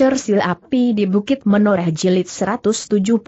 Cersil Api di Bukit Menoreh Jilid 179.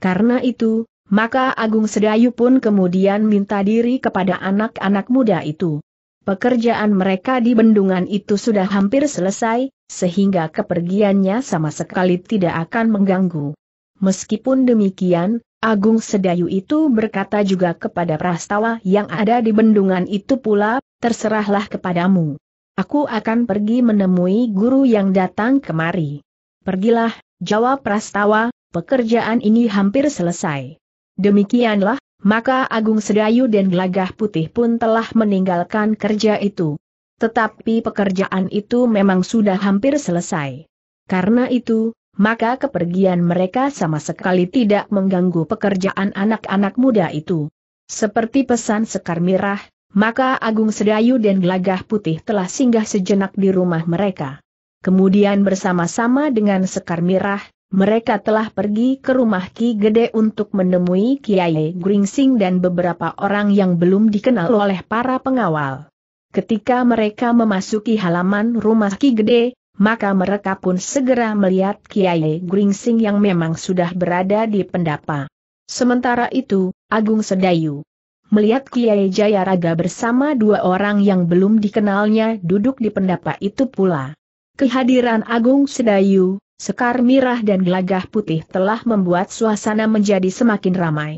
Karena itu, maka Agung Sedayu pun kemudian minta diri kepada anak-anak muda itu. Pekerjaan mereka di bendungan itu sudah hampir selesai, sehingga kepergiannya sama sekali tidak akan mengganggu. Meskipun demikian, Agung Sedayu itu berkata juga kepada prastawa yang ada di bendungan itu pula, terserahlah kepadamu. Aku akan pergi menemui guru yang datang kemari. Pergilah, jawab Prastawa, pekerjaan ini hampir selesai. Demikianlah, maka Agung Sedayu dan Gelagah Putih pun telah meninggalkan kerja itu. Tetapi pekerjaan itu memang sudah hampir selesai. Karena itu, maka kepergian mereka sama sekali tidak mengganggu pekerjaan anak-anak muda itu. Seperti pesan Sekar Mirah, maka Agung Sedayu dan Gelagah Putih telah singgah sejenak di rumah mereka. Kemudian bersama-sama dengan Sekar Mirah, mereka telah pergi ke rumah Ki Gede untuk menemui Kiai Gringsing dan beberapa orang yang belum dikenal oleh para pengawal. Ketika mereka memasuki halaman rumah Ki Gede, maka mereka pun segera melihat Kiai Gringsing yang memang sudah berada di pendapa. Sementara itu, Agung Sedayu, melihat Kiai Jayaraga bersama dua orang yang belum dikenalnya duduk di pendapa itu pula. Kehadiran Agung Sedayu, Sekar Mirah dan Gelagah Putih telah membuat suasana menjadi semakin ramai.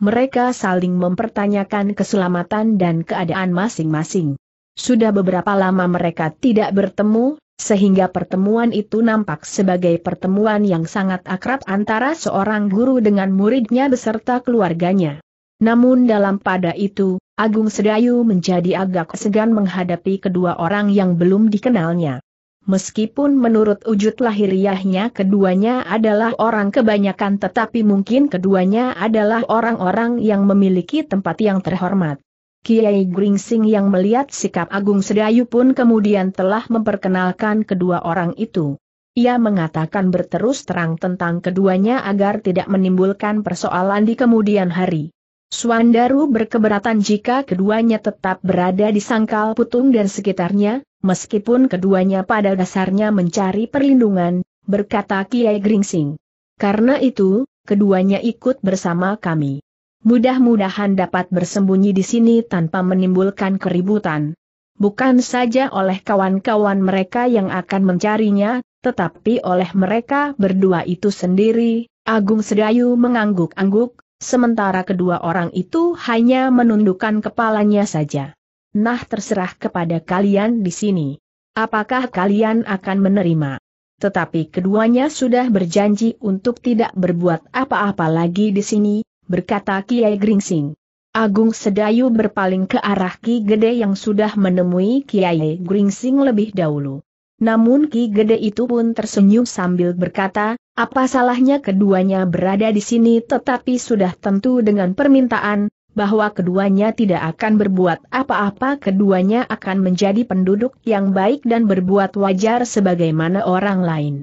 Mereka saling mempertanyakan keselamatan dan keadaan masing-masing. Sudah beberapa lama mereka tidak bertemu, sehingga pertemuan itu nampak sebagai pertemuan yang sangat akrab antara seorang guru dengan muridnya beserta keluarganya. Namun dalam pada itu, Agung Sedayu menjadi agak segan menghadapi kedua orang yang belum dikenalnya. Meskipun menurut wujud lahiriahnya keduanya adalah orang kebanyakan tetapi mungkin keduanya adalah orang-orang yang memiliki tempat yang terhormat. Kiai Gringsing yang melihat sikap Agung Sedayu pun kemudian telah memperkenalkan kedua orang itu. Ia mengatakan berterus terang tentang keduanya agar tidak menimbulkan persoalan di kemudian hari. Swandaru berkeberatan jika keduanya tetap berada di Sangkal Putung dan sekitarnya, meskipun keduanya pada dasarnya mencari perlindungan, berkata Kiai Gringsing. Karena itu, keduanya ikut bersama kami. Mudah-mudahan dapat bersembunyi di sini tanpa menimbulkan keributan. Bukan saja oleh kawan-kawan mereka yang akan mencarinya, tetapi oleh mereka berdua itu sendiri, Agung Sedayu mengangguk-angguk, sementara kedua orang itu hanya menundukkan kepalanya saja. Nah terserah kepada kalian di sini. Apakah kalian akan menerima? Tetapi keduanya sudah berjanji untuk tidak berbuat apa-apa lagi di sini, berkata Kiai Gringsing. Agung Sedayu berpaling ke arah Ki Gede yang sudah menemui Kiai Gringsing lebih dahulu. Namun Ki Gede itu pun tersenyum sambil berkata, apa salahnya keduanya berada di sini tetapi sudah tentu dengan permintaan, bahwa keduanya tidak akan berbuat apa-apa keduanya akan menjadi penduduk yang baik dan berbuat wajar sebagaimana orang lain.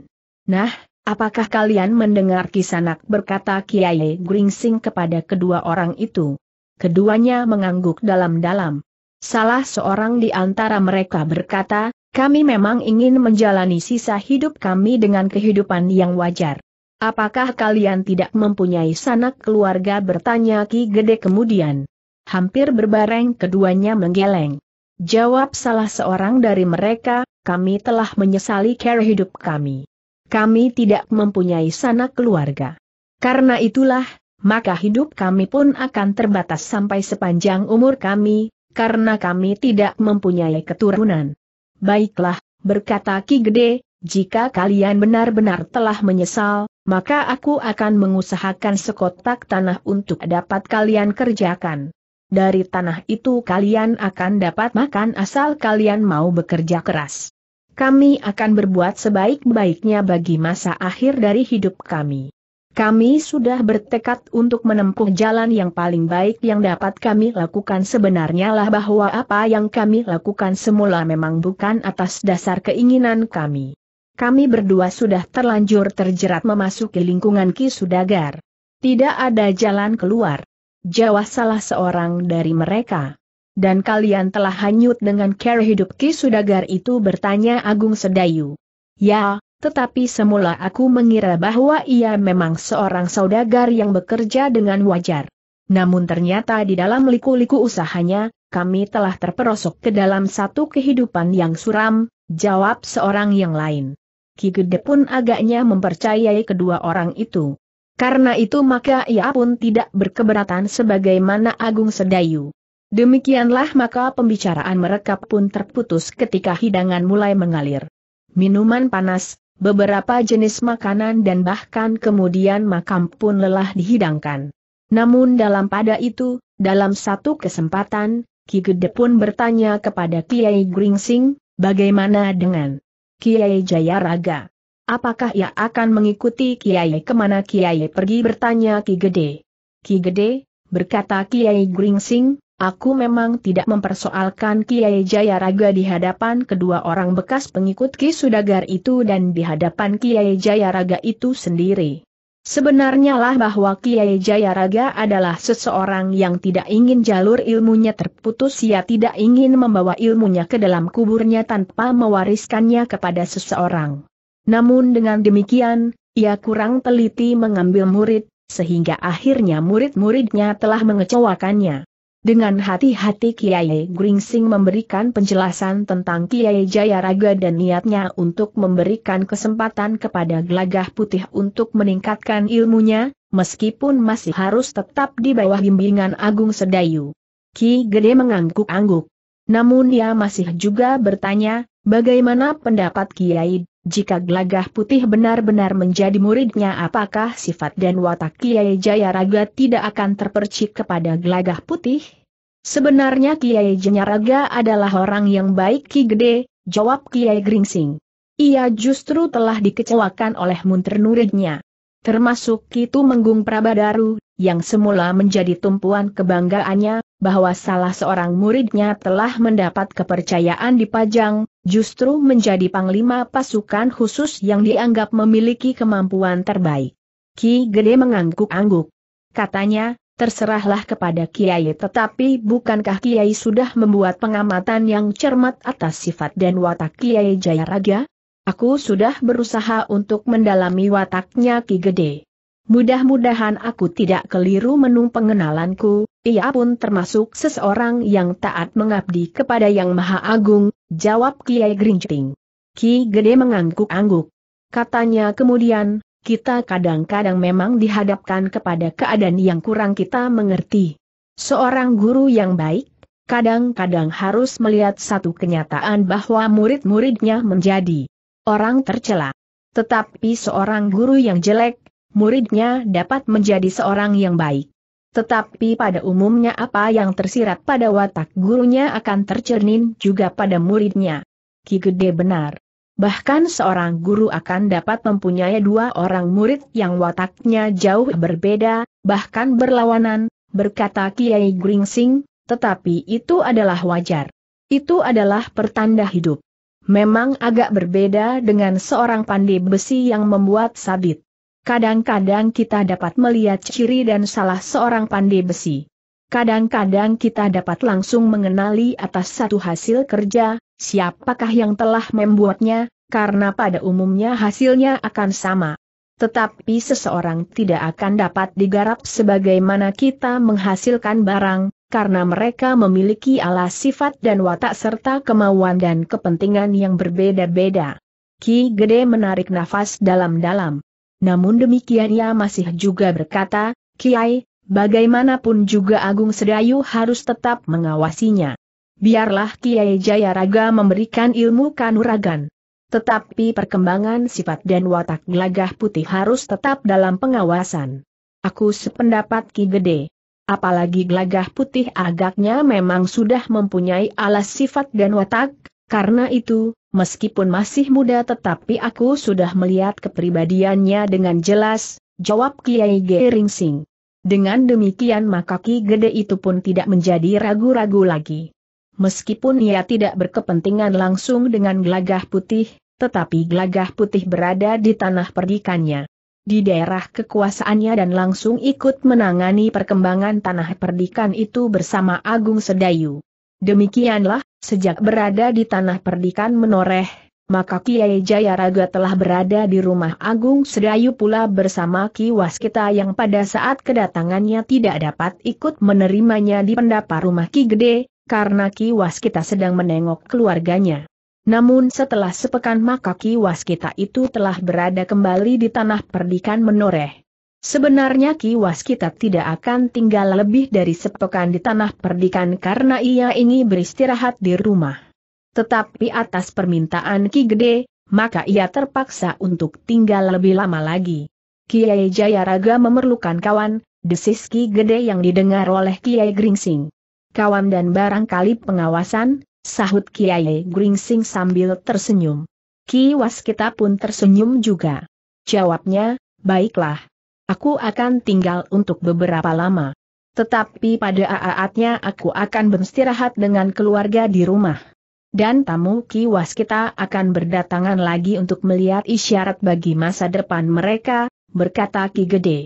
Nah, apakah kalian mendengar kisanak berkata Kiai Gringsing kepada kedua orang itu? Keduanya mengangguk dalam-dalam. Salah seorang di antara mereka berkata, kami memang ingin menjalani sisa hidup kami dengan kehidupan yang wajar. Apakah kalian tidak mempunyai sanak keluarga bertanya Ki Gede kemudian? Hampir berbareng keduanya menggeleng. Jawab salah seorang dari mereka, kami telah menyesali cara hidup kami. Kami tidak mempunyai sanak keluarga. Karena itulah, maka hidup kami pun akan terbatas sampai sepanjang umur kami, karena kami tidak mempunyai keturunan. Baiklah, berkata Ki Gede, jika kalian benar-benar telah menyesal, maka aku akan mengusahakan sekotak tanah untuk dapat kalian kerjakan. Dari tanah itu kalian akan dapat makan asal kalian mau bekerja keras. Kami akan berbuat sebaik-baiknya bagi masa akhir dari hidup kami. Kami sudah bertekad untuk menempuh jalan yang paling baik yang dapat kami lakukan sebenarnya lah bahwa apa yang kami lakukan semula memang bukan atas dasar keinginan kami. Kami berdua sudah terlanjur terjerat memasuki lingkungan Ki Sudagar. Tidak ada jalan keluar. Jawab salah seorang dari mereka. Dan kalian telah hanyut dengan care hidup Ki Sudagar itu bertanya Agung Sedayu. Ya, tetapi semula aku mengira bahwa ia memang seorang saudagar yang bekerja dengan wajar. Namun ternyata di dalam liku-liku usahanya, kami telah terperosok ke dalam satu kehidupan yang suram, jawab seorang yang lain. Ki Gede pun agaknya mempercayai kedua orang itu. Karena itu maka ia pun tidak berkeberatan sebagaimana Agung Sedayu. Demikianlah maka pembicaraan mereka pun terputus ketika hidangan mulai mengalir. Minuman panas, beberapa jenis makanan dan bahkan kemudian makam pun lelah dihidangkan. Namun dalam pada itu, dalam satu kesempatan, Ki Gede pun bertanya kepada Kiai Gringsing, bagaimana dengan Kiai Jayaraga? Apakah ia akan mengikuti Kiai kemana Kiai pergi bertanya Ki Gede. Ki Gede, berkata Kiai Gringsing, Aku memang tidak mempersoalkan Kiai Jayaraga di hadapan kedua orang bekas pengikut Ki Sudagar itu dan di hadapan Kiai Jayaraga itu sendiri. Sebenarnya lah bahwa Kiai Jayaraga adalah seseorang yang tidak ingin jalur ilmunya terputus ia tidak ingin membawa ilmunya ke dalam kuburnya tanpa mewariskannya kepada seseorang. Namun dengan demikian, ia kurang teliti mengambil murid, sehingga akhirnya murid-muridnya telah mengecewakannya. Dengan hati-hati Kiai Gringsing memberikan penjelasan tentang Kiai Jayaraga dan niatnya untuk memberikan kesempatan kepada gelagah putih untuk meningkatkan ilmunya, meskipun masih harus tetap di bawah bimbingan Agung Sedayu. Ki Gede mengangguk-angguk. Namun ia masih juga bertanya, bagaimana pendapat Kiai jika Gelagah Putih benar-benar menjadi muridnya apakah sifat dan watak Kiai Jayaraga tidak akan terpercik kepada Gelagah Putih? Sebenarnya Kiai Jayaraga adalah orang yang baik Ki Gede, jawab Kiai Gringsing. Ia justru telah dikecewakan oleh munter muridnya termasuk itu Menggung Prabadaru, yang semula menjadi tumpuan kebanggaannya, bahwa salah seorang muridnya telah mendapat kepercayaan di Pajang, justru menjadi panglima pasukan khusus yang dianggap memiliki kemampuan terbaik. Ki Gede mengangguk-angguk. Katanya, terserahlah kepada Kiai tetapi bukankah Kiai sudah membuat pengamatan yang cermat atas sifat dan watak Kiai Jayaraga? Aku sudah berusaha untuk mendalami wataknya Ki Gede. Mudah-mudahan aku tidak keliru menung pengenalanku, ia pun termasuk seseorang yang taat mengabdi kepada Yang Maha Agung, jawab Kiai Grinting. Ki Gede mengangguk-angguk. Katanya kemudian, kita kadang-kadang memang dihadapkan kepada keadaan yang kurang kita mengerti. Seorang guru yang baik, kadang-kadang harus melihat satu kenyataan bahwa murid-muridnya menjadi orang tercela. Tetapi seorang guru yang jelek, muridnya dapat menjadi seorang yang baik. Tetapi pada umumnya apa yang tersirat pada watak gurunya akan tercermin juga pada muridnya. Ki Gede benar. Bahkan seorang guru akan dapat mempunyai dua orang murid yang wataknya jauh berbeda, bahkan berlawanan, berkata Kiai Gringsing, tetapi itu adalah wajar. Itu adalah pertanda hidup memang agak berbeda dengan seorang pandai besi yang membuat sabit. Kadang-kadang kita dapat melihat ciri dan salah seorang pandai besi. Kadang-kadang kita dapat langsung mengenali atas satu hasil kerja, siapakah yang telah membuatnya, karena pada umumnya hasilnya akan sama. Tetapi seseorang tidak akan dapat digarap sebagaimana kita menghasilkan barang, karena mereka memiliki alas sifat dan watak serta kemauan dan kepentingan yang berbeda-beda. Ki Gede menarik nafas dalam-dalam. Namun demikian ia masih juga berkata, Kiai, bagaimanapun juga Agung Sedayu harus tetap mengawasinya. Biarlah Kiai Jayaraga memberikan ilmu kanuragan. Tetapi perkembangan sifat dan watak gelagah putih harus tetap dalam pengawasan. Aku sependapat Ki Gede apalagi gelagah putih agaknya memang sudah mempunyai alas sifat dan watak, karena itu, meskipun masih muda tetapi aku sudah melihat kepribadiannya dengan jelas, jawab Kiai Geringsing. Dengan demikian maka Ki Gede itu pun tidak menjadi ragu-ragu lagi. Meskipun ia tidak berkepentingan langsung dengan gelagah putih, tetapi gelagah putih berada di tanah perdikannya di daerah kekuasaannya dan langsung ikut menangani perkembangan tanah perdikan itu bersama Agung Sedayu. Demikianlah, sejak berada di tanah perdikan menoreh, maka Kiai Jayaraga telah berada di rumah Agung Sedayu pula bersama Ki Waskita yang pada saat kedatangannya tidak dapat ikut menerimanya di pendapa rumah Ki Gede, karena Ki Waskita sedang menengok keluarganya. Namun setelah sepekan maka kiwas kita itu telah berada kembali di tanah perdikan menoreh. Sebenarnya kiwas kita tidak akan tinggal lebih dari sepekan di tanah perdikan karena ia ingin beristirahat di rumah. Tetapi atas permintaan Ki Gede, maka ia terpaksa untuk tinggal lebih lama lagi. Kiai Jayaraga memerlukan kawan, desis Ki Gede yang didengar oleh Kiai Gringsing. Kawan dan barangkali pengawasan, Sahut Kiai Gringsing sambil tersenyum. Ki Waskita pun tersenyum juga. Jawabnya, baiklah. Aku akan tinggal untuk beberapa lama. Tetapi pada saatnya aku akan beristirahat dengan keluarga di rumah. Dan tamu kiwas Waskita akan berdatangan lagi untuk melihat isyarat bagi masa depan mereka, berkata Ki Gede.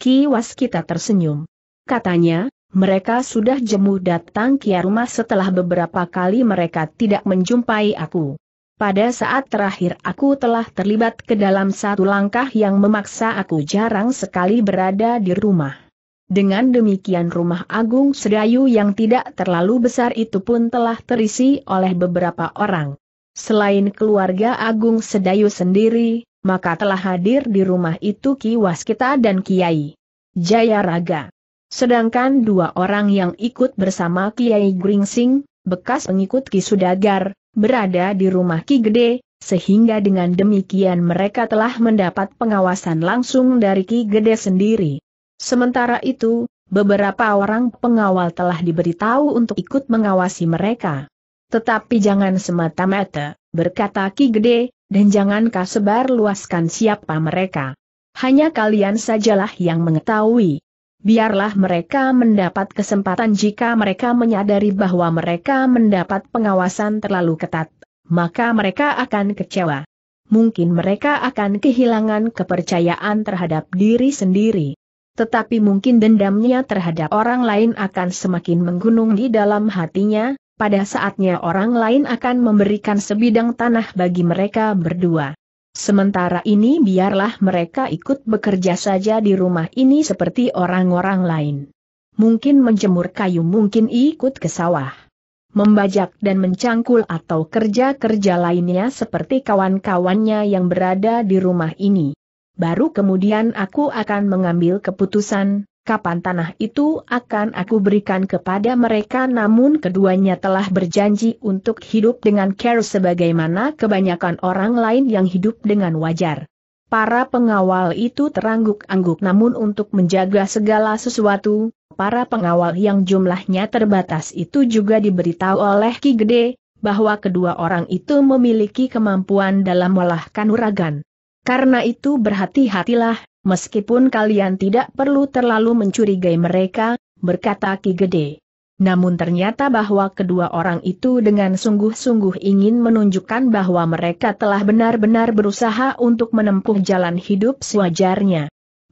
Kiwas Waskita tersenyum. Katanya, mereka sudah jemu datang ke rumah setelah beberapa kali mereka tidak menjumpai aku. Pada saat terakhir aku telah terlibat ke dalam satu langkah yang memaksa aku jarang sekali berada di rumah. Dengan demikian rumah Agung Sedayu yang tidak terlalu besar itu pun telah terisi oleh beberapa orang. Selain keluarga Agung Sedayu sendiri, maka telah hadir di rumah itu Ki Waskita dan Kiai Jayaraga. Sedangkan dua orang yang ikut bersama Kiai Gringsing, bekas pengikut Ki Sudagar, berada di rumah Ki Gede, sehingga dengan demikian mereka telah mendapat pengawasan langsung dari Ki Gede sendiri. Sementara itu, beberapa orang pengawal telah diberitahu untuk ikut mengawasi mereka. Tetapi jangan semata-mata, berkata Ki Gede, dan jangan kasebar luaskan siapa mereka. Hanya kalian sajalah yang mengetahui biarlah mereka mendapat kesempatan jika mereka menyadari bahwa mereka mendapat pengawasan terlalu ketat, maka mereka akan kecewa. Mungkin mereka akan kehilangan kepercayaan terhadap diri sendiri. Tetapi mungkin dendamnya terhadap orang lain akan semakin menggunung di dalam hatinya, pada saatnya orang lain akan memberikan sebidang tanah bagi mereka berdua. Sementara ini biarlah mereka ikut bekerja saja di rumah ini seperti orang-orang lain. Mungkin menjemur kayu mungkin ikut ke sawah. Membajak dan mencangkul atau kerja-kerja lainnya seperti kawan-kawannya yang berada di rumah ini. Baru kemudian aku akan mengambil keputusan, kapan tanah itu akan aku berikan kepada mereka namun keduanya telah berjanji untuk hidup dengan care sebagaimana kebanyakan orang lain yang hidup dengan wajar. Para pengawal itu terangguk-angguk namun untuk menjaga segala sesuatu, para pengawal yang jumlahnya terbatas itu juga diberitahu oleh Ki Gede, bahwa kedua orang itu memiliki kemampuan dalam melahkan uragan. Karena itu berhati-hatilah, Meskipun kalian tidak perlu terlalu mencurigai mereka, berkata Ki Gede. Namun ternyata bahwa kedua orang itu dengan sungguh-sungguh ingin menunjukkan bahwa mereka telah benar-benar berusaha untuk menempuh jalan hidup sewajarnya.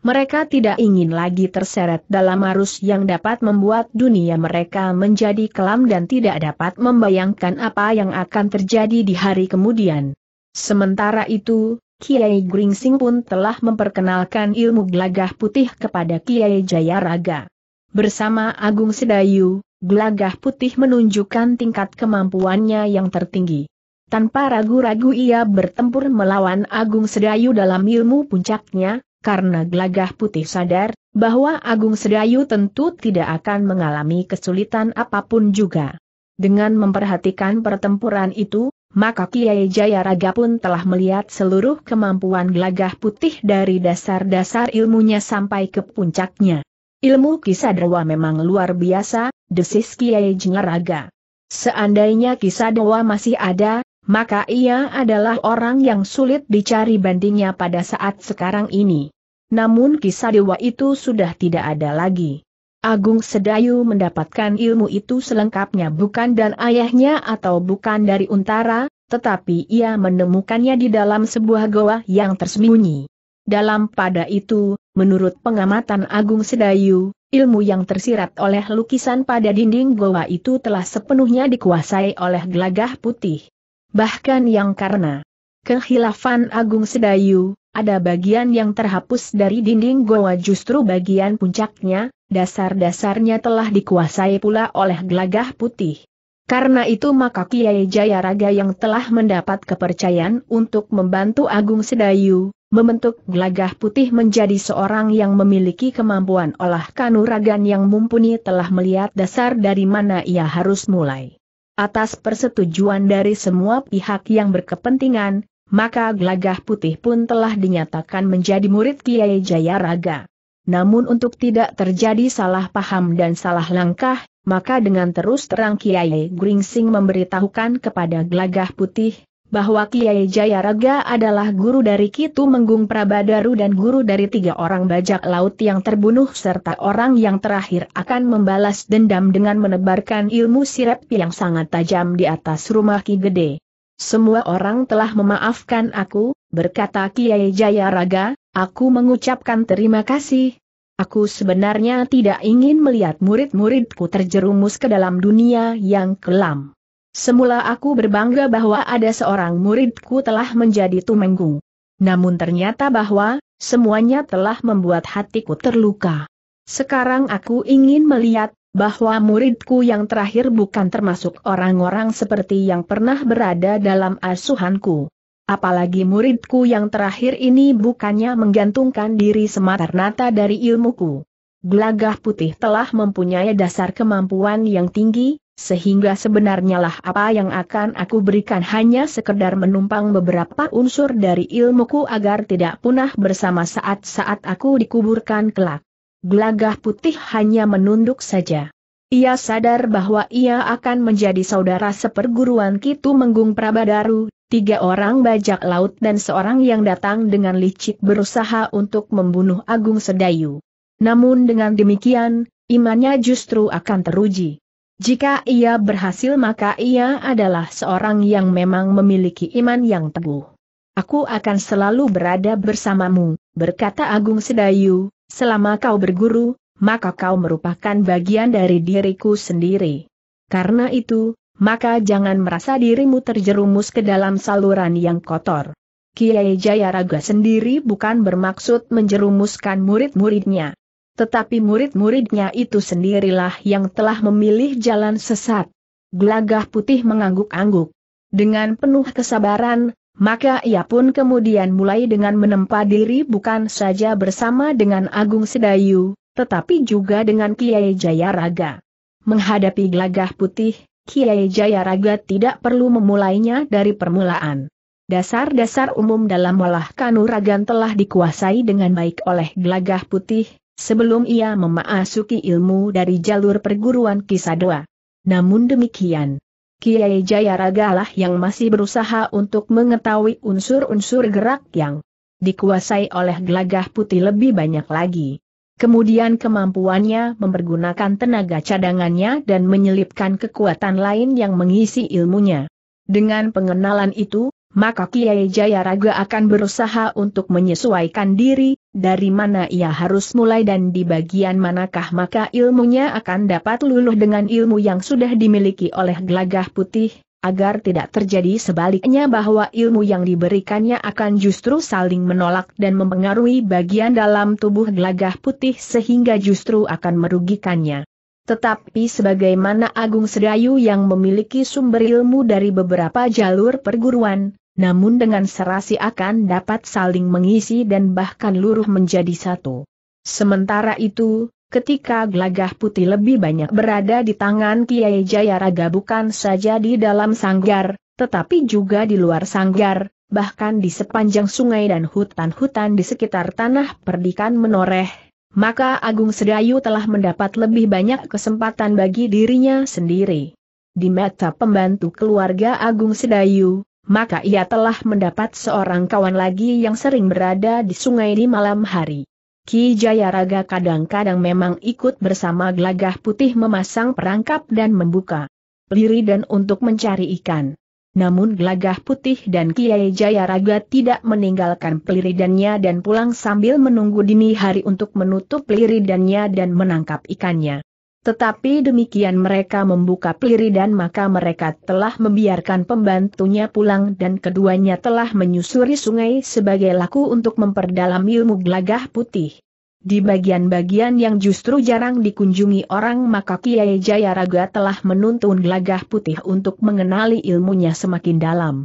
Mereka tidak ingin lagi terseret dalam arus yang dapat membuat dunia mereka menjadi kelam dan tidak dapat membayangkan apa yang akan terjadi di hari kemudian. Sementara itu, Kiai Gringsing pun telah memperkenalkan ilmu glagah putih kepada Kiai Jayaraga. Bersama Agung Sedayu, glagah putih menunjukkan tingkat kemampuannya yang tertinggi. Tanpa ragu-ragu ia bertempur melawan Agung Sedayu dalam ilmu puncaknya, karena glagah putih sadar bahwa Agung Sedayu tentu tidak akan mengalami kesulitan apapun juga. Dengan memperhatikan pertempuran itu, maka Kiai Jayaraga pun telah melihat seluruh kemampuan gelagah putih dari dasar-dasar ilmunya sampai ke puncaknya. Ilmu Kisadewa memang luar biasa, desis Kiai Jayaraga. Seandainya Kisadewa masih ada, maka ia adalah orang yang sulit dicari bandingnya pada saat sekarang ini. Namun Kisadewa itu sudah tidak ada lagi. Agung Sedayu mendapatkan ilmu itu selengkapnya bukan dan ayahnya atau bukan dari Untara, tetapi ia menemukannya di dalam sebuah goa yang tersembunyi. Dalam pada itu, menurut pengamatan Agung Sedayu, ilmu yang tersirat oleh lukisan pada dinding goa itu telah sepenuhnya dikuasai oleh gelagah putih. Bahkan yang karena kehilafan Agung Sedayu, ada bagian yang terhapus dari dinding goa justru bagian puncaknya, dasar-dasarnya telah dikuasai pula oleh gelagah putih. Karena itu maka Kiai Jayaraga yang telah mendapat kepercayaan untuk membantu Agung Sedayu, membentuk gelagah putih menjadi seorang yang memiliki kemampuan olah kanuragan yang mumpuni telah melihat dasar dari mana ia harus mulai. Atas persetujuan dari semua pihak yang berkepentingan, maka gelagah putih pun telah dinyatakan menjadi murid Kiai Jayaraga. Namun untuk tidak terjadi salah paham dan salah langkah, maka dengan terus terang Kiai Gringsing memberitahukan kepada Gelagah Putih, bahwa Kiai Jayaraga adalah guru dari Kitu Menggung Prabadaru dan guru dari tiga orang bajak laut yang terbunuh serta orang yang terakhir akan membalas dendam dengan menebarkan ilmu sirep yang sangat tajam di atas rumah Ki Gede. Semua orang telah memaafkan aku, berkata Kiai Jayaraga, Aku mengucapkan terima kasih. Aku sebenarnya tidak ingin melihat murid-muridku terjerumus ke dalam dunia yang kelam. Semula aku berbangga bahwa ada seorang muridku telah menjadi tumenggung. Namun ternyata bahwa, semuanya telah membuat hatiku terluka. Sekarang aku ingin melihat, bahwa muridku yang terakhir bukan termasuk orang-orang seperti yang pernah berada dalam asuhanku. Apalagi muridku yang terakhir ini bukannya menggantungkan diri semata-mata dari ilmuku. Gelagah putih telah mempunyai dasar kemampuan yang tinggi, sehingga sebenarnya lah apa yang akan aku berikan hanya sekedar menumpang beberapa unsur dari ilmuku agar tidak punah bersama saat-saat aku dikuburkan kelak. Gelagah putih hanya menunduk saja. Ia sadar bahwa ia akan menjadi saudara seperguruan Kitu Menggung Prabadaru, tiga orang bajak laut dan seorang yang datang dengan licik berusaha untuk membunuh Agung Sedayu. Namun dengan demikian, imannya justru akan teruji. Jika ia berhasil maka ia adalah seorang yang memang memiliki iman yang teguh. Aku akan selalu berada bersamamu, berkata Agung Sedayu, selama kau berguru, maka kau merupakan bagian dari diriku sendiri. Karena itu, maka jangan merasa dirimu terjerumus ke dalam saluran yang kotor. Kiai Jayaraga sendiri bukan bermaksud menjerumuskan murid-muridnya. Tetapi murid-muridnya itu sendirilah yang telah memilih jalan sesat. Gelagah putih mengangguk-angguk. Dengan penuh kesabaran, maka ia pun kemudian mulai dengan menempa diri bukan saja bersama dengan Agung Sedayu, tetapi juga dengan Kiai Jayaraga. Menghadapi gelagah putih, Kiai Jayaraga tidak perlu memulainya dari permulaan. Dasar-dasar umum dalam olah kanuragan telah dikuasai dengan baik oleh gelagah putih, sebelum ia memasuki ilmu dari jalur perguruan Kisadoa. Namun demikian, Kiai Jayaraga lah yang masih berusaha untuk mengetahui unsur-unsur gerak yang dikuasai oleh gelagah putih lebih banyak lagi. Kemudian kemampuannya mempergunakan tenaga cadangannya dan menyelipkan kekuatan lain yang mengisi ilmunya. Dengan pengenalan itu, maka Kiai Jayaraga akan berusaha untuk menyesuaikan diri, dari mana ia harus mulai dan di bagian manakah maka ilmunya akan dapat luluh dengan ilmu yang sudah dimiliki oleh gelagah putih, agar tidak terjadi sebaliknya bahwa ilmu yang diberikannya akan justru saling menolak dan mempengaruhi bagian dalam tubuh gelagah putih sehingga justru akan merugikannya. Tetapi sebagaimana Agung Sedayu yang memiliki sumber ilmu dari beberapa jalur perguruan, namun dengan serasi akan dapat saling mengisi dan bahkan luruh menjadi satu. Sementara itu, Ketika gelagah putih lebih banyak berada di tangan Kiai Jayaraga bukan saja di dalam sanggar, tetapi juga di luar sanggar, bahkan di sepanjang sungai dan hutan-hutan di sekitar tanah perdikan menoreh, maka Agung Sedayu telah mendapat lebih banyak kesempatan bagi dirinya sendiri. Di mata pembantu keluarga Agung Sedayu, maka ia telah mendapat seorang kawan lagi yang sering berada di sungai di malam hari. Ki Jayaraga kadang-kadang memang ikut bersama Glagah putih memasang perangkap dan membuka liri dan untuk mencari ikan. Namun Glagah putih dan Kiai Jayaraga tidak meninggalkan peliridannya dan pulang sambil menunggu dini hari untuk menutup peliridannya dan menangkap ikannya. Tetapi demikian mereka membuka peliri dan maka mereka telah membiarkan pembantunya pulang dan keduanya telah menyusuri sungai sebagai laku untuk memperdalam ilmu gelagah putih. Di bagian-bagian yang justru jarang dikunjungi orang maka Kiai Jayaraga telah menuntun gelagah putih untuk mengenali ilmunya semakin dalam.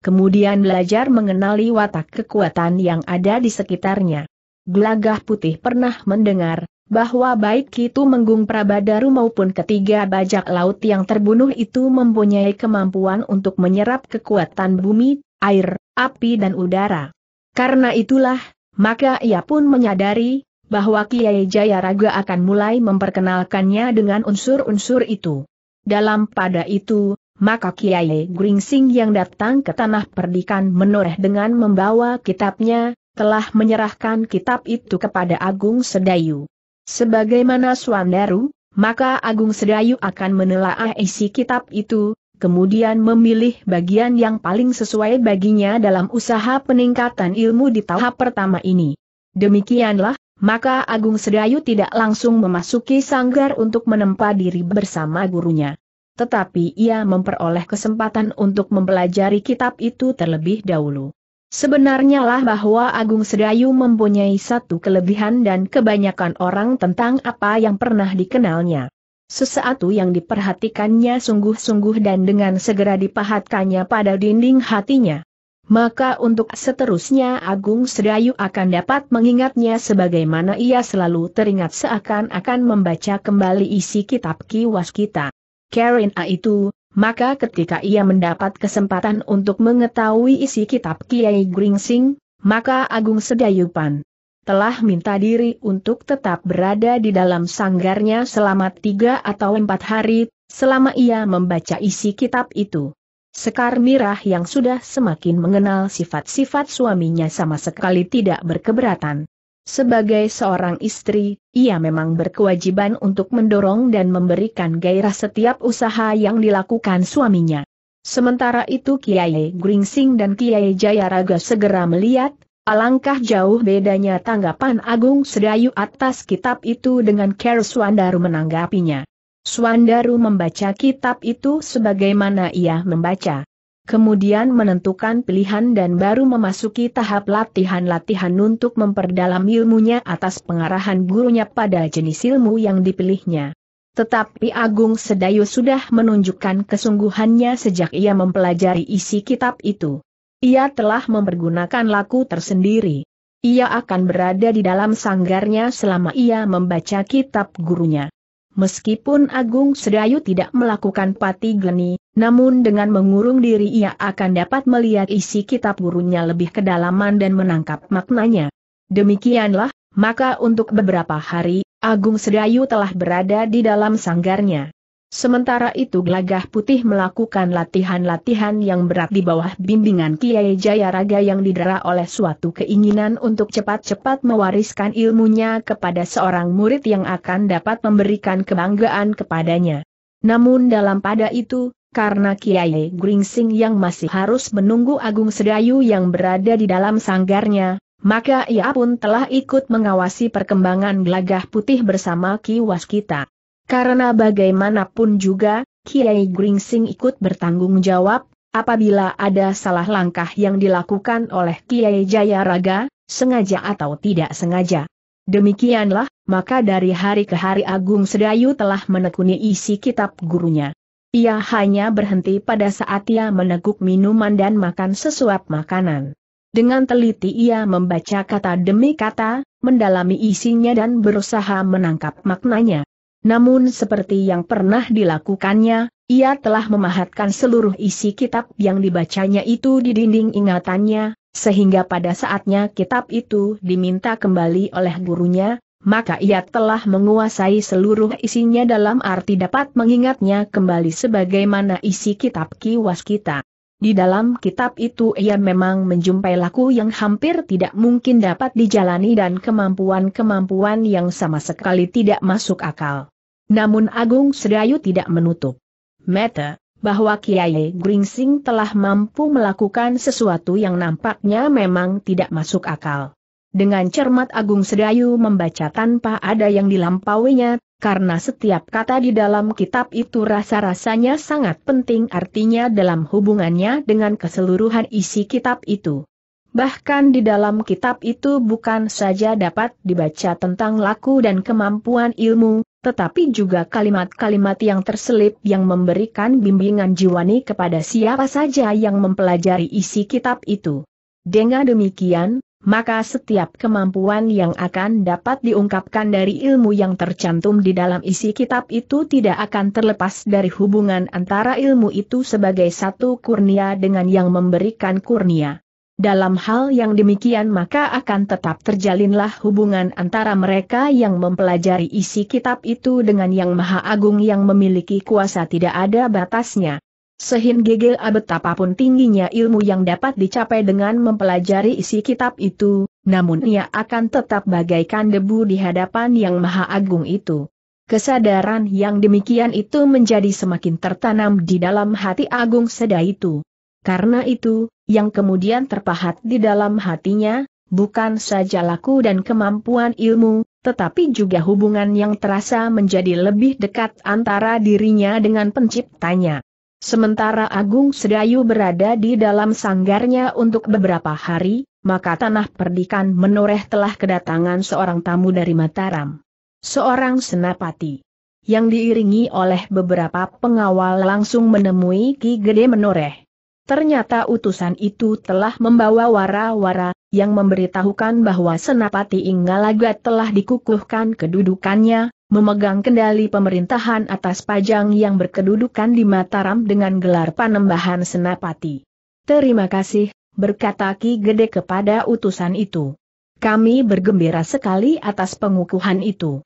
Kemudian belajar mengenali watak kekuatan yang ada di sekitarnya. Gelagah putih pernah mendengar, bahwa baik itu Menggung Prabadaru maupun ketiga bajak laut yang terbunuh itu mempunyai kemampuan untuk menyerap kekuatan bumi, air, api dan udara. Karena itulah, maka ia pun menyadari, bahwa Kiai Jayaraga akan mulai memperkenalkannya dengan unsur-unsur itu. Dalam pada itu, maka Kiai Gringsing yang datang ke tanah perdikan menoreh dengan membawa kitabnya, telah menyerahkan kitab itu kepada Agung Sedayu. Sebagaimana Swandaru, maka Agung Sedayu akan menelaah isi kitab itu, kemudian memilih bagian yang paling sesuai baginya dalam usaha peningkatan ilmu di tahap pertama ini. Demikianlah, maka Agung Sedayu tidak langsung memasuki sanggar untuk menempa diri bersama gurunya. Tetapi ia memperoleh kesempatan untuk mempelajari kitab itu terlebih dahulu. Sebenarnya lah bahwa Agung Sedayu mempunyai satu kelebihan dan kebanyakan orang tentang apa yang pernah dikenalnya. Sesuatu yang diperhatikannya sungguh-sungguh dan dengan segera dipahatkannya pada dinding hatinya. Maka untuk seterusnya Agung Sedayu akan dapat mengingatnya sebagaimana ia selalu teringat seakan-akan membaca kembali isi kitab kiwas kita. Karen A itu, maka ketika ia mendapat kesempatan untuk mengetahui isi kitab Kiai Gringsing, maka Agung Sedayupan telah minta diri untuk tetap berada di dalam sanggarnya selama tiga atau empat hari, selama ia membaca isi kitab itu. Sekar Mirah yang sudah semakin mengenal sifat-sifat suaminya sama sekali tidak berkeberatan. Sebagai seorang istri, ia memang berkewajiban untuk mendorong dan memberikan gairah setiap usaha yang dilakukan suaminya. Sementara itu Kiai Gringsing dan Kiai Jayaraga segera melihat, alangkah jauh bedanya tanggapan Agung Sedayu atas kitab itu dengan care Swandaru menanggapinya. Swandaru membaca kitab itu sebagaimana ia membaca kemudian menentukan pilihan dan baru memasuki tahap latihan-latihan untuk memperdalam ilmunya atas pengarahan gurunya pada jenis ilmu yang dipilihnya. Tetapi Agung Sedayu sudah menunjukkan kesungguhannya sejak ia mempelajari isi kitab itu. Ia telah mempergunakan laku tersendiri. Ia akan berada di dalam sanggarnya selama ia membaca kitab gurunya. Meskipun Agung Sedayu tidak melakukan pati geni, namun dengan mengurung diri ia akan dapat melihat isi kitab gurunya lebih kedalaman dan menangkap maknanya. Demikianlah, maka untuk beberapa hari, Agung Sedayu telah berada di dalam sanggarnya. Sementara itu Glagah Putih melakukan latihan-latihan yang berat di bawah bimbingan Kiai Jayaraga yang didera oleh suatu keinginan untuk cepat-cepat mewariskan ilmunya kepada seorang murid yang akan dapat memberikan kebanggaan kepadanya. Namun dalam pada itu, karena Kiai Gringsing yang masih harus menunggu Agung Sedayu yang berada di dalam sanggarnya, maka ia pun telah ikut mengawasi perkembangan Glagah Putih bersama Ki Waskita. Karena bagaimanapun juga, Kiai Gringsing ikut bertanggung jawab, apabila ada salah langkah yang dilakukan oleh Kiai Jayaraga, sengaja atau tidak sengaja. Demikianlah, maka dari hari ke hari Agung Sedayu telah menekuni isi kitab gurunya. Ia hanya berhenti pada saat ia meneguk minuman dan makan sesuap makanan. Dengan teliti ia membaca kata demi kata, mendalami isinya dan berusaha menangkap maknanya. Namun seperti yang pernah dilakukannya, ia telah memahatkan seluruh isi kitab yang dibacanya itu di dinding ingatannya, sehingga pada saatnya kitab itu diminta kembali oleh gurunya, maka ia telah menguasai seluruh isinya dalam arti dapat mengingatnya kembali sebagaimana isi kitab kiwas kita. Di dalam kitab itu ia memang menjumpai laku yang hampir tidak mungkin dapat dijalani dan kemampuan-kemampuan yang sama sekali tidak masuk akal. Namun Agung Sedayu tidak menutup mata bahwa Kiai Gringsing telah mampu melakukan sesuatu yang nampaknya memang tidak masuk akal. Dengan cermat Agung Sedayu membaca tanpa ada yang dilampauinya, karena setiap kata di dalam kitab itu rasa-rasanya sangat penting artinya dalam hubungannya dengan keseluruhan isi kitab itu. Bahkan di dalam kitab itu bukan saja dapat dibaca tentang laku dan kemampuan ilmu, tetapi juga kalimat-kalimat yang terselip yang memberikan bimbingan jiwani kepada siapa saja yang mempelajari isi kitab itu. Dengan demikian, maka setiap kemampuan yang akan dapat diungkapkan dari ilmu yang tercantum di dalam isi kitab itu tidak akan terlepas dari hubungan antara ilmu itu sebagai satu kurnia dengan yang memberikan kurnia. Dalam hal yang demikian maka akan tetap terjalinlah hubungan antara mereka yang mempelajari isi kitab itu dengan yang maha agung yang memiliki kuasa tidak ada batasnya. Sehin Sehingga betapapun tingginya ilmu yang dapat dicapai dengan mempelajari isi kitab itu, namun ia akan tetap bagaikan debu di hadapan yang maha agung itu. Kesadaran yang demikian itu menjadi semakin tertanam di dalam hati agung seda itu. Karena itu, yang kemudian terpahat di dalam hatinya, bukan saja laku dan kemampuan ilmu, tetapi juga hubungan yang terasa menjadi lebih dekat antara dirinya dengan penciptanya. Sementara Agung Sedayu berada di dalam sanggarnya untuk beberapa hari, maka tanah perdikan menoreh telah kedatangan seorang tamu dari Mataram. Seorang senapati yang diiringi oleh beberapa pengawal langsung menemui Ki Gede Menoreh. Ternyata utusan itu telah membawa wara-wara, yang memberitahukan bahwa Senapati Inggalagat telah dikukuhkan kedudukannya, memegang kendali pemerintahan atas pajang yang berkedudukan di Mataram dengan gelar Panembahan Senapati. Terima kasih, berkata Ki Gede kepada utusan itu. Kami bergembira sekali atas pengukuhan itu.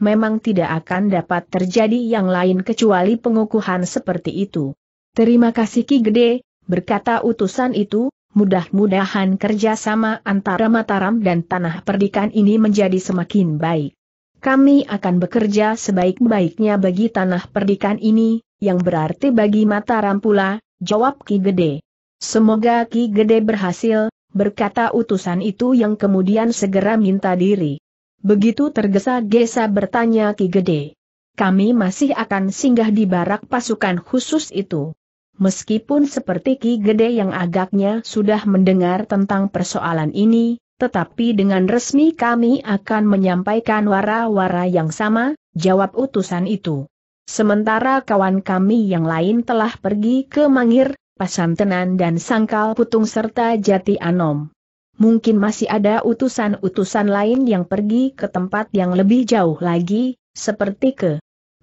Memang tidak akan dapat terjadi yang lain kecuali pengukuhan seperti itu. Terima kasih Ki Gede, berkata utusan itu, mudah-mudahan kerjasama antara Mataram dan Tanah Perdikan ini menjadi semakin baik kami akan bekerja sebaik-baiknya bagi tanah perdikan ini, yang berarti bagi Mataram pula, jawab Ki Gede. Semoga Ki Gede berhasil, berkata utusan itu yang kemudian segera minta diri. Begitu tergesa-gesa bertanya Ki Gede. Kami masih akan singgah di barak pasukan khusus itu. Meskipun seperti Ki Gede yang agaknya sudah mendengar tentang persoalan ini, tetapi dengan resmi kami akan menyampaikan wara-wara yang sama, jawab utusan itu. Sementara kawan kami yang lain telah pergi ke Mangir, Pasantenan dan Sangkal Putung serta Jati Anom. Mungkin masih ada utusan-utusan lain yang pergi ke tempat yang lebih jauh lagi, seperti ke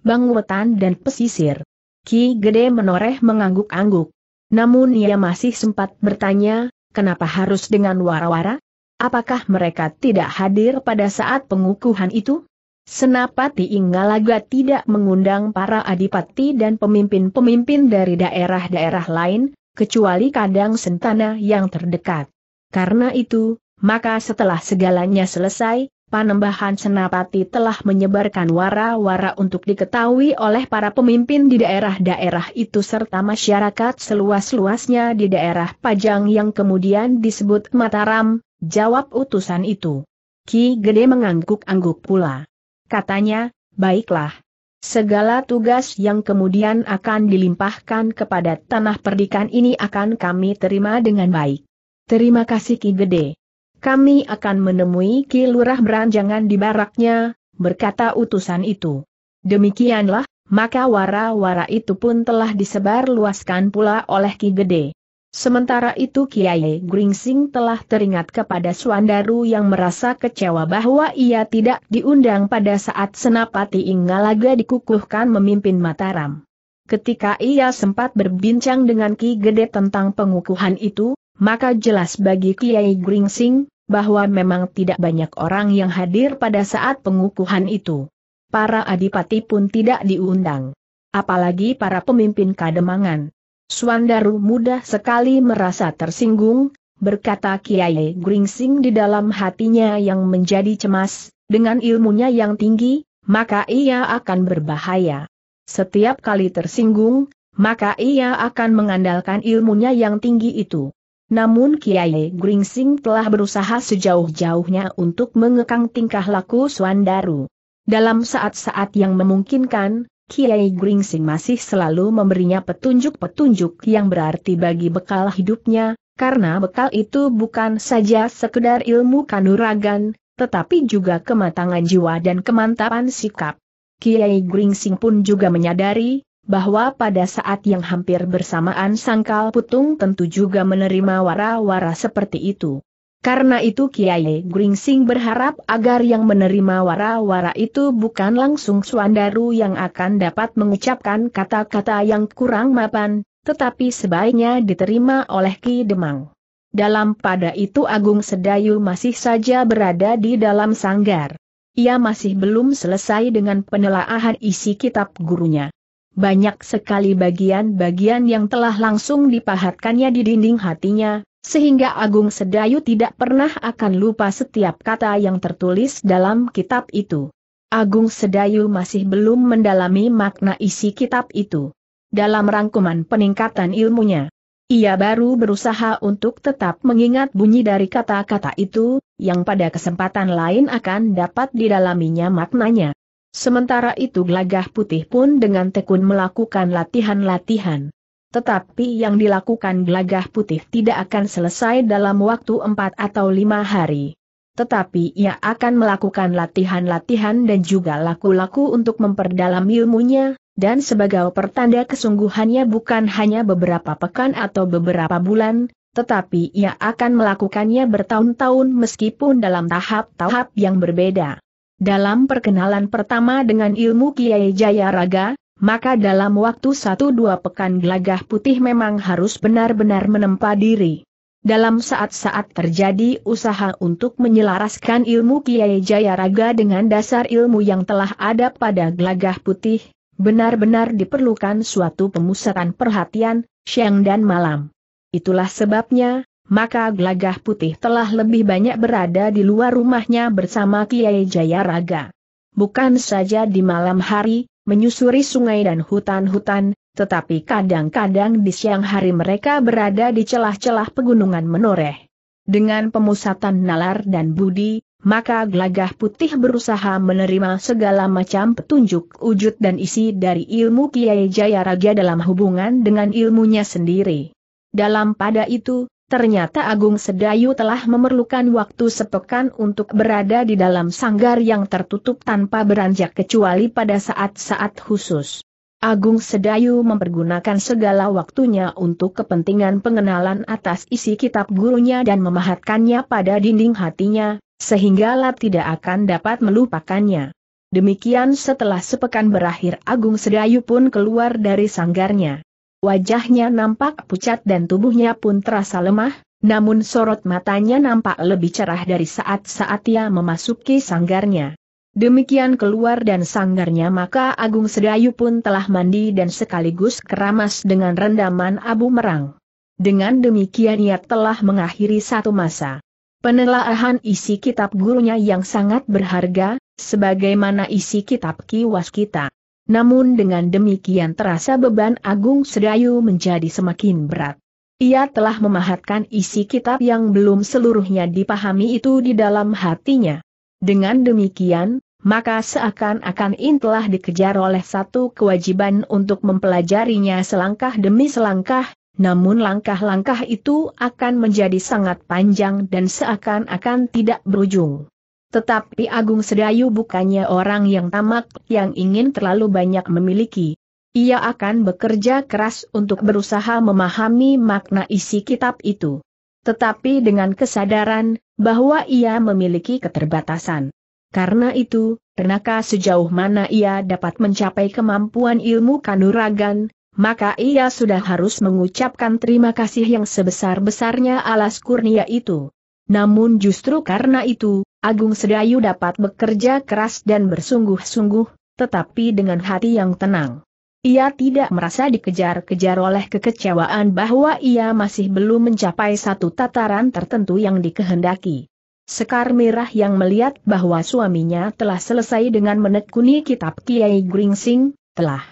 Bangwetan dan Pesisir. Ki Gede menoreh mengangguk-angguk. Namun ia masih sempat bertanya, kenapa harus dengan wara-wara? Apakah mereka tidak hadir pada saat pengukuhan itu? Senapati Inggalaga tidak mengundang para adipati dan pemimpin-pemimpin dari daerah-daerah lain, kecuali kadang sentana yang terdekat. Karena itu, maka setelah segalanya selesai, Panembahan Senapati telah menyebarkan wara-wara untuk diketahui oleh para pemimpin di daerah-daerah itu serta masyarakat seluas-luasnya di daerah Pajang yang kemudian disebut Mataram, Jawab utusan itu. Ki Gede mengangguk-angguk pula. Katanya, baiklah. Segala tugas yang kemudian akan dilimpahkan kepada tanah perdikan ini akan kami terima dengan baik. Terima kasih Ki Gede. Kami akan menemui Ki Lurah Beranjangan di baraknya, berkata utusan itu. Demikianlah, maka wara-wara itu pun telah disebar luaskan pula oleh Ki Gede. Sementara itu Kiai Gringsing telah teringat kepada Suandaru yang merasa kecewa bahwa ia tidak diundang pada saat Senapati Ingalaga dikukuhkan memimpin Mataram. Ketika ia sempat berbincang dengan Ki Gede tentang pengukuhan itu, maka jelas bagi Kiai Gringsing, bahwa memang tidak banyak orang yang hadir pada saat pengukuhan itu. Para adipati pun tidak diundang. Apalagi para pemimpin kademangan. Suandaru mudah sekali merasa tersinggung, berkata Kiai Gringsing di dalam hatinya yang menjadi cemas, dengan ilmunya yang tinggi, maka ia akan berbahaya. Setiap kali tersinggung, maka ia akan mengandalkan ilmunya yang tinggi itu. Namun Kiai Gringsing telah berusaha sejauh-jauhnya untuk mengekang tingkah laku Suandaru. Dalam saat-saat yang memungkinkan, Kiai Gringsing masih selalu memberinya petunjuk-petunjuk yang berarti bagi bekal hidupnya, karena bekal itu bukan saja sekedar ilmu kanuragan, tetapi juga kematangan jiwa dan kemantapan sikap. Kiai Gringsing pun juga menyadari, bahwa pada saat yang hampir bersamaan Sangkal Putung tentu juga menerima wara-wara seperti itu. Karena itu Kiai Gringsing berharap agar yang menerima wara-wara itu bukan langsung Suandaru yang akan dapat mengucapkan kata-kata yang kurang mapan, tetapi sebaiknya diterima oleh Ki Demang. Dalam pada itu Agung Sedayu masih saja berada di dalam sanggar. Ia masih belum selesai dengan penelaahan isi kitab gurunya. Banyak sekali bagian-bagian yang telah langsung dipahatkannya di dinding hatinya, sehingga Agung Sedayu tidak pernah akan lupa setiap kata yang tertulis dalam kitab itu. Agung Sedayu masih belum mendalami makna isi kitab itu. Dalam rangkuman peningkatan ilmunya, ia baru berusaha untuk tetap mengingat bunyi dari kata-kata itu, yang pada kesempatan lain akan dapat didalaminya maknanya. Sementara itu Glagah putih pun dengan tekun melakukan latihan-latihan. Tetapi yang dilakukan gelagah putih tidak akan selesai dalam waktu empat atau lima hari. Tetapi ia akan melakukan latihan-latihan dan juga laku-laku untuk memperdalam ilmunya, dan sebagai pertanda kesungguhannya bukan hanya beberapa pekan atau beberapa bulan, tetapi ia akan melakukannya bertahun-tahun meskipun dalam tahap-tahap yang berbeda. Dalam perkenalan pertama dengan ilmu Kiai Jaya Raga, maka dalam waktu satu dua pekan gelagah putih memang harus benar-benar menempa diri. Dalam saat-saat terjadi usaha untuk menyelaraskan ilmu Kiai Jayaraga dengan dasar ilmu yang telah ada pada gelagah putih, benar-benar diperlukan suatu pemusatan perhatian, siang dan malam. Itulah sebabnya, maka gelagah putih telah lebih banyak berada di luar rumahnya bersama Kiai Jayaraga. Bukan saja di malam hari, menyusuri sungai dan hutan-hutan, tetapi kadang-kadang di siang hari mereka berada di celah-celah pegunungan menoreh. Dengan pemusatan nalar dan budi, maka gelagah putih berusaha menerima segala macam petunjuk wujud dan isi dari ilmu Kiai Jaya Raja dalam hubungan dengan ilmunya sendiri. Dalam pada itu, Ternyata Agung Sedayu telah memerlukan waktu sepekan untuk berada di dalam sanggar yang tertutup tanpa beranjak kecuali pada saat-saat khusus. Agung Sedayu mempergunakan segala waktunya untuk kepentingan pengenalan atas isi kitab gurunya dan memahatkannya pada dinding hatinya, sehingga lab tidak akan dapat melupakannya. Demikian setelah sepekan berakhir Agung Sedayu pun keluar dari sanggarnya. Wajahnya nampak pucat dan tubuhnya pun terasa lemah, namun sorot matanya nampak lebih cerah dari saat-saat ia memasuki sanggarnya. Demikian keluar dan sanggarnya maka Agung Sedayu pun telah mandi dan sekaligus keramas dengan rendaman abu merang. Dengan demikian ia telah mengakhiri satu masa. Penelaahan isi kitab gurunya yang sangat berharga, sebagaimana isi kitab kiwas kita. Namun dengan demikian terasa beban Agung Sedayu menjadi semakin berat. Ia telah memahatkan isi kitab yang belum seluruhnya dipahami itu di dalam hatinya. Dengan demikian, maka seakan-akan In telah dikejar oleh satu kewajiban untuk mempelajarinya selangkah demi selangkah, namun langkah-langkah itu akan menjadi sangat panjang dan seakan-akan tidak berujung. Tetapi Agung Sedayu bukannya orang yang tamak yang ingin terlalu banyak memiliki. Ia akan bekerja keras untuk berusaha memahami makna isi kitab itu. Tetapi dengan kesadaran bahwa ia memiliki keterbatasan. Karena itu, Renaka sejauh mana ia dapat mencapai kemampuan ilmu kanuragan, maka ia sudah harus mengucapkan terima kasih yang sebesar-besarnya alas kurnia itu. Namun justru karena itu, Agung Sedayu dapat bekerja keras dan bersungguh-sungguh, tetapi dengan hati yang tenang. Ia tidak merasa dikejar-kejar oleh kekecewaan bahwa ia masih belum mencapai satu tataran tertentu yang dikehendaki. Sekar Mirah yang melihat bahwa suaminya telah selesai dengan menekuni kitab Kiai Gringsing, telah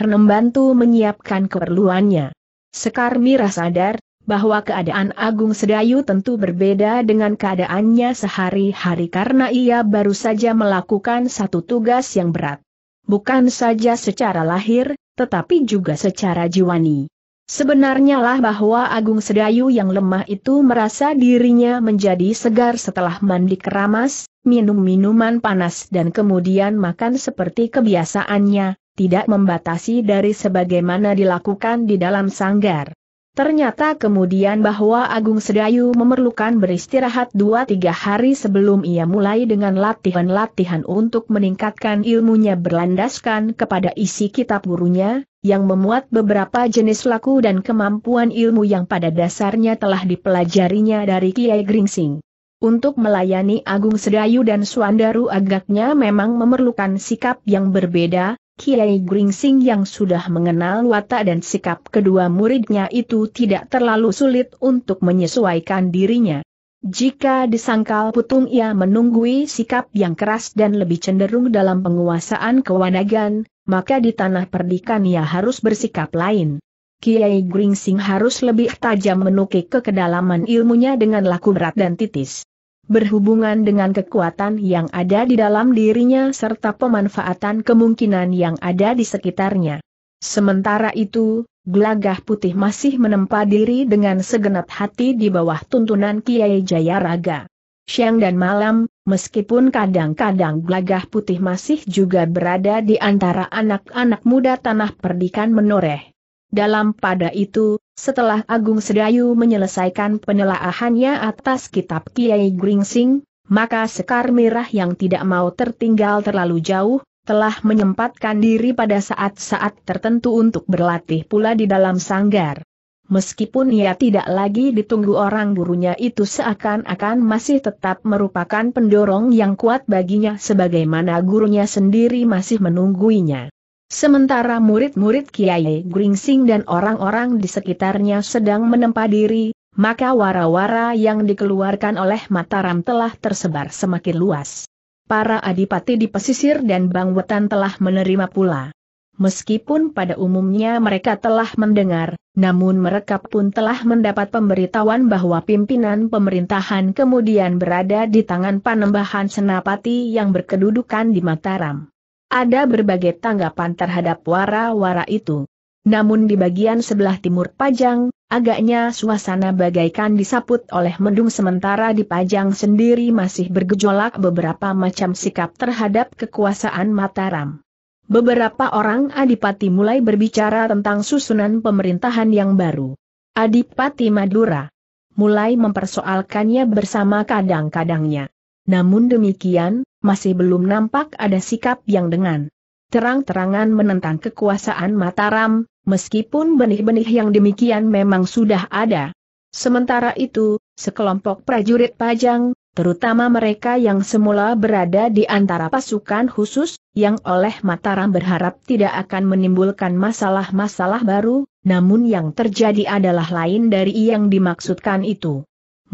membantu menyiapkan keperluannya. Sekar Mirah sadar, bahwa keadaan Agung Sedayu tentu berbeda dengan keadaannya sehari-hari karena ia baru saja melakukan satu tugas yang berat. Bukan saja secara lahir, tetapi juga secara jiwani. Sebenarnya lah bahwa Agung Sedayu yang lemah itu merasa dirinya menjadi segar setelah mandi keramas, minum minuman panas dan kemudian makan seperti kebiasaannya, tidak membatasi dari sebagaimana dilakukan di dalam sanggar. Ternyata kemudian bahwa Agung Sedayu memerlukan beristirahat 2-3 hari sebelum ia mulai dengan latihan-latihan untuk meningkatkan ilmunya berlandaskan kepada isi kitab gurunya, yang memuat beberapa jenis laku dan kemampuan ilmu yang pada dasarnya telah dipelajarinya dari Kiai Gringsing. Untuk melayani Agung Sedayu dan Suandaru agaknya memang memerlukan sikap yang berbeda, Kiai Gringsing yang sudah mengenal watak dan sikap kedua muridnya itu tidak terlalu sulit untuk menyesuaikan dirinya. Jika disangkal putung ia menunggui sikap yang keras dan lebih cenderung dalam penguasaan kewanagan, maka di tanah perdikan ia harus bersikap lain. Kiai Gringsing harus lebih tajam menukik ke kedalaman ilmunya dengan laku berat dan titis berhubungan dengan kekuatan yang ada di dalam dirinya serta pemanfaatan kemungkinan yang ada di sekitarnya. Sementara itu, Glagah Putih masih menempa diri dengan segenap hati di bawah tuntunan Kiai Jayaraga. Siang dan malam, meskipun kadang-kadang Glagah Putih masih juga berada di antara anak-anak muda tanah perdikan menoreh. Dalam pada itu, setelah Agung Sedayu menyelesaikan penelaahannya atas kitab Kiai Gringsing, maka Sekar Merah yang tidak mau tertinggal terlalu jauh, telah menyempatkan diri pada saat-saat tertentu untuk berlatih pula di dalam sanggar. Meskipun ia tidak lagi ditunggu orang gurunya itu seakan-akan masih tetap merupakan pendorong yang kuat baginya sebagaimana gurunya sendiri masih menungguinya. Sementara murid-murid Kiai Gringsing dan orang-orang di sekitarnya sedang menempa diri, maka wara-wara yang dikeluarkan oleh Mataram telah tersebar semakin luas. Para adipati di pesisir dan bangwetan telah menerima pula. Meskipun pada umumnya mereka telah mendengar, namun mereka pun telah mendapat pemberitahuan bahwa pimpinan pemerintahan kemudian berada di tangan panembahan senapati yang berkedudukan di Mataram. Ada berbagai tanggapan terhadap wara-wara itu. Namun di bagian sebelah timur Pajang, agaknya suasana bagaikan disaput oleh mendung sementara di Pajang sendiri masih bergejolak beberapa macam sikap terhadap kekuasaan Mataram. Beberapa orang adipati mulai berbicara tentang susunan pemerintahan yang baru. Adipati Madura mulai mempersoalkannya bersama kadang-kadangnya. Namun demikian, masih belum nampak ada sikap yang dengan terang-terangan menentang kekuasaan Mataram, meskipun benih-benih yang demikian memang sudah ada. Sementara itu, sekelompok prajurit pajang, terutama mereka yang semula berada di antara pasukan khusus, yang oleh Mataram berharap tidak akan menimbulkan masalah-masalah baru, namun yang terjadi adalah lain dari yang dimaksudkan itu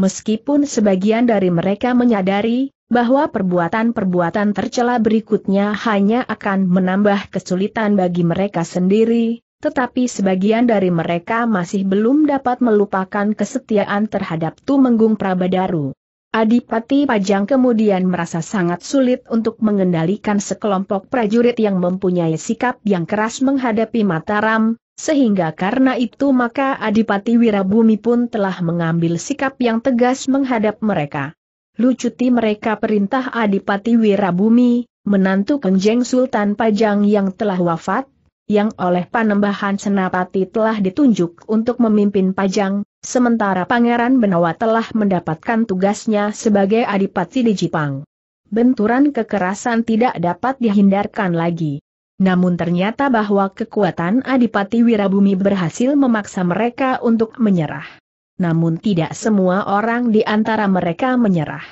meskipun sebagian dari mereka menyadari bahwa perbuatan-perbuatan tercela berikutnya hanya akan menambah kesulitan bagi mereka sendiri, tetapi sebagian dari mereka masih belum dapat melupakan kesetiaan terhadap Tumenggung Prabadaru. Adipati Pajang kemudian merasa sangat sulit untuk mengendalikan sekelompok prajurit yang mempunyai sikap yang keras menghadapi Mataram, sehingga karena itu maka Adipati Wirabumi pun telah mengambil sikap yang tegas menghadap mereka. Lucuti mereka perintah Adipati Wirabumi, menantu Kenjeng Sultan Pajang yang telah wafat, yang oleh panembahan Senapati telah ditunjuk untuk memimpin Pajang, Sementara Pangeran Benawa telah mendapatkan tugasnya sebagai adipati di Jepang, Benturan kekerasan tidak dapat dihindarkan lagi. Namun ternyata bahwa kekuatan Adipati Wirabumi berhasil memaksa mereka untuk menyerah. Namun tidak semua orang di antara mereka menyerah.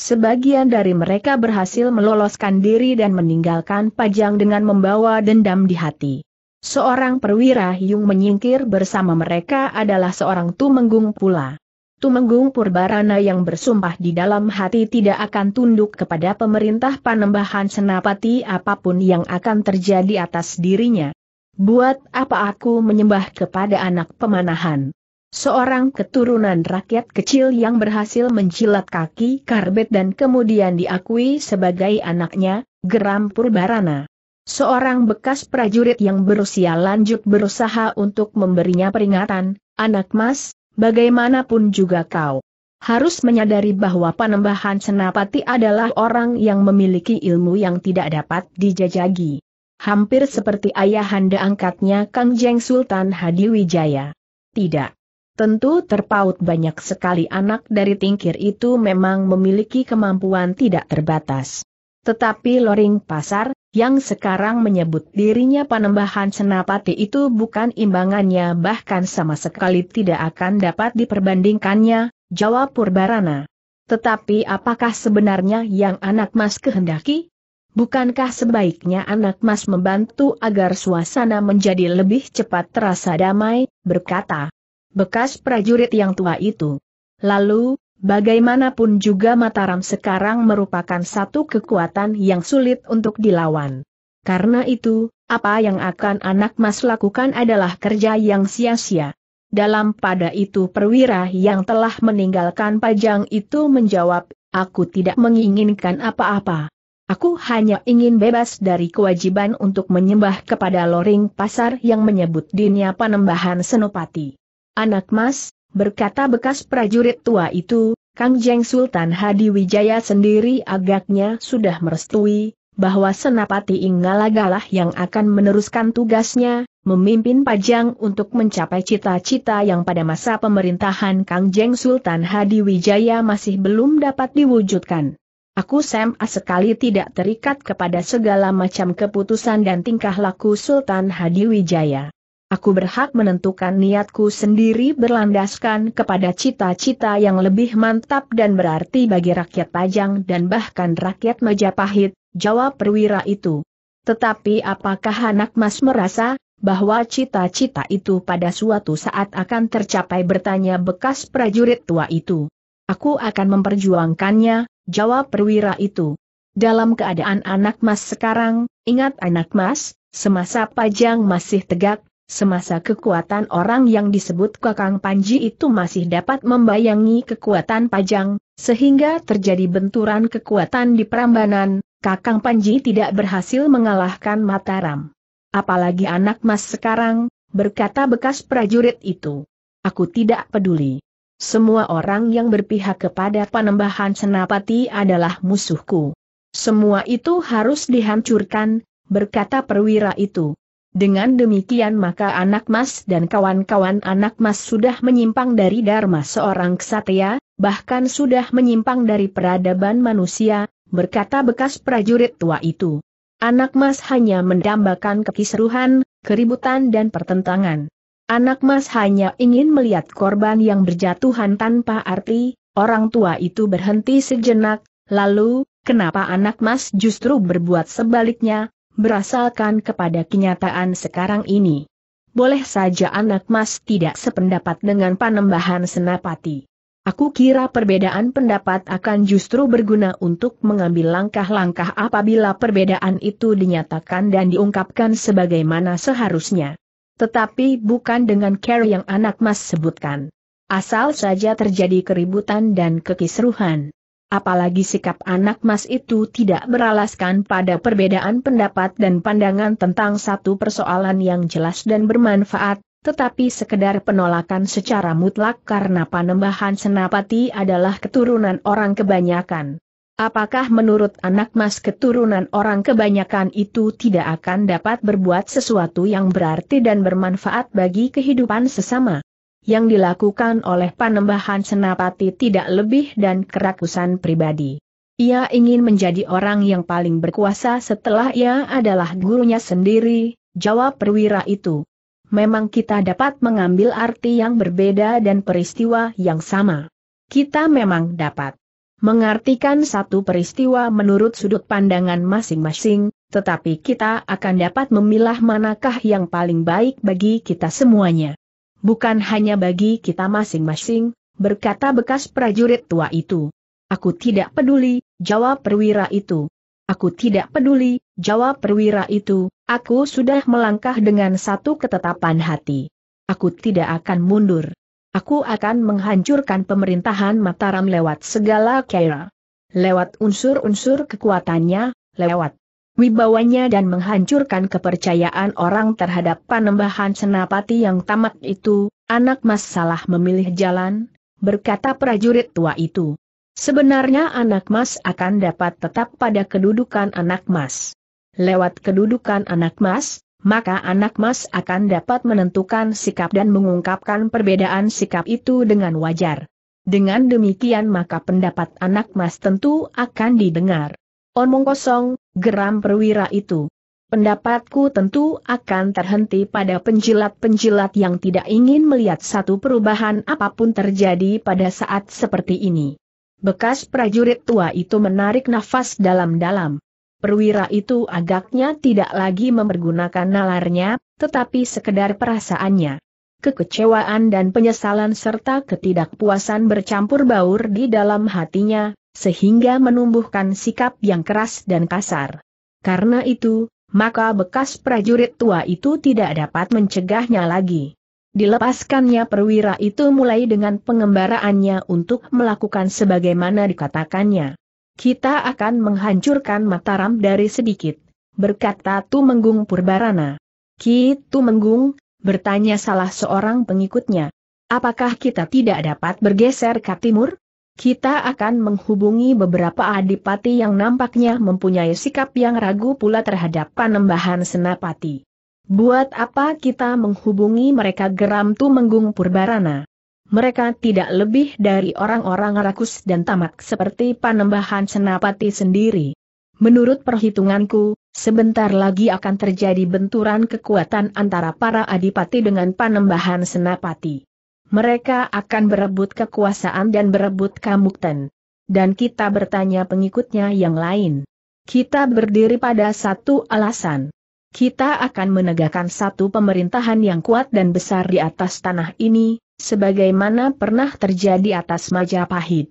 Sebagian dari mereka berhasil meloloskan diri dan meninggalkan Pajang dengan membawa dendam di hati. Seorang perwira yang menyingkir bersama mereka adalah seorang Tumenggung pula. Tumenggung Purbarana yang bersumpah di dalam hati tidak akan tunduk kepada pemerintah panembahan senapati apapun yang akan terjadi atas dirinya. Buat apa aku menyembah kepada anak pemanahan? Seorang keturunan rakyat kecil yang berhasil mencilat kaki karbet dan kemudian diakui sebagai anaknya, geram Purbarana. Seorang bekas prajurit yang berusia lanjut berusaha untuk memberinya peringatan, anak mas, bagaimanapun juga kau. Harus menyadari bahwa Panembahan Senapati adalah orang yang memiliki ilmu yang tidak dapat dijajagi. Hampir seperti ayahanda angkatnya Kang Jeng Sultan Hadiwijaya. Tidak. Tentu terpaut banyak sekali anak dari tingkir itu memang memiliki kemampuan tidak terbatas. Tetapi Loring Pasar, yang sekarang menyebut dirinya panembahan senapati itu bukan imbangannya bahkan sama sekali tidak akan dapat diperbandingkannya, jawab Purbarana. Tetapi apakah sebenarnya yang anak mas kehendaki? Bukankah sebaiknya anak mas membantu agar suasana menjadi lebih cepat terasa damai, berkata bekas prajurit yang tua itu. Lalu, Bagaimanapun juga Mataram sekarang merupakan satu kekuatan yang sulit untuk dilawan. Karena itu, apa yang akan anak mas lakukan adalah kerja yang sia-sia. Dalam pada itu perwira yang telah meninggalkan pajang itu menjawab, aku tidak menginginkan apa-apa. Aku hanya ingin bebas dari kewajiban untuk menyembah kepada loring pasar yang menyebut dinya panembahan senopati. Anak mas, berkata bekas prajurit tua itu, Kang Jeng Sultan Hadi Wijaya sendiri agaknya sudah merestui, bahwa Senapati Inggalagalah yang akan meneruskan tugasnya, memimpin Pajang untuk mencapai cita-cita yang pada masa pemerintahan Kang Jeng Sultan Hadi Wijaya masih belum dapat diwujudkan. Aku Sam sekali tidak terikat kepada segala macam keputusan dan tingkah laku Sultan Hadi Wijaya. Aku berhak menentukan niatku sendiri berlandaskan kepada cita-cita yang lebih mantap dan berarti bagi rakyat Pajang dan bahkan rakyat Majapahit, jawab perwira itu. Tetapi apakah anak mas merasa, bahwa cita-cita itu pada suatu saat akan tercapai bertanya bekas prajurit tua itu. Aku akan memperjuangkannya, jawab perwira itu. Dalam keadaan anak mas sekarang, ingat anak mas, semasa Pajang masih tegak Semasa kekuatan orang yang disebut Kakang Panji itu masih dapat membayangi kekuatan Pajang, sehingga terjadi benturan kekuatan di Prambanan, Kakang Panji tidak berhasil mengalahkan Mataram. Apalagi anak mas sekarang, berkata bekas prajurit itu. Aku tidak peduli. Semua orang yang berpihak kepada panembahan Senapati adalah musuhku. Semua itu harus dihancurkan, berkata perwira itu. Dengan demikian maka anak mas dan kawan-kawan anak mas sudah menyimpang dari Dharma seorang ksatria, bahkan sudah menyimpang dari peradaban manusia, berkata bekas prajurit tua itu. Anak mas hanya mendambakan kekisruhan, keributan dan pertentangan. Anak mas hanya ingin melihat korban yang berjatuhan tanpa arti, orang tua itu berhenti sejenak, lalu, kenapa anak mas justru berbuat sebaliknya, berasalkan kepada kenyataan sekarang ini. Boleh saja anak mas tidak sependapat dengan panembahan senapati. Aku kira perbedaan pendapat akan justru berguna untuk mengambil langkah-langkah apabila perbedaan itu dinyatakan dan diungkapkan sebagaimana seharusnya. Tetapi bukan dengan care yang anak mas sebutkan. Asal saja terjadi keributan dan kekisruhan apalagi sikap anak mas itu tidak beralaskan pada perbedaan pendapat dan pandangan tentang satu persoalan yang jelas dan bermanfaat, tetapi sekedar penolakan secara mutlak karena panembahan senapati adalah keturunan orang kebanyakan. Apakah menurut anak mas keturunan orang kebanyakan itu tidak akan dapat berbuat sesuatu yang berarti dan bermanfaat bagi kehidupan sesama? yang dilakukan oleh panembahan Senapati tidak lebih dan kerakusan pribadi. Ia ingin menjadi orang yang paling berkuasa setelah ia adalah gurunya sendiri, jawab perwira itu. Memang kita dapat mengambil arti yang berbeda dan peristiwa yang sama. Kita memang dapat mengartikan satu peristiwa menurut sudut pandangan masing-masing, tetapi kita akan dapat memilah manakah yang paling baik bagi kita semuanya. Bukan hanya bagi kita masing-masing, berkata bekas prajurit tua itu. Aku tidak peduli, jawab perwira itu. Aku tidak peduli, jawab perwira itu, aku sudah melangkah dengan satu ketetapan hati. Aku tidak akan mundur. Aku akan menghancurkan pemerintahan Mataram lewat segala kera. Lewat unsur-unsur kekuatannya, lewat wibawanya dan menghancurkan kepercayaan orang terhadap panembahan senapati yang tamat itu, anak mas salah memilih jalan, berkata prajurit tua itu. Sebenarnya anak mas akan dapat tetap pada kedudukan anak mas. Lewat kedudukan anak mas, maka anak mas akan dapat menentukan sikap dan mengungkapkan perbedaan sikap itu dengan wajar. Dengan demikian maka pendapat anak mas tentu akan didengar. Omong kosong, geram perwira itu. Pendapatku tentu akan terhenti pada penjilat-penjilat yang tidak ingin melihat satu perubahan apapun terjadi pada saat seperti ini. Bekas prajurit tua itu menarik nafas dalam-dalam. Perwira itu agaknya tidak lagi mempergunakan nalarnya, tetapi sekedar perasaannya. Kekecewaan dan penyesalan serta ketidakpuasan bercampur baur di dalam hatinya, sehingga menumbuhkan sikap yang keras dan kasar. Karena itu, maka bekas prajurit tua itu tidak dapat mencegahnya lagi. Dilepaskannya perwira itu mulai dengan pengembaraannya untuk melakukan sebagaimana dikatakannya. Kita akan menghancurkan Mataram dari sedikit, berkata Tumenggung Purbarana. Ki Tumenggung, bertanya salah seorang pengikutnya. Apakah kita tidak dapat bergeser ke timur? Kita akan menghubungi beberapa adipati yang nampaknya mempunyai sikap yang ragu pula terhadap panembahan senapati. Buat apa kita menghubungi mereka geram tu menggung purbarana? Mereka tidak lebih dari orang-orang rakus dan tamak seperti panembahan senapati sendiri. Menurut perhitunganku, sebentar lagi akan terjadi benturan kekuatan antara para adipati dengan panembahan senapati. Mereka akan berebut kekuasaan dan berebut Kamukten. Dan kita bertanya pengikutnya yang lain. Kita berdiri pada satu alasan. Kita akan menegakkan satu pemerintahan yang kuat dan besar di atas tanah ini, sebagaimana pernah terjadi atas Majapahit.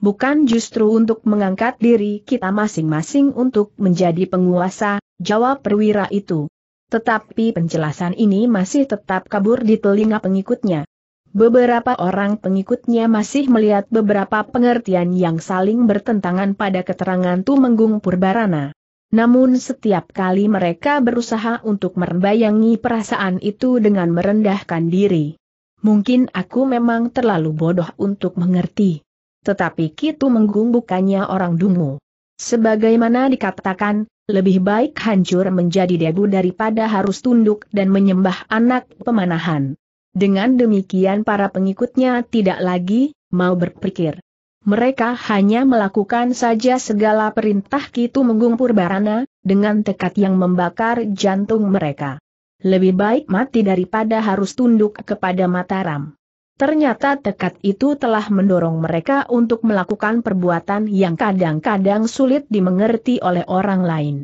Bukan justru untuk mengangkat diri kita masing-masing untuk menjadi penguasa, jawab perwira itu. Tetapi penjelasan ini masih tetap kabur di telinga pengikutnya. Beberapa orang pengikutnya masih melihat beberapa pengertian yang saling bertentangan pada keterangan Tumenggung Purbarana. Namun setiap kali mereka berusaha untuk merembayangi perasaan itu dengan merendahkan diri. Mungkin aku memang terlalu bodoh untuk mengerti. Tetapi Kitu Menggung bukannya orang dungu. Sebagaimana dikatakan, lebih baik hancur menjadi debu daripada harus tunduk dan menyembah anak pemanahan. Dengan demikian para pengikutnya tidak lagi mau berpikir. Mereka hanya melakukan saja segala perintah Kitu Menggung Purbarana, dengan tekad yang membakar jantung mereka. Lebih baik mati daripada harus tunduk kepada Mataram. Ternyata tekad itu telah mendorong mereka untuk melakukan perbuatan yang kadang-kadang sulit dimengerti oleh orang lain.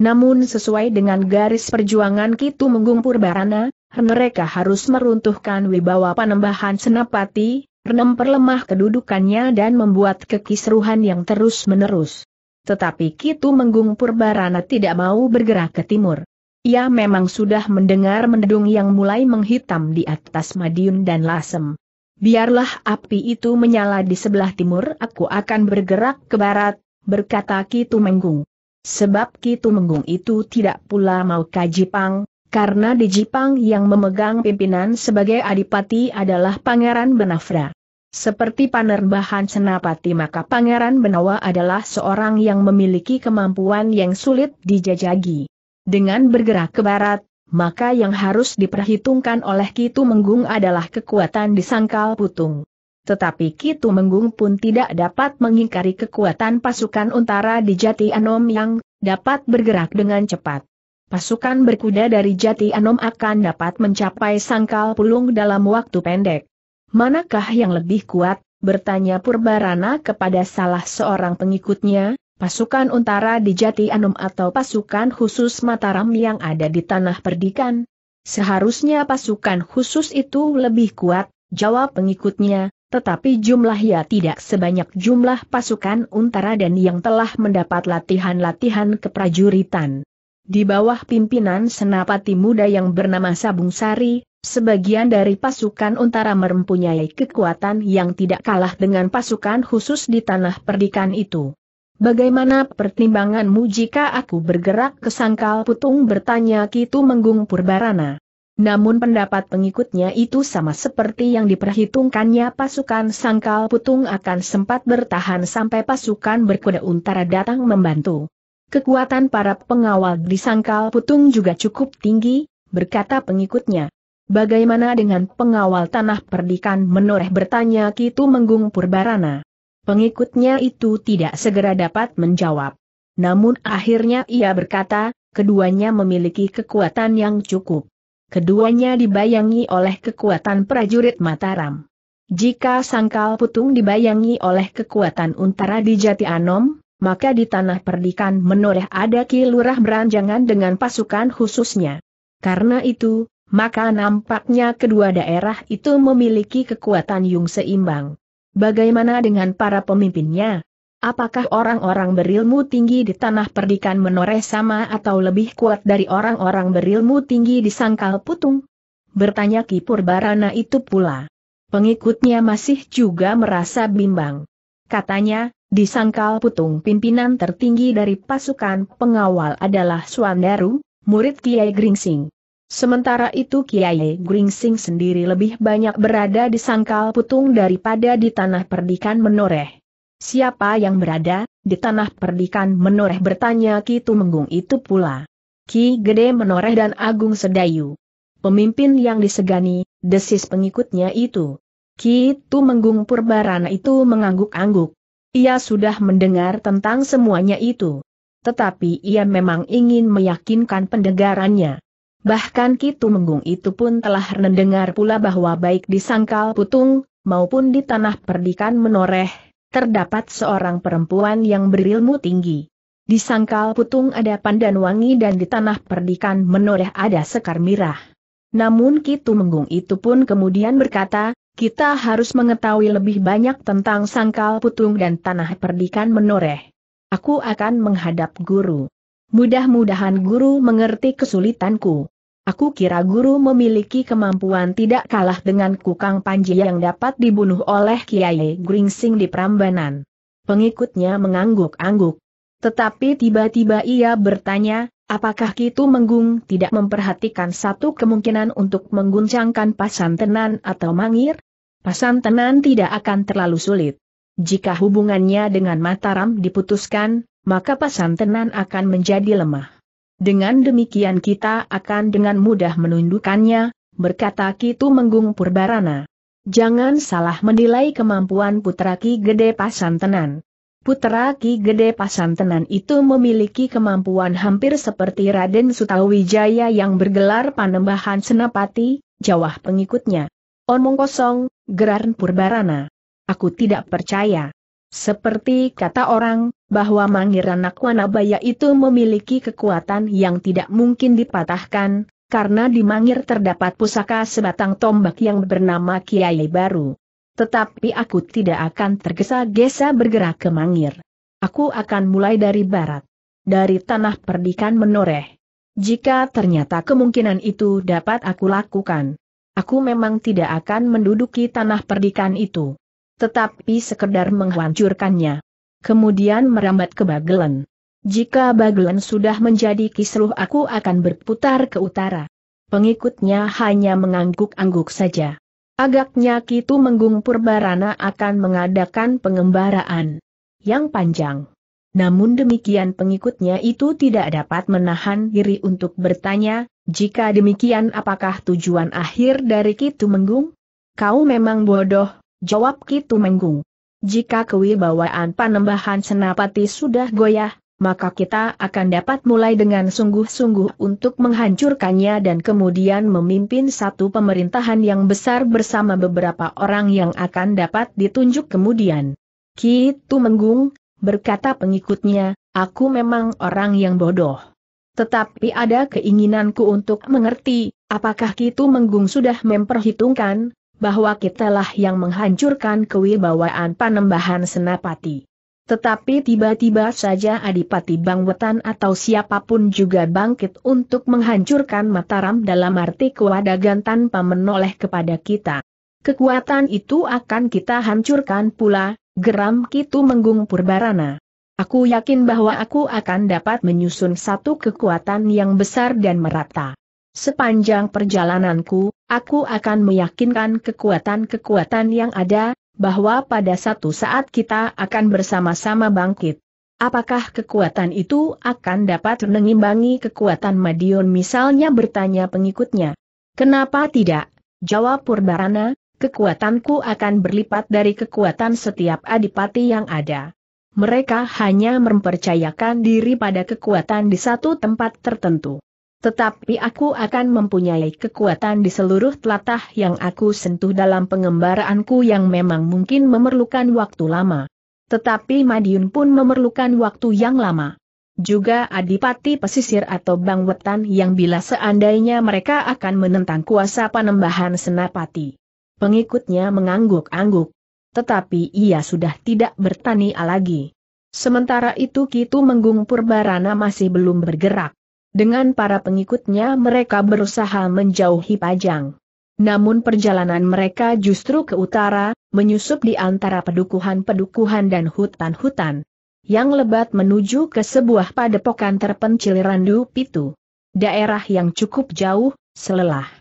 Namun sesuai dengan garis perjuangan Kitu Menggung Purbarana, mereka harus meruntuhkan wibawa panembahan Senapati, perlemah kedudukannya dan membuat kekisruhan yang terus-menerus. Tetapi Kitu Menggung Purbarana tidak mau bergerak ke timur. Ia memang sudah mendengar mendung yang mulai menghitam di atas Madiun dan Lasem. Biarlah api itu menyala di sebelah timur aku akan bergerak ke barat, berkata Kitu Menggung. Sebab Kitu Menggung itu tidak pula mau kaji pang, karena di Jipang yang memegang pimpinan sebagai adipati adalah Pangeran Benafra. Seperti penerbahan senapati maka Pangeran Benawa adalah seorang yang memiliki kemampuan yang sulit dijajagi. Dengan bergerak ke barat, maka yang harus diperhitungkan oleh Kitu Menggung adalah kekuatan di sangkal putung. Tetapi Kitu Menggung pun tidak dapat mengingkari kekuatan pasukan untara di Jati Anom yang dapat bergerak dengan cepat pasukan berkuda dari Jati Anom akan dapat mencapai sangkal pulung dalam waktu pendek. Manakah yang lebih kuat? Bertanya Purbarana kepada salah seorang pengikutnya, pasukan untara di Jati Anom atau pasukan khusus Mataram yang ada di tanah perdikan? Seharusnya pasukan khusus itu lebih kuat, jawab pengikutnya, tetapi jumlah jumlahnya tidak sebanyak jumlah pasukan untara dan yang telah mendapat latihan-latihan keprajuritan. Di bawah pimpinan senapati muda yang bernama Sabung Sari, sebagian dari pasukan Untara mempunyai kekuatan yang tidak kalah dengan pasukan khusus di tanah perdikan itu. Bagaimana pertimbanganmu jika aku bergerak ke sangkal putung bertanya Kitu Menggung Purbarana? Namun pendapat pengikutnya itu sama seperti yang diperhitungkannya pasukan sangkal putung akan sempat bertahan sampai pasukan berkuda untara datang membantu. Kekuatan para pengawal di sangkal putung juga cukup tinggi, berkata pengikutnya. Bagaimana dengan pengawal tanah perdikan menoreh bertanya Kitu Menggung Purbarana? Pengikutnya itu tidak segera dapat menjawab. Namun akhirnya ia berkata, keduanya memiliki kekuatan yang cukup. Keduanya dibayangi oleh kekuatan prajurit Mataram. Jika sangkal putung dibayangi oleh kekuatan untara di Jati Anom, maka di tanah perdikan menoreh ada Ki Lurah beranjangan dengan pasukan khususnya. Karena itu, maka nampaknya kedua daerah itu memiliki kekuatan yang seimbang. Bagaimana dengan para pemimpinnya? Apakah orang-orang berilmu tinggi di tanah perdikan menoreh sama atau lebih kuat dari orang-orang berilmu tinggi di sangkal putung? Bertanya Kipur Barana itu pula. Pengikutnya masih juga merasa bimbang. Katanya, Disangkal putung pimpinan tertinggi dari pasukan pengawal adalah Suandaru, murid Kiai Gringsing. Sementara itu Kiai Gringsing sendiri lebih banyak berada di sangkal putung daripada di tanah perdikan menoreh. Siapa yang berada di tanah perdikan menoreh bertanya Ki Tumenggung itu pula. Ki Gede Menoreh dan Agung Sedayu. Pemimpin yang disegani, desis pengikutnya itu. Ki Tumenggung Purbarana itu mengangguk-angguk. Ia sudah mendengar tentang semuanya itu. Tetapi ia memang ingin meyakinkan pendengarannya. Bahkan Kitu Menggung itu pun telah mendengar pula bahwa baik di Sangkal Putung, maupun di Tanah Perdikan Menoreh, terdapat seorang perempuan yang berilmu tinggi. Di Sangkal Putung ada Pandan Wangi dan di Tanah Perdikan Menoreh ada Sekar Mirah. Namun Kitu Menggung itu pun kemudian berkata, kita harus mengetahui lebih banyak tentang sangkal putung dan tanah perdikan menoreh. Aku akan menghadap guru. Mudah-mudahan guru mengerti kesulitanku. Aku kira guru memiliki kemampuan tidak kalah dengan kukang panji yang dapat dibunuh oleh Kiai Gringsing di Prambanan. Pengikutnya mengangguk-angguk. Tetapi tiba-tiba ia bertanya, apakah Kitu Menggung tidak memperhatikan satu kemungkinan untuk mengguncangkan Pasantenan atau Mangir? Pasantenan tidak akan terlalu sulit. Jika hubungannya dengan Mataram diputuskan, maka Pasantenan akan menjadi lemah. Dengan demikian kita akan dengan mudah menundukkannya, berkata Kitu Menggung Purbarana. Jangan salah menilai kemampuan putra Ki Gede Pasantenan. Putra Ki Gede Pasantenan itu memiliki kemampuan hampir seperti Raden Sutawijaya yang bergelar panembahan senapati, jawah pengikutnya. Omong kosong, geran purbarana. Aku tidak percaya. Seperti kata orang, bahwa Mangir anak Wanabaya itu memiliki kekuatan yang tidak mungkin dipatahkan, karena di Mangir terdapat pusaka sebatang tombak yang bernama Kiai Baru. Tetapi aku tidak akan tergesa-gesa bergerak ke Mangir. Aku akan mulai dari barat. Dari tanah perdikan menoreh. Jika ternyata kemungkinan itu dapat aku lakukan, aku memang tidak akan menduduki tanah perdikan itu. Tetapi sekedar menghancurkannya. Kemudian merambat ke Bagelen. Jika Bagelen sudah menjadi kisruh aku akan berputar ke utara. Pengikutnya hanya mengangguk-angguk saja. Agaknya Kitu Menggung Purbarana akan mengadakan pengembaraan yang panjang. Namun demikian pengikutnya itu tidak dapat menahan diri untuk bertanya, jika demikian apakah tujuan akhir dari Kitu Menggung? Kau memang bodoh, jawab Kitu Menggung. Jika kewibawaan panembahan senapati sudah goyah, maka kita akan dapat mulai dengan sungguh-sungguh untuk menghancurkannya dan kemudian memimpin satu pemerintahan yang besar bersama beberapa orang yang akan dapat ditunjuk kemudian. Kitu menggung, berkata pengikutnya, aku memang orang yang bodoh. Tetapi ada keinginanku untuk mengerti, apakah Kitu menggung sudah memperhitungkan, bahwa kitalah yang menghancurkan kewibawaan panembahan Senapati. Tetapi tiba-tiba saja Adipati Bangwetan atau siapapun juga bangkit untuk menghancurkan Mataram dalam arti kewadagan tanpa menoleh kepada kita. Kekuatan itu akan kita hancurkan pula, geram Kitu Menggung Purbarana. Aku yakin bahwa aku akan dapat menyusun satu kekuatan yang besar dan merata. Sepanjang perjalananku, aku akan meyakinkan kekuatan-kekuatan yang ada, bahwa pada satu saat kita akan bersama-sama bangkit. Apakah kekuatan itu akan dapat mengimbangi kekuatan Madiun misalnya bertanya pengikutnya? Kenapa tidak? Jawab Purbarana, kekuatanku akan berlipat dari kekuatan setiap adipati yang ada. Mereka hanya mempercayakan diri pada kekuatan di satu tempat tertentu. Tetapi aku akan mempunyai kekuatan di seluruh telatah yang aku sentuh dalam pengembaraanku yang memang mungkin memerlukan waktu lama. Tetapi Madiun pun memerlukan waktu yang lama. Juga adipati pesisir atau bang wetan yang bila seandainya mereka akan menentang kuasa panembahan senapati. Pengikutnya mengangguk-angguk. Tetapi ia sudah tidak bertani lagi. Sementara itu Kitu Menggung Purbarana masih belum bergerak. Dengan para pengikutnya mereka berusaha menjauhi Pajang. Namun perjalanan mereka justru ke utara, menyusup di antara pedukuhan-pedukuhan dan hutan-hutan. Yang lebat menuju ke sebuah padepokan terpencil Randu Pitu. Daerah yang cukup jauh, selelah.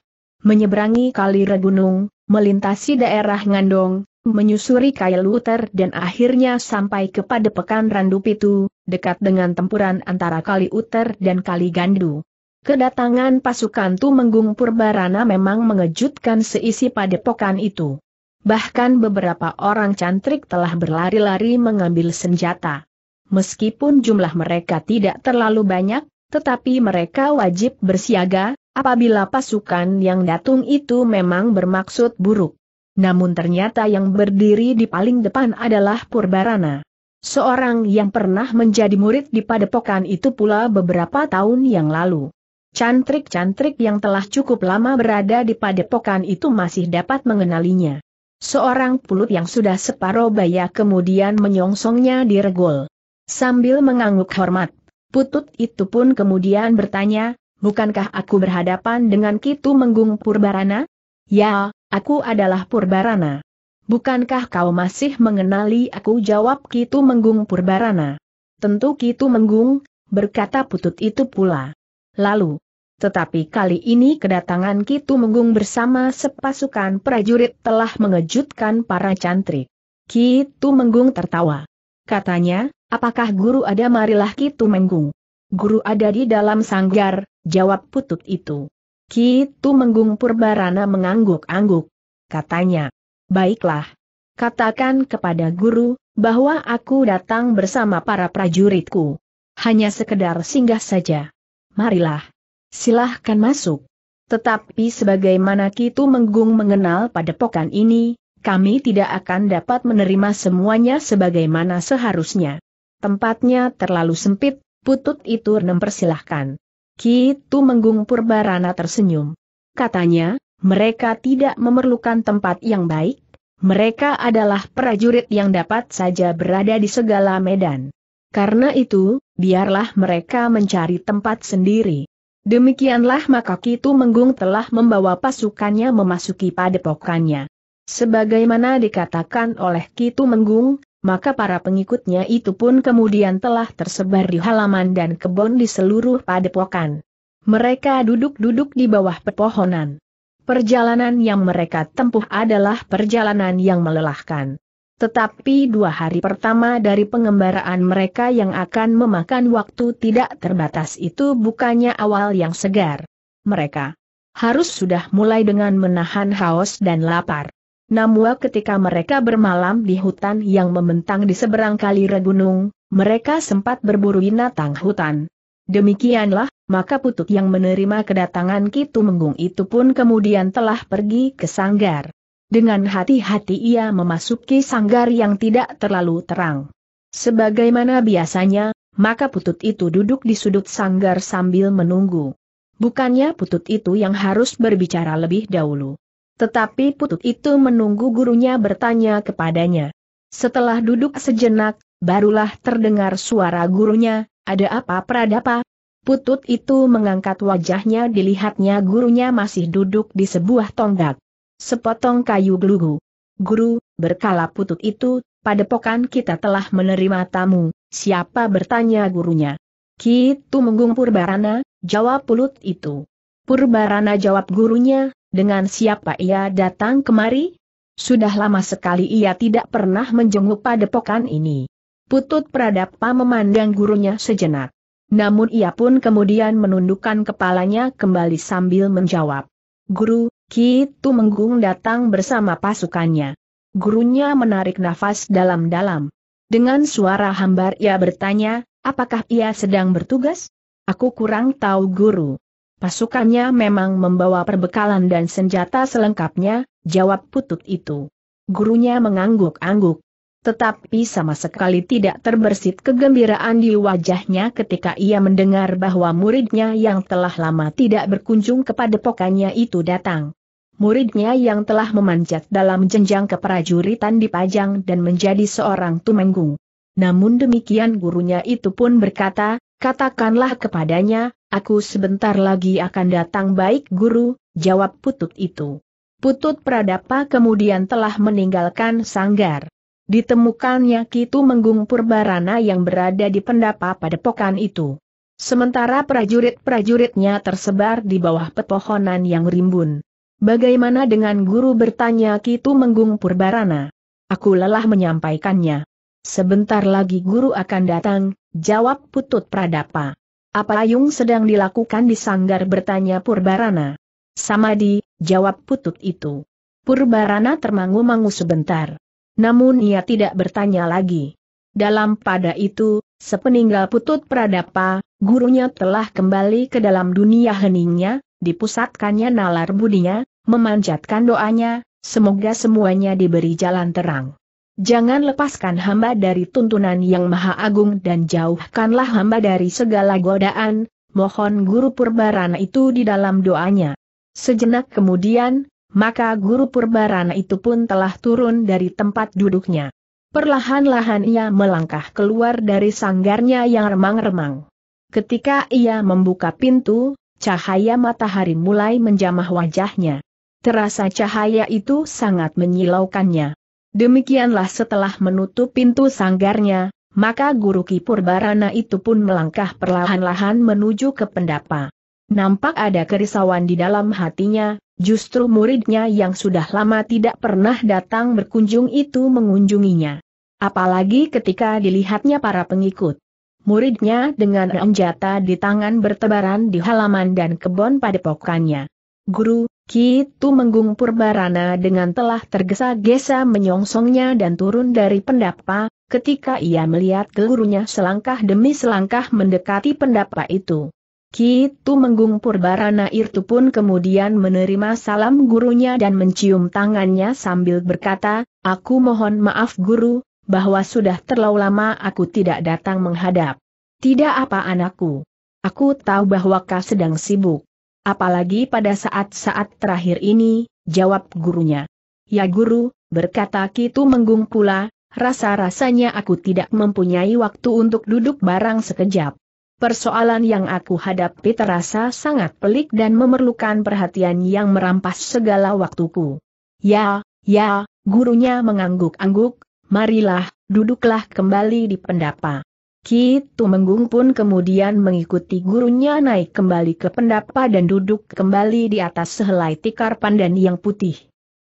Menyeberangi kali regunung, melintasi daerah Ngandong, menyusuri Kailuter dan akhirnya sampai ke padepokan Randu Pitu, dekat dengan tempuran antara Kali Uter dan Kali Gandu. Kedatangan pasukan Menggung Purbarana memang mengejutkan seisi padepokan itu. Bahkan beberapa orang cantrik telah berlari-lari mengambil senjata. Meskipun jumlah mereka tidak terlalu banyak, tetapi mereka wajib bersiaga, apabila pasukan yang datang itu memang bermaksud buruk. Namun ternyata yang berdiri di paling depan adalah Purbarana. Seorang yang pernah menjadi murid di padepokan itu pula beberapa tahun yang lalu. Cantrik-cantrik yang telah cukup lama berada di padepokan itu masih dapat mengenalinya. Seorang pulut yang sudah separuh baya kemudian menyongsongnya di regol. Sambil mengangguk hormat, putut itu pun kemudian bertanya, bukankah aku berhadapan dengan Kitu Menggung Purbarana? Ya, aku adalah Purbarana. Bukankah kau masih mengenali aku jawab Kitu Menggung Purbarana? Tentu Kitu Menggung, berkata putut itu pula. Lalu, tetapi kali ini kedatangan Kitu Menggung bersama sepasukan prajurit telah mengejutkan para cantrik. Kitu Menggung tertawa. Katanya, apakah guru ada marilah Kitu Menggung. Guru ada di dalam sanggar, jawab putut itu. Kitu Menggung Purbarana mengangguk-angguk. Katanya, Baiklah. Katakan kepada guru, bahwa aku datang bersama para prajuritku. Hanya sekedar singgah saja. Marilah. Silahkan masuk. Tetapi sebagaimana Kitu Menggung mengenal pada padepokan ini, kami tidak akan dapat menerima semuanya sebagaimana seharusnya. Tempatnya terlalu sempit, putut itu nempersilahkan. Kitu Menggung Purbarana tersenyum. Katanya, mereka tidak memerlukan tempat yang baik, mereka adalah prajurit yang dapat saja berada di segala medan. Karena itu, biarlah mereka mencari tempat sendiri. Demikianlah maka Kitu Menggung telah membawa pasukannya memasuki padepokannya. Sebagaimana dikatakan oleh Kitu Menggung, maka para pengikutnya itu pun kemudian telah tersebar di halaman dan kebun di seluruh padepokan. Mereka duduk-duduk di bawah pepohonan. Perjalanan yang mereka tempuh adalah perjalanan yang melelahkan. Tetapi dua hari pertama dari pengembaraan mereka yang akan memakan waktu tidak terbatas itu bukannya awal yang segar. Mereka harus sudah mulai dengan menahan haus dan lapar. Namun ketika mereka bermalam di hutan yang membentang di seberang kali regunung, mereka sempat berburu binatang hutan. Demikianlah, maka putuk yang menerima kedatangan Kitu Menggung itu pun kemudian telah pergi ke sanggar. Dengan hati-hati ia memasuki sanggar yang tidak terlalu terang. Sebagaimana biasanya, maka putut itu duduk di sudut sanggar sambil menunggu. Bukannya putut itu yang harus berbicara lebih dahulu. Tetapi putut itu menunggu gurunya bertanya kepadanya. Setelah duduk sejenak, barulah terdengar suara gurunya, ada apa peradapa? Putut itu mengangkat wajahnya dilihatnya gurunya masih duduk di sebuah tonggak. Sepotong kayu gelugu. Guru, berkala putut itu, padepokan kita telah menerima tamu, siapa bertanya gurunya. Kitu menggung Purbarana, jawab pulut itu. Purbarana jawab gurunya, dengan siapa ia datang kemari? Sudah lama sekali ia tidak pernah menjenguk padepokan ini. Putut Pradapa memandang gurunya sejenak. Namun ia pun kemudian menundukkan kepalanya kembali sambil menjawab. Guru, Ki menggung datang bersama pasukannya. Gurunya menarik nafas dalam-dalam. Dengan suara hambar ia bertanya, apakah ia sedang bertugas? Aku kurang tahu guru. Pasukannya memang membawa perbekalan dan senjata selengkapnya, jawab putut itu. Gurunya mengangguk-angguk. Tetapi sama sekali tidak terbersit kegembiraan di wajahnya ketika ia mendengar bahwa muridnya yang telah lama tidak berkunjung kepada pokannya itu datang. Muridnya yang telah memanjat dalam jenjang keprajuritan di Pajang dan menjadi seorang tumenggung. Namun demikian gurunya itu pun berkata, katakanlah kepadanya, aku sebentar lagi akan datang baik guru, jawab putut itu. Putut Pradapa kemudian telah meninggalkan sanggar. Ditemukannya Kitu Menggung Purbarana yang berada di pendapa padepokan itu. Sementara prajurit-prajuritnya tersebar di bawah pepohonan yang rimbun. Bagaimana dengan guru bertanya Kitu Menggung Purbarana? Aku lelah menyampaikannya. Sebentar lagi guru akan datang, jawab Putut Pradapa. Apa Ayung sedang dilakukan di sanggar bertanya Purbarana? Samadi, jawab Putut itu. Purbarana termangu-mangu sebentar namun ia tidak bertanya lagi. Dalam pada itu, sepeninggal putut Pradapa, gurunya telah kembali ke dalam dunia heningnya, dipusatkannya nalar budinya, memanjatkan doanya, semoga semuanya diberi jalan terang. Jangan lepaskan hamba dari tuntunan yang maha agung dan jauhkanlah hamba dari segala godaan, mohon guru purbarana itu di dalam doanya. Sejenak kemudian, maka guru purbarana itu pun telah turun dari tempat duduknya. Perlahan-lahan ia melangkah keluar dari sanggarnya yang remang-remang. Ketika ia membuka pintu, cahaya matahari mulai menjamah wajahnya. Terasa cahaya itu sangat menyilaukannya. Demikianlah setelah menutup pintu sanggarnya, maka guru Kipur Barana itu pun melangkah perlahan-lahan menuju ke pendapa. Nampak ada kerisauan di dalam hatinya, Justru muridnya yang sudah lama tidak pernah datang berkunjung itu mengunjunginya. Apalagi ketika dilihatnya para pengikut. Muridnya dengan senjata di tangan bertebaran di halaman dan kebun padepokannya. Guru, Kitu Menggung Purbarana dengan telah tergesa-gesa menyongsongnya dan turun dari pendapa, ketika ia melihat gurunya selangkah demi selangkah mendekati pendapa itu. Ki gitu Menggung Purbarana itu pun kemudian menerima salam gurunya dan mencium tangannya sambil berkata, Aku mohon maaf guru, bahwa sudah terlalu lama aku tidak datang menghadap. Tidak apa anakku. Aku tahu bahwa kau sedang sibuk. Apalagi pada saat-saat terakhir ini, jawab gurunya. Ya guru, berkata Ki gitu Menggung pula, rasa-rasanya aku tidak mempunyai waktu untuk duduk barang sekejap. Persoalan yang aku hadapi terasa sangat pelik dan memerlukan perhatian yang merampas segala waktuku. Ya, ya, gurunya mengangguk-angguk, marilah, duduklah kembali di pendapa. Kitu Tumenggung pun kemudian mengikuti gurunya naik kembali ke pendapa dan duduk kembali di atas sehelai tikar pandan yang putih.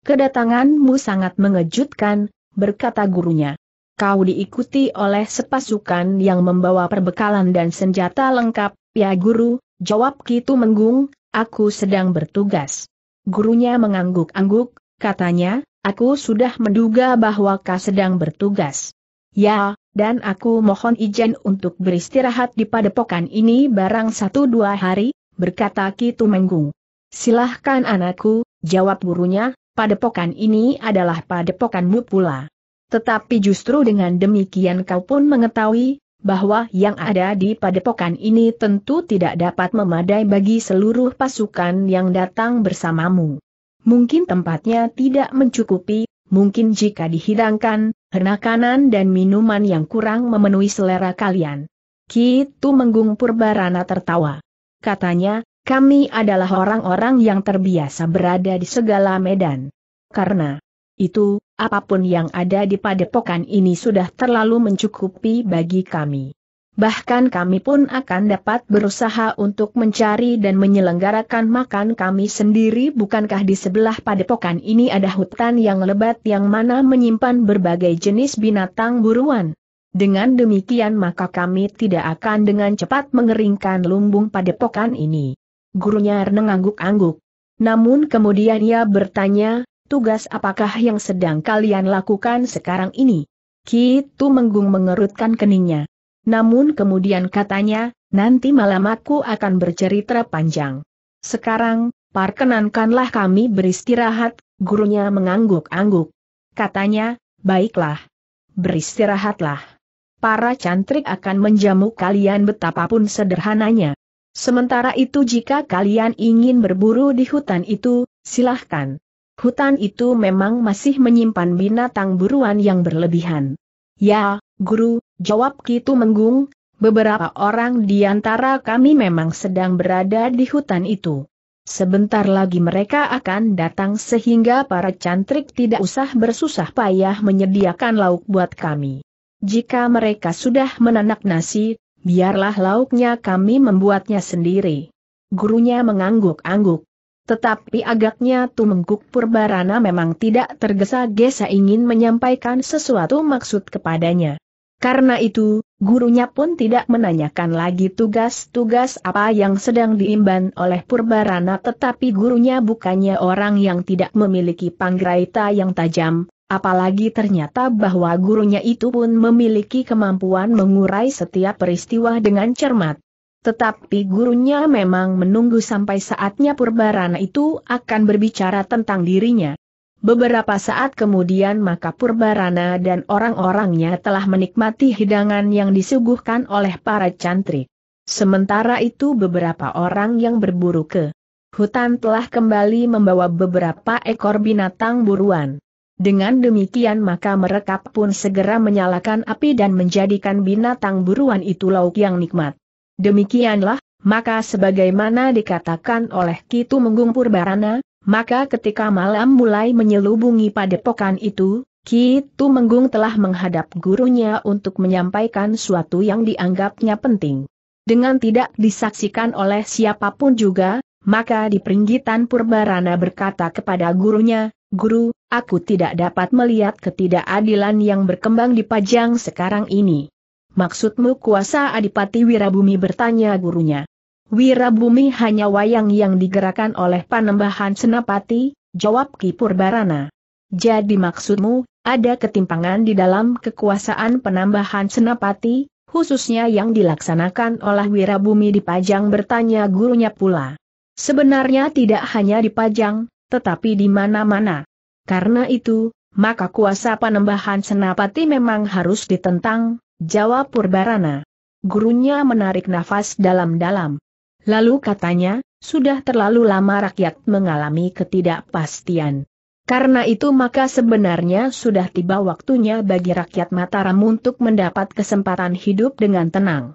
Kedatanganmu sangat mengejutkan, berkata gurunya kau diikuti oleh sepasukan yang membawa perbekalan dan senjata lengkap, ya guru, jawab Kitu Menggung, aku sedang bertugas. Gurunya mengangguk-angguk, katanya, aku sudah menduga bahwa kau sedang bertugas. Ya, dan aku mohon izin untuk beristirahat di padepokan ini barang satu dua hari, berkata Kitu Menggung. Silahkan anakku, jawab gurunya, padepokan ini adalah padepokanmu pula. Tetapi justru dengan demikian kau pun mengetahui, bahwa yang ada di padepokan ini tentu tidak dapat memadai bagi seluruh pasukan yang datang bersamamu. Mungkin tempatnya tidak mencukupi, mungkin jika dihidangkan, makanan dan minuman yang kurang memenuhi selera kalian. Kitu Menggung barana tertawa. Katanya, kami adalah orang-orang yang terbiasa berada di segala medan. Karena itu, apapun yang ada di padepokan ini sudah terlalu mencukupi bagi kami. Bahkan kami pun akan dapat berusaha untuk mencari dan menyelenggarakan makan kami sendiri bukankah di sebelah padepokan ini ada hutan yang lebat yang mana menyimpan berbagai jenis binatang buruan. Dengan demikian maka kami tidak akan dengan cepat mengeringkan lumbung padepokan ini. Gurunya renengangguk angguk Namun kemudian ia bertanya, tugas apakah yang sedang kalian lakukan sekarang ini? Kitu Menggung mengerutkan keningnya. Namun kemudian katanya, nanti malam aku akan bercerita panjang. Sekarang, parkenankanlah kami beristirahat, gurunya mengangguk-angguk. Katanya, baiklah. Beristirahatlah. Para cantrik akan menjamu kalian betapapun sederhananya. Sementara itu jika kalian ingin berburu di hutan itu, silahkan. Hutan itu memang masih menyimpan binatang buruan yang berlebihan. Ya, guru, jawab Kitu Menggung, beberapa orang di antara kami memang sedang berada di hutan itu. Sebentar lagi mereka akan datang sehingga para cantrik tidak usah bersusah payah menyediakan lauk buat kami. Jika mereka sudah menanak nasi, biarlah lauknya kami membuatnya sendiri. Gurunya mengangguk-angguk. Tetapi agaknya Tumenggung Purbarana memang tidak tergesa-gesa ingin menyampaikan sesuatu maksud kepadanya. Karena itu, gurunya pun tidak menanyakan lagi tugas-tugas apa yang sedang diimban oleh Purbarana tetapi gurunya bukannya orang yang tidak memiliki panggraita yang tajam, apalagi ternyata bahwa gurunya itu pun memiliki kemampuan mengurai setiap peristiwa dengan cermat. Tetapi gurunya memang menunggu sampai saatnya Purbarana itu akan berbicara tentang dirinya. Beberapa saat kemudian maka Purbarana dan orang-orangnya telah menikmati hidangan yang disuguhkan oleh para cantrik. Sementara itu beberapa orang yang berburu ke hutan telah kembali membawa beberapa ekor binatang buruan. Dengan demikian maka mereka pun segera menyalakan api dan menjadikan binatang buruan itu lauk yang nikmat. Demikianlah, maka sebagaimana dikatakan oleh Kitu Menggung Purbarana, maka ketika malam mulai menyelubungi padepokan itu, Kitu Menggung telah menghadap gurunya untuk menyampaikan suatu yang dianggapnya penting. Dengan tidak disaksikan oleh siapapun juga, maka di peringgitan Purbarana berkata kepada gurunya, Guru, aku tidak dapat melihat ketidakadilan yang berkembang di Pajang sekarang ini. Maksudmu kuasa Adipati Wirabumi bertanya gurunya. Wirabumi hanya wayang yang digerakkan oleh panembahan senapati, jawab Ki Purbarana. Jadi maksudmu, ada ketimpangan di dalam kekuasaan penambahan senapati, khususnya yang dilaksanakan oleh Wirabumi di Pajang bertanya gurunya pula. Sebenarnya tidak hanya di Pajang, tetapi di mana-mana. Karena itu, maka kuasa penambahan senapati memang harus ditentang, Jawab Purbarana. Gurunya menarik nafas dalam-dalam. Lalu katanya, sudah terlalu lama rakyat mengalami ketidakpastian. Karena itu maka sebenarnya sudah tiba waktunya bagi rakyat Mataram untuk mendapat kesempatan hidup dengan tenang.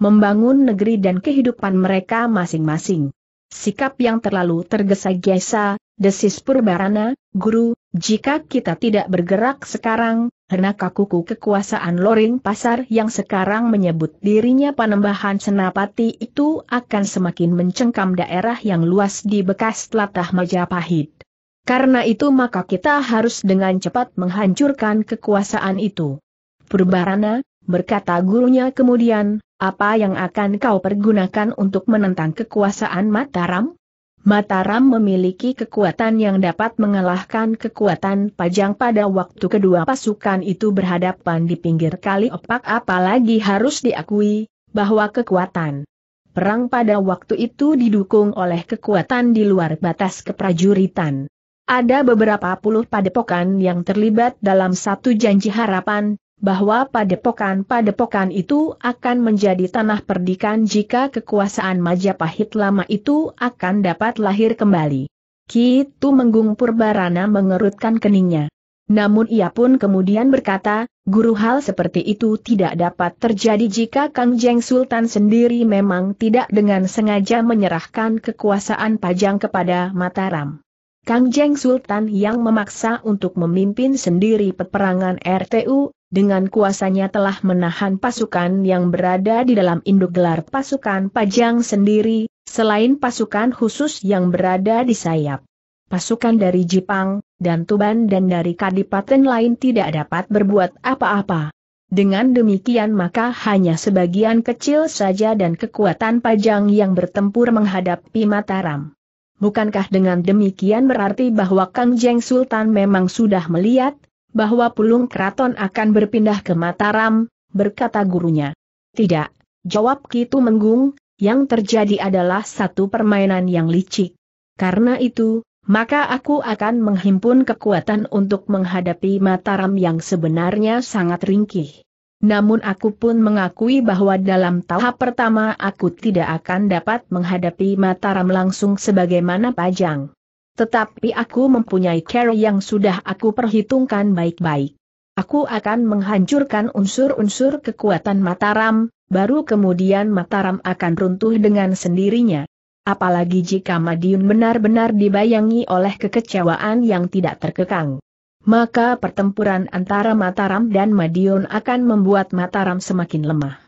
Membangun negeri dan kehidupan mereka masing-masing. Sikap yang terlalu tergesa-gesa, desis Purbarana, guru, jika kita tidak bergerak sekarang, karena kakuku kekuasaan Loring Pasar yang sekarang menyebut dirinya Panembahan Senapati itu akan semakin mencengkam daerah yang luas di bekas telatah Majapahit. Karena itu maka kita harus dengan cepat menghancurkan kekuasaan itu. Purbarana, berkata gurunya kemudian, apa yang akan kau pergunakan untuk menentang kekuasaan Mataram? Mataram memiliki kekuatan yang dapat mengalahkan kekuatan Pajang pada waktu kedua pasukan itu berhadapan di pinggir kali opak apalagi harus diakui, bahwa kekuatan perang pada waktu itu didukung oleh kekuatan di luar batas keprajuritan. Ada beberapa puluh padepokan yang terlibat dalam satu janji harapan, bahwa padepokan-padepokan itu akan menjadi tanah perdikan jika kekuasaan Majapahit lama itu akan dapat lahir kembali. Ki Menggung Purbarana mengerutkan keningnya. Namun ia pun kemudian berkata, guru hal seperti itu tidak dapat terjadi jika Kang Jeng Sultan sendiri memang tidak dengan sengaja menyerahkan kekuasaan Pajang kepada Mataram. Kang Jeng Sultan yang memaksa untuk memimpin sendiri peperangan RTU dengan kuasanya telah menahan pasukan yang berada di dalam induk gelar pasukan Pajang sendiri, selain pasukan khusus yang berada di sayap. Pasukan dari Jepang, dan Tuban dan dari kadipaten lain tidak dapat berbuat apa-apa. Dengan demikian maka hanya sebagian kecil saja dan kekuatan Pajang yang bertempur menghadapi Mataram. Bukankah dengan demikian berarti bahwa Kang Jeng Sultan memang sudah melihat bahwa pulung keraton akan berpindah ke Mataram, berkata gurunya. Tidak, jawab Kitu Menggung, yang terjadi adalah satu permainan yang licik. Karena itu, maka aku akan menghimpun kekuatan untuk menghadapi Mataram yang sebenarnya sangat ringkih. Namun aku pun mengakui bahwa dalam tahap pertama aku tidak akan dapat menghadapi Mataram langsung sebagaimana Pajang. Tetapi aku mempunyai cara yang sudah aku perhitungkan baik-baik. Aku akan menghancurkan unsur-unsur kekuatan Mataram, baru kemudian Mataram akan runtuh dengan sendirinya. Apalagi jika Madiun benar-benar dibayangi oleh kekecewaan yang tidak terkekang. Maka pertempuran antara Mataram dan Madiun akan membuat Mataram semakin lemah.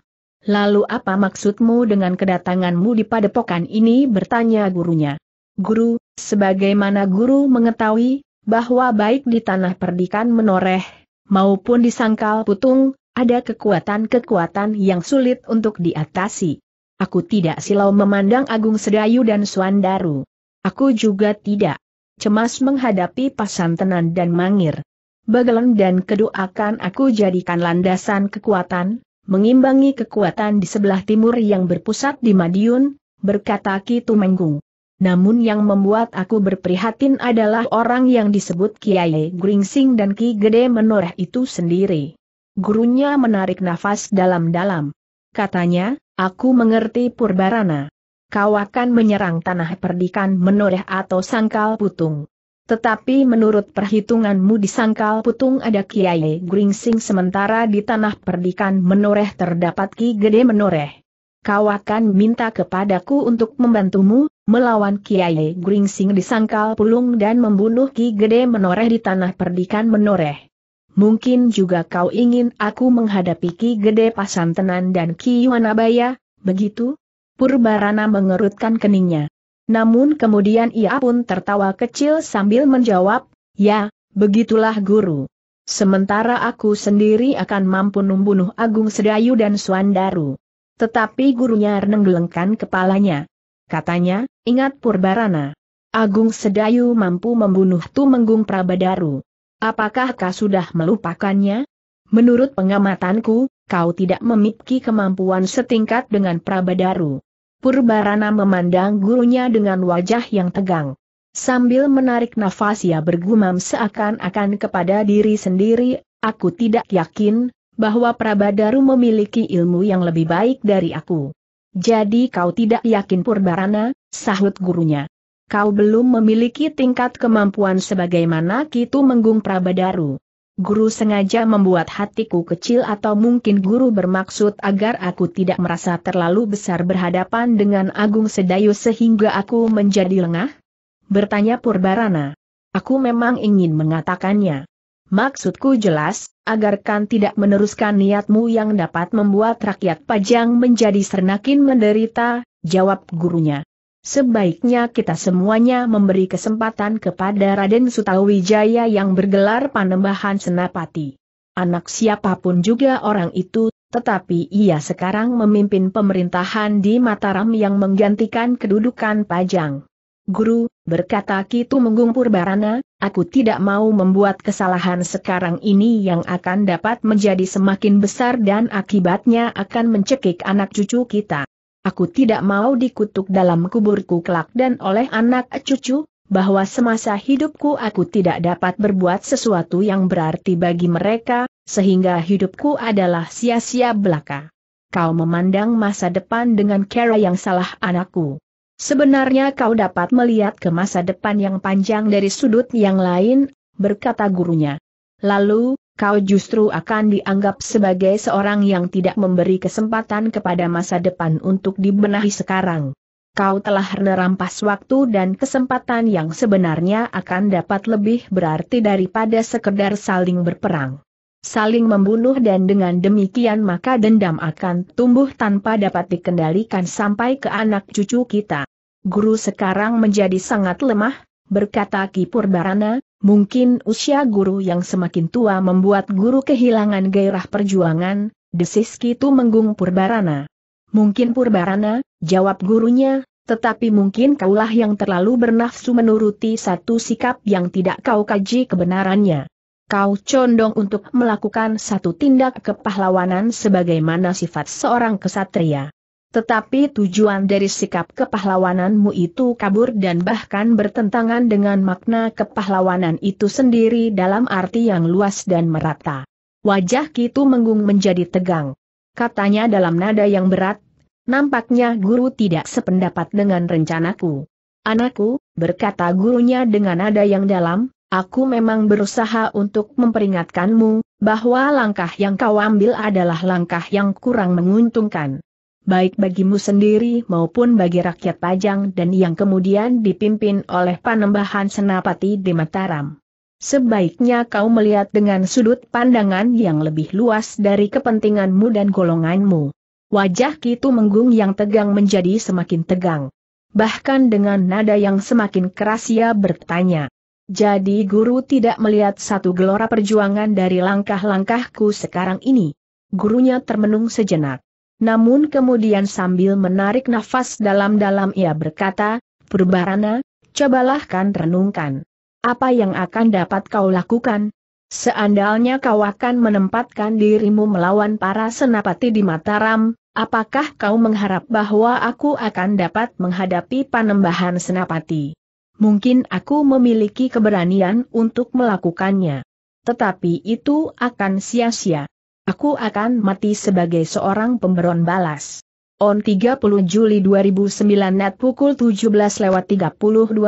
Lalu apa maksudmu dengan kedatanganmu di padepokan ini bertanya gurunya. Guru, Sebagaimana guru mengetahui, bahwa baik di tanah perdikan menoreh, maupun di sangkal putung, ada kekuatan-kekuatan yang sulit untuk diatasi. Aku tidak silau memandang Agung Sedayu dan Suandaru. Aku juga tidak cemas menghadapi Pasantenan dan Mangir. Bagelan dan kedua akan aku jadikan landasan kekuatan, mengimbangi kekuatan di sebelah timur yang berpusat di Madiun, berkata Ki Tumenggung. Namun yang membuat aku berprihatin adalah orang yang disebut Kiai Gringsing dan Ki Gede Menoreh itu sendiri. Gurunya menarik nafas dalam-dalam. Katanya, aku mengerti Purbarana. Kau akan menyerang tanah perdikan menoreh atau sangkal putung. Tetapi menurut perhitunganmu di sangkal putung ada Kiai Gringsing sementara di tanah perdikan menoreh terdapat Ki Gede Menoreh. Kau akan minta kepadaku untuk membantumu, melawan Kiai Gringsing disangkal pulung dan membunuh Ki Gede Menoreh di tanah perdikan Menoreh. Mungkin juga kau ingin aku menghadapi Ki Gede Pasantenan dan Ki Wanabaya, begitu? Purbarana mengerutkan keningnya. Namun kemudian ia pun tertawa kecil sambil menjawab, ya, begitulah guru. Sementara aku sendiri akan mampu membunuh Agung Sedayu dan Suandaru. Tetapi gurunya renenggelengkan kepalanya katanya, ingat Purbarana. Agung Sedayu mampu membunuh Tumenggung Prabadaru. Apakah kau sudah melupakannya? Menurut pengamatanku, kau tidak memiliki kemampuan setingkat dengan Prabadaru. Purbarana memandang gurunya dengan wajah yang tegang. Sambil menarik nafas ia bergumam seakan-akan kepada diri sendiri, aku tidak yakin, bahwa Prabadaru memiliki ilmu yang lebih baik dari aku. Jadi kau tidak yakin Purbarana, sahut gurunya. Kau belum memiliki tingkat kemampuan sebagaimana Kitu Menggung Prabadaru. Guru sengaja membuat hatiku kecil atau mungkin guru bermaksud agar aku tidak merasa terlalu besar berhadapan dengan Agung Sedayu sehingga aku menjadi lengah? Bertanya Purbarana. Aku memang ingin mengatakannya. Maksudku jelas, agar agarkan tidak meneruskan niatmu yang dapat membuat rakyat Pajang menjadi sernakin menderita, jawab gurunya. Sebaiknya kita semuanya memberi kesempatan kepada Raden Sutawijaya yang bergelar Panembahan Senapati. Anak siapapun juga orang itu, tetapi ia sekarang memimpin pemerintahan di Mataram yang menggantikan kedudukan Pajang. Guru, berkata Kitu Menggung Purbarana, aku tidak mau membuat kesalahan sekarang ini yang akan dapat menjadi semakin besar dan akibatnya akan mencekik anak cucu kita. Aku tidak mau dikutuk dalam kuburku kelak dan oleh anak cucu, bahwa semasa hidupku aku tidak dapat berbuat sesuatu yang berarti bagi mereka, sehingga hidupku adalah sia-sia belaka. Kau memandang masa depan dengan cara yang salah anakku. Sebenarnya kau dapat melihat ke masa depan yang panjang dari sudut yang lain, berkata gurunya. Lalu, kau justru akan dianggap sebagai seorang yang tidak memberi kesempatan kepada masa depan untuk dibenahi sekarang. Kau telah merampas waktu dan kesempatan yang sebenarnya akan dapat lebih berarti daripada sekedar saling berperang. Saling membunuh dan dengan demikian maka dendam akan tumbuh tanpa dapat dikendalikan sampai ke anak cucu kita guru sekarang menjadi sangat lemah, berkata Kipur Barana, mungkin usia guru yang semakin tua membuat guru kehilangan gairah perjuangan, desis Kitu Menggung Purbarana. Mungkin Purbarana, jawab gurunya, tetapi mungkin kaulah yang terlalu bernafsu menuruti satu sikap yang tidak kau kaji kebenarannya. Kau condong untuk melakukan satu tindak kepahlawanan sebagaimana sifat seorang kesatria. Tetapi tujuan dari sikap kepahlawananmu itu kabur dan bahkan bertentangan dengan makna kepahlawanan itu sendiri dalam arti yang luas dan merata. Wajah Kitu Menggung menjadi tegang. Katanya dalam nada yang berat, nampaknya guru tidak sependapat dengan rencanaku. Anakku, berkata gurunya dengan nada yang dalam, aku memang berusaha untuk memperingatkanmu, bahwa langkah yang kau ambil adalah langkah yang kurang menguntungkan baik bagimu sendiri maupun bagi rakyat Pajang dan yang kemudian dipimpin oleh panembahan senapati di Mataram. Sebaiknya kau melihat dengan sudut pandangan yang lebih luas dari kepentinganmu dan golonganmu. Wajah Kitu Menggung yang tegang menjadi semakin tegang. Bahkan dengan nada yang semakin keras ia bertanya. Jadi guru tidak melihat satu gelora perjuangan dari langkah-langkahku sekarang ini. Gurunya termenung sejenak. Namun kemudian sambil menarik nafas dalam-dalam ia berkata, Purbarana, cobalah kan renungkan. Apa yang akan dapat kau lakukan? Seandainya kau akan menempatkan dirimu melawan para senapati di Mataram, apakah kau mengharap bahwa aku akan dapat menghadapi panembahan senapati? Mungkin aku memiliki keberanian untuk melakukannya. Tetapi itu akan sia-sia. Aku akan mati sebagai seorang pemberon balas. On 30 Juli 2009 net pukul 17 lewat 32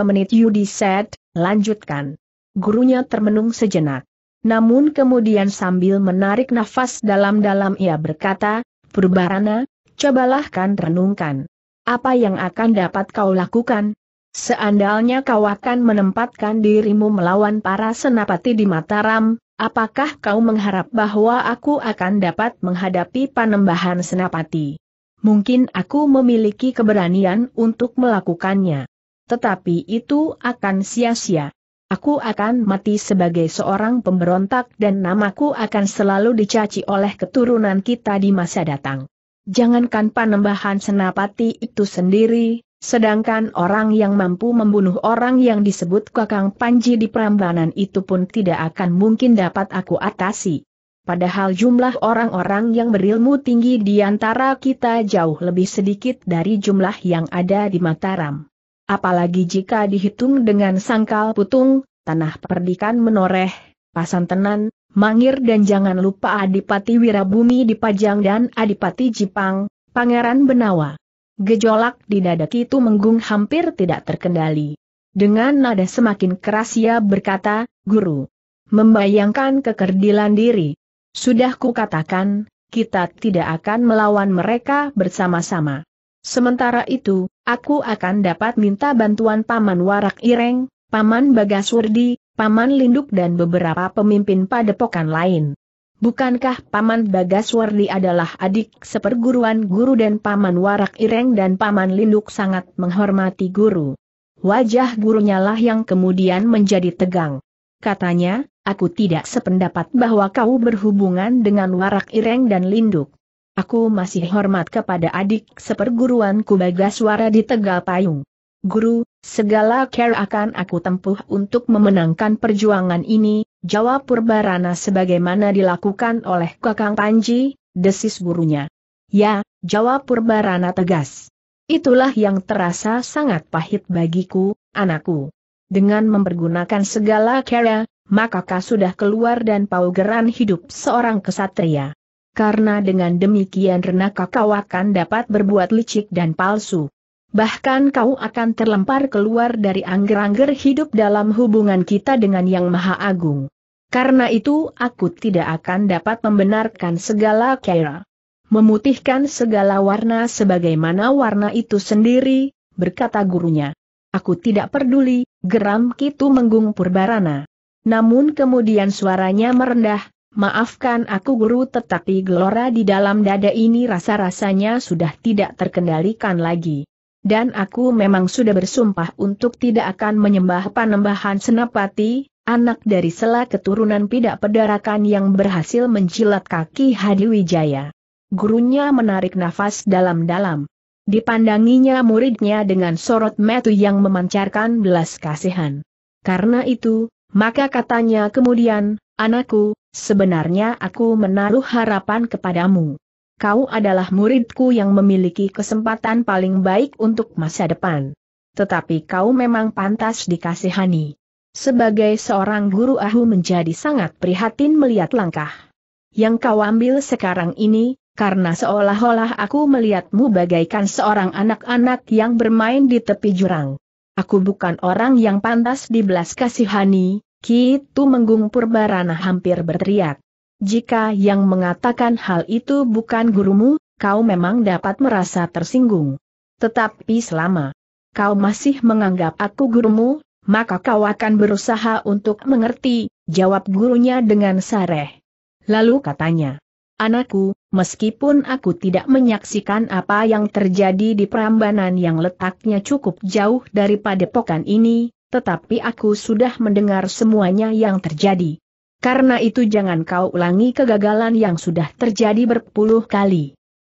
menit Yudi said, lanjutkan. Gurunya termenung sejenak. Namun kemudian sambil menarik nafas dalam-dalam ia berkata, Purbarana, cobalah kan renungkan. Apa yang akan dapat kau lakukan? Seandainya kau akan menempatkan dirimu melawan para senapati di Mataram, apakah kau mengharap bahwa aku akan dapat menghadapi panembahan senapati? Mungkin aku memiliki keberanian untuk melakukannya. Tetapi itu akan sia-sia. Aku akan mati sebagai seorang pemberontak dan namaku akan selalu dicaci oleh keturunan kita di masa datang. Jangankan panembahan senapati itu sendiri, Sedangkan orang yang mampu membunuh orang yang disebut Kakang Panji di Prambanan itu pun tidak akan mungkin dapat aku atasi. Padahal jumlah orang-orang yang berilmu tinggi di antara kita jauh lebih sedikit dari jumlah yang ada di Mataram. Apalagi jika dihitung dengan sangkal putung, tanah perdikan menoreh, Pasan Tenan, mangir dan jangan lupa Adipati Wirabumi di Pajang dan Adipati Jipang, Pangeran Benawa. Gejolak di dada itu Menggung hampir tidak terkendali. Dengan nada semakin keras ia berkata, Guru, membayangkan kekerdilan diri. Sudah kukatakan, kita tidak akan melawan mereka bersama-sama. Sementara itu, aku akan dapat minta bantuan Paman Warak Ireng, Paman Bagaswardi, Paman Linduk dan beberapa pemimpin padepokan lain. Bukankah Paman Bagaswardi adalah adik seperguruan guru dan Paman Warak Ireng dan Paman Linduk sangat menghormati guru? Wajah gurunya lah yang kemudian menjadi tegang. Katanya, aku tidak sependapat bahwa kau berhubungan dengan Warak Ireng dan Linduk. Aku masih hormat kepada adik seperguruanku Bagaswara di Tegal Payung. Guru, segala care akan aku tempuh untuk memenangkan perjuangan ini, Jawab Purbarana sebagaimana dilakukan oleh Kakang Panji, desis gurunya. Ya, jawab Purbarana tegas. Itulah yang terasa sangat pahit bagiku, anakku. Dengan mempergunakan segala cara, maka kau sudah keluar dan paugeran hidup seorang kesatria. Karena dengan demikian Renaka kau akan dapat berbuat licik dan palsu. Bahkan kau akan terlempar keluar dari angger-angger hidup dalam hubungan kita dengan Yang Maha Agung. Karena itu aku tidak akan dapat membenarkan segala kera. Memutihkan segala warna sebagaimana warna itu sendiri, berkata gurunya. Aku tidak peduli, geram Kitu Menggung Purbarana. Namun kemudian suaranya merendah, maafkan aku guru tetapi gelora di dalam dada ini rasa-rasanya sudah tidak terkendalikan lagi. Dan aku memang sudah bersumpah untuk tidak akan menyembah panembahan senapati, anak dari sela keturunan pidak pedarakan yang berhasil menjilat kaki Hadi Wijaya. Gurunya menarik nafas dalam-dalam. Dipandanginya muridnya dengan sorot metu yang memancarkan belas kasihan. Karena itu, maka katanya kemudian, anakku, sebenarnya aku menaruh harapan kepadamu. Kau adalah muridku yang memiliki kesempatan paling baik untuk masa depan. Tetapi kau memang pantas dikasihani. Sebagai seorang guru Ahu menjadi sangat prihatin melihat langkah yang kau ambil sekarang ini, karena seolah-olah aku melihatmu bagaikan seorang anak-anak yang bermain di tepi jurang. Aku bukan orang yang pantas dibelas kasihani, Kitu Menggung Purbarana hampir berteriak. Jika yang mengatakan hal itu bukan gurumu, kau memang dapat merasa tersinggung. Tetapi selama kau masih menganggap aku gurumu, maka kau akan berusaha untuk mengerti, jawab gurunya dengan sareh. Lalu katanya, Anakku, meskipun aku tidak menyaksikan apa yang terjadi di perambanan yang letaknya cukup jauh dari padepokan ini, tetapi aku sudah mendengar semuanya yang terjadi. Karena itu jangan kau ulangi kegagalan yang sudah terjadi berpuluh kali.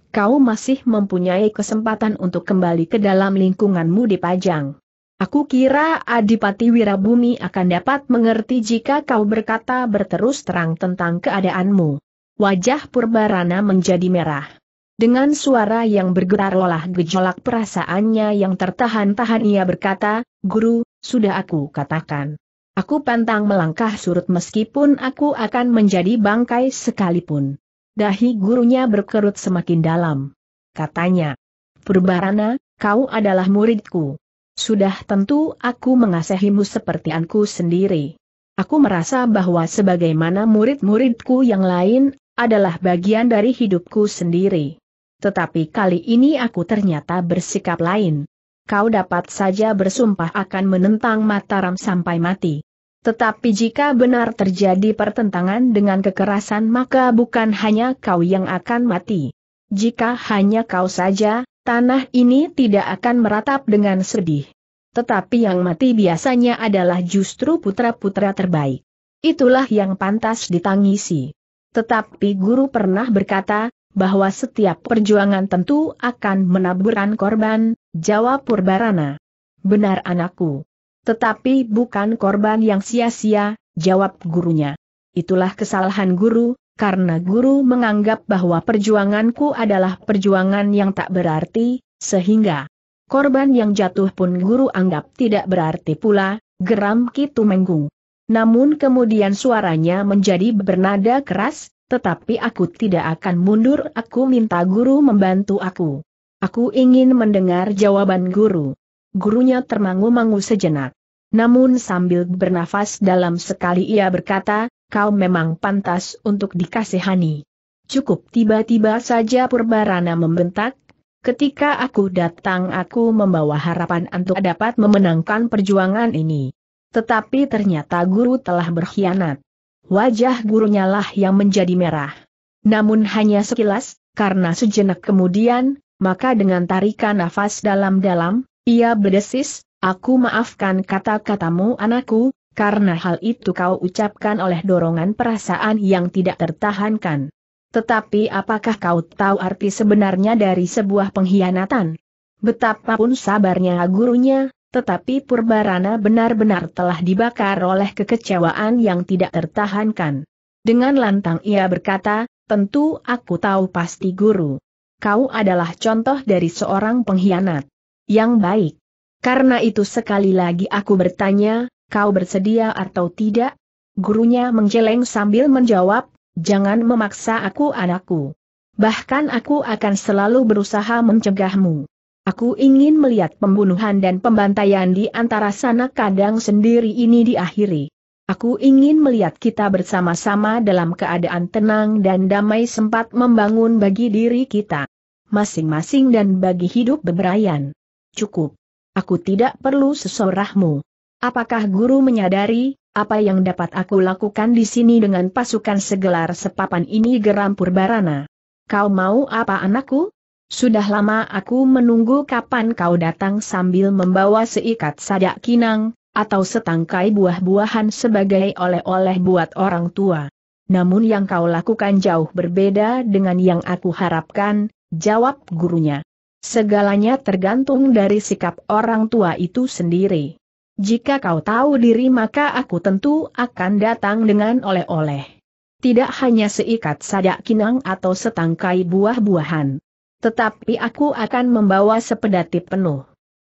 Kau masih mempunyai kesempatan untuk kembali ke dalam lingkunganmu di Pajang. Aku kira Adipati Wirabumi akan dapat mengerti jika kau berkata berterus terang tentang keadaanmu. Wajah Purbarana menjadi merah. Dengan suara yang bergetar olah gejolak perasaannya yang tertahan-tahan ia berkata, Guru, sudah aku katakan. Aku pantang melangkah surut meskipun aku akan menjadi bangkai sekalipun. Dahi gurunya berkerut semakin dalam. Katanya, Purbarana, kau adalah muridku. Sudah tentu aku mengasihimu seperti anku sendiri. Aku merasa bahwa sebagaimana murid-muridku yang lain, adalah bagian dari hidupku sendiri. Tetapi kali ini aku ternyata bersikap lain. Kau dapat saja bersumpah akan menentang Mataram sampai mati. Tetapi jika benar terjadi pertentangan dengan kekerasan maka bukan hanya kau yang akan mati. Jika hanya kau saja, tanah ini tidak akan meratap dengan sedih. Tetapi yang mati biasanya adalah justru putra-putra terbaik. Itulah yang pantas ditangisi. Tetapi guru pernah berkata, bahwa setiap perjuangan tentu akan menaburkan korban, jawab Purbarana. Benar anakku. Tetapi bukan korban yang sia-sia, jawab gurunya. Itulah kesalahan guru, karena guru menganggap bahwa perjuanganku adalah perjuangan yang tak berarti, sehingga korban yang jatuh pun guru anggap tidak berarti pula, geram Kitu Menggung. Namun kemudian suaranya menjadi bernada keras, tetapi aku tidak akan mundur aku minta guru membantu aku. Aku ingin mendengar jawaban guru. Gurunya termangu-mangu sejenak. Namun sambil bernafas dalam sekali ia berkata, kau memang pantas untuk dikasihani. Cukup tiba-tiba saja Purbarana membentak, ketika aku datang aku membawa harapan untuk dapat memenangkan perjuangan ini. Tetapi ternyata guru telah berkhianat. Wajah gurunya lah yang menjadi merah. Namun hanya sekilas, karena sejenak kemudian, maka dengan tarikan nafas dalam-dalam, ia berdesis, Aku maafkan kata-katamu anakku, karena hal itu kau ucapkan oleh dorongan perasaan yang tidak tertahankan. Tetapi apakah kau tahu arti sebenarnya dari sebuah pengkhianatan? Betapapun sabarnya gurunya, tetapi Purbarana benar-benar telah dibakar oleh kekecewaan yang tidak tertahankan. Dengan lantang ia berkata, tentu aku tahu pasti guru. Kau adalah contoh dari seorang pengkhianat yang baik. Karena itu sekali lagi aku bertanya, Kau bersedia atau tidak? Gurunya menjeleng sambil menjawab, jangan memaksa aku anakku. Bahkan aku akan selalu berusaha mencegahmu. Aku ingin melihat pembunuhan dan pembantaian di antara sana kadang sendiri ini diakhiri. Aku ingin melihat kita bersama-sama dalam keadaan tenang dan damai sempat membangun bagi diri kita. Masing-masing dan bagi hidup beberayan. Cukup. Aku tidak perlu sesorahmu. Apakah guru menyadari, apa yang dapat aku lakukan di sini dengan pasukan segelar sepapan ini geram Purbarana? Kau mau apa anakku? Sudah lama aku menunggu kapan kau datang sambil membawa seikat sadak kinang, atau setangkai buah-buahan sebagai oleh-oleh buat orang tua. Namun yang kau lakukan jauh berbeda dengan yang aku harapkan, jawab gurunya. Segalanya tergantung dari sikap orang tua itu sendiri. Jika kau tahu diri maka aku tentu akan datang dengan oleh-oleh. Tidak hanya seikat sadak kinang atau setangkai buah-buahan. Tetapi aku akan membawa sepedati penuh.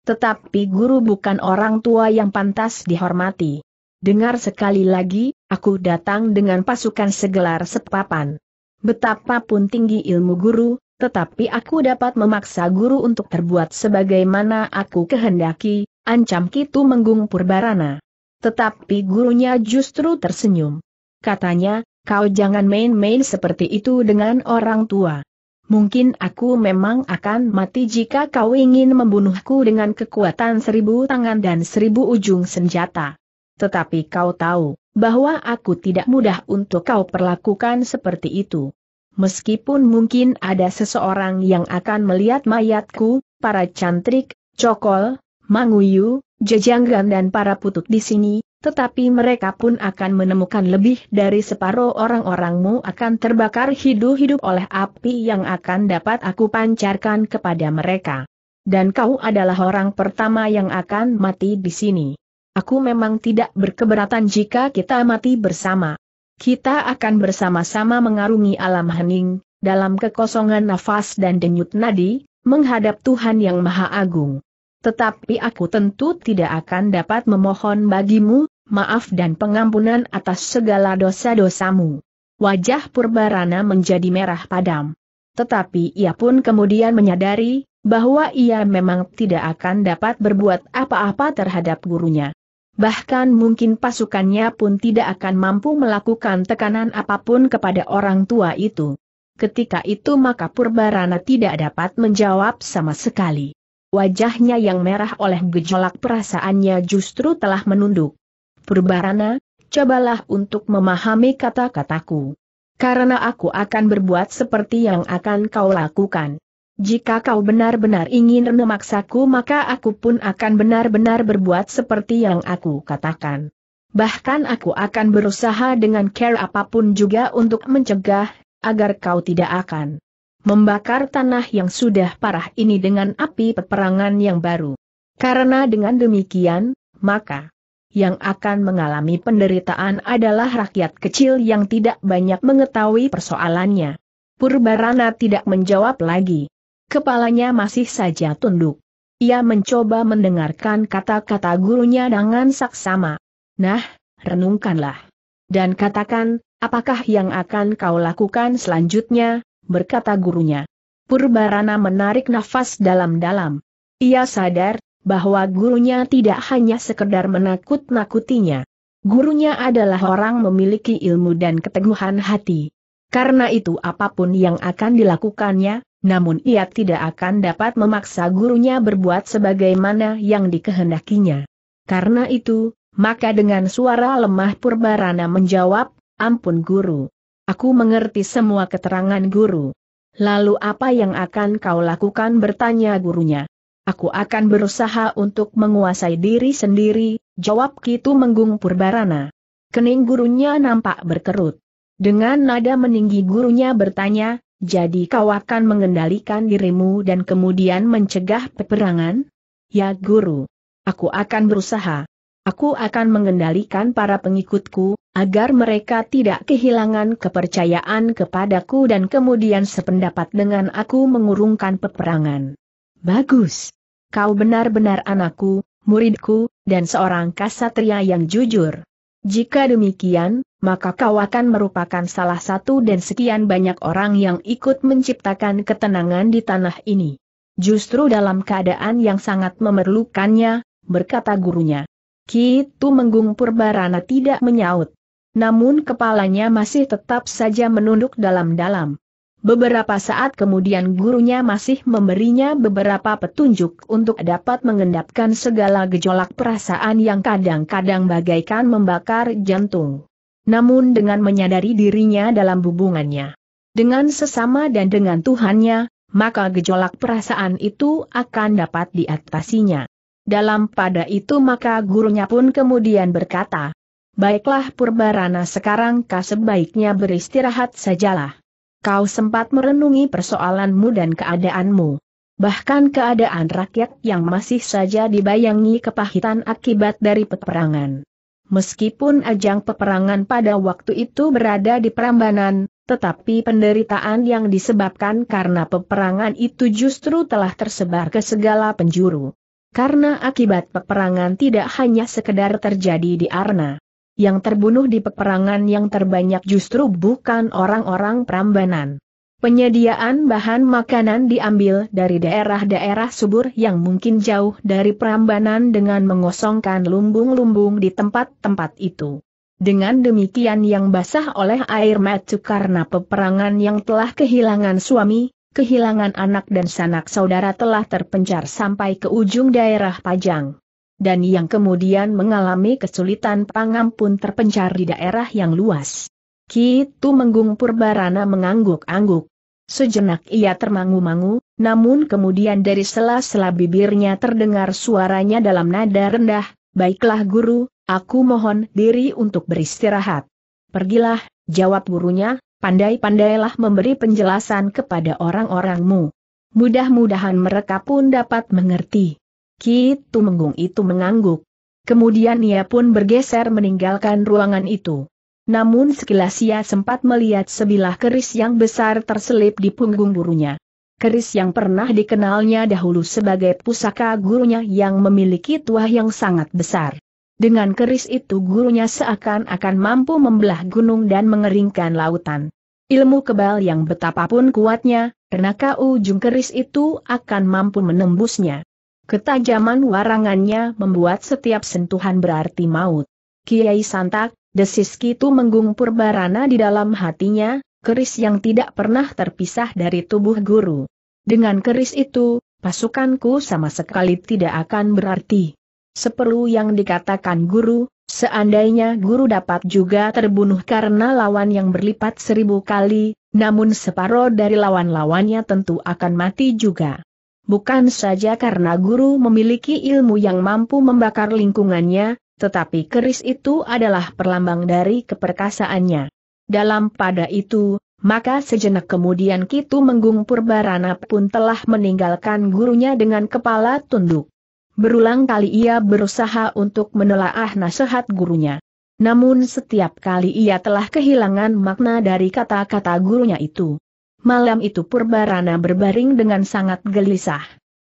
Tetapi guru bukan orang tua yang pantas dihormati. Dengar sekali lagi, aku datang dengan pasukan segelar sepapan. Betapapun tinggi ilmu guru, tetapi aku dapat memaksa guru untuk terbuat sebagaimana aku kehendaki, ancam Kitu Menggung Purbarana. Tetapi gurunya justru tersenyum. Katanya, kau jangan main-main seperti itu dengan orang tua. Mungkin aku memang akan mati jika kau ingin membunuhku dengan kekuatan seribu tangan dan seribu ujung senjata. Tetapi kau tahu, bahwa aku tidak mudah untuk kau perlakukan seperti itu. Meskipun mungkin ada seseorang yang akan melihat mayatku, para cantrik, cokol, Manguyu, Jejanggan dan para putut di sini, tetapi mereka pun akan menemukan lebih dari separuh orang-orangmu akan terbakar hidup-hidup oleh api yang akan dapat aku pancarkan kepada mereka. Dan kau adalah orang pertama yang akan mati di sini. Aku memang tidak berkeberatan jika kita mati bersama. Kita akan bersama-sama mengarungi alam hening, dalam kekosongan nafas dan denyut nadi, menghadap Tuhan Yang Maha Agung. Tetapi aku tentu tidak akan dapat memohon bagimu, maaf dan pengampunan atas segala dosa-dosamu. Wajah Purbarana menjadi merah padam. Tetapi ia pun kemudian menyadari, bahwa ia memang tidak akan dapat berbuat apa-apa terhadap gurunya. Bahkan mungkin pasukannya pun tidak akan mampu melakukan tekanan apapun kepada orang tua itu. Ketika itu maka Purbarana tidak dapat menjawab sama sekali. Wajahnya yang merah oleh gejolak perasaannya justru telah menunduk. Purbarana, cobalah untuk memahami kata-kataku. Karena aku akan berbuat seperti yang akan kau lakukan. Jika kau benar-benar ingin memaksaku maka aku pun akan benar-benar berbuat seperti yang aku katakan. Bahkan aku akan berusaha dengan care apapun juga untuk mencegah, agar kau tidak akan membakar tanah yang sudah parah ini dengan api peperangan yang baru. Karena dengan demikian, maka yang akan mengalami penderitaan adalah rakyat kecil yang tidak banyak mengetahui persoalannya. Purbarana tidak menjawab lagi. Kepalanya masih saja tunduk. Ia mencoba mendengarkan kata-kata gurunya dengan saksama. Nah, renungkanlah. Dan katakan, apakah yang akan kau lakukan selanjutnya, berkata gurunya. Purbarana menarik nafas dalam-dalam. Ia sadar, bahwa gurunya tidak hanya sekedar menakut-nakutinya. Gurunya adalah orang memiliki ilmu dan keteguhan hati. Karena itu apapun yang akan dilakukannya, namun ia tidak akan dapat memaksa gurunya berbuat sebagaimana yang dikehendakinya. Karena itu, maka dengan suara lemah Purbarana menjawab, ampun guru. Aku mengerti semua keterangan guru. Lalu apa yang akan kau lakukan bertanya gurunya. Aku akan berusaha untuk menguasai diri sendiri, jawab Kitu Menggung Purbarana. Kening gurunya nampak berkerut. Dengan nada meninggi gurunya bertanya, jadi kau akan mengendalikan dirimu dan kemudian mencegah peperangan? Ya guru. Aku akan berusaha. Aku akan mengendalikan para pengikutku, agar mereka tidak kehilangan kepercayaan kepadaku dan kemudian sependapat dengan aku mengurungkan peperangan. Bagus. Kau benar-benar anakku, muridku, dan seorang kasatria yang jujur. Jika demikian, maka kau akan merupakan salah satu dan sekian banyak orang yang ikut menciptakan ketenangan di tanah ini. Justru dalam keadaan yang sangat memerlukannya, berkata gurunya. Kitu Menggung Purbarana tidak menyaut. Namun kepalanya masih tetap saja menunduk dalam-dalam. Beberapa saat kemudian gurunya masih memberinya beberapa petunjuk untuk dapat mengendapkan segala gejolak perasaan yang kadang-kadang bagaikan membakar jantung. Namun dengan menyadari dirinya dalam hubungannya dengan sesama dan dengan Tuhannya, maka gejolak perasaan itu akan dapat diatasinya. Dalam pada itu maka gurunya pun kemudian berkata, Baiklah Purbarana sekarang kau sebaiknya beristirahat sajalah. Kau sempat merenungi persoalanmu dan keadaanmu. Bahkan keadaan rakyat yang masih saja dibayangi kepahitan akibat dari peperangan. Meskipun ajang peperangan pada waktu itu berada di Prambanan, tetapi penderitaan yang disebabkan karena peperangan itu justru telah tersebar ke segala penjuru karena akibat peperangan tidak hanya sekedar terjadi di Arna. Yang terbunuh di peperangan yang terbanyak justru bukan orang-orang Prambanan. Penyediaan bahan makanan diambil dari daerah-daerah subur yang mungkin jauh dari Prambanan dengan mengosongkan lumbung-lumbung di tempat-tempat itu. Dengan demikian yang basah oleh air matu karena peperangan yang telah kehilangan suami, kehilangan anak dan sanak saudara telah terpencar sampai ke ujung daerah Pajang. Dan yang kemudian mengalami kesulitan pangam pun terpencar di daerah yang luas. Kitu Menggung Purbarana mengangguk-angguk. Sejenak ia termangu-mangu, namun kemudian dari sela-sela bibirnya terdengar suaranya dalam nada rendah, Baiklah guru, aku mohon diri untuk beristirahat. Pergilah, jawab gurunya, Pandai-pandailah memberi penjelasan kepada orang-orangmu. Mudah-mudahan mereka pun dapat mengerti. Ki Tumenggung itu mengangguk. Kemudian ia pun bergeser meninggalkan ruangan itu. Namun sekilas ia sempat melihat sebilah keris yang besar terselip di punggung gurunya. Keris yang pernah dikenalnya dahulu sebagai pusaka gurunya yang memiliki tuah yang sangat besar. Dengan keris itu gurunya seakan-akan mampu membelah gunung dan mengeringkan lautan. Ilmu kebal yang betapapun kuatnya, Renaka ujung keris itu akan mampu menembusnya. Ketajaman warangannya membuat setiap sentuhan berarti maut. Kiai Santak, desis Kitu menggung purbarana di dalam hatinya, keris yang tidak pernah terpisah dari tubuh guru. Dengan keris itu, pasukanku sama sekali tidak akan berarti. Seperlu yang dikatakan guru, seandainya guru dapat juga terbunuh karena lawan yang berlipat seribu kali, namun separuh dari lawan-lawannya tentu akan mati juga. Bukan saja karena guru memiliki ilmu yang mampu membakar lingkungannya, tetapi keris itu adalah perlambang dari keperkasaannya. Dalam pada itu, maka sejenak kemudian Kitu Menggung Purbarana pun telah meninggalkan gurunya dengan kepala tunduk. Berulang kali ia berusaha untuk menelaah nasihat gurunya. Namun setiap kali ia telah kehilangan makna dari kata-kata gurunya itu. Malam itu Purbarana berbaring dengan sangat gelisah.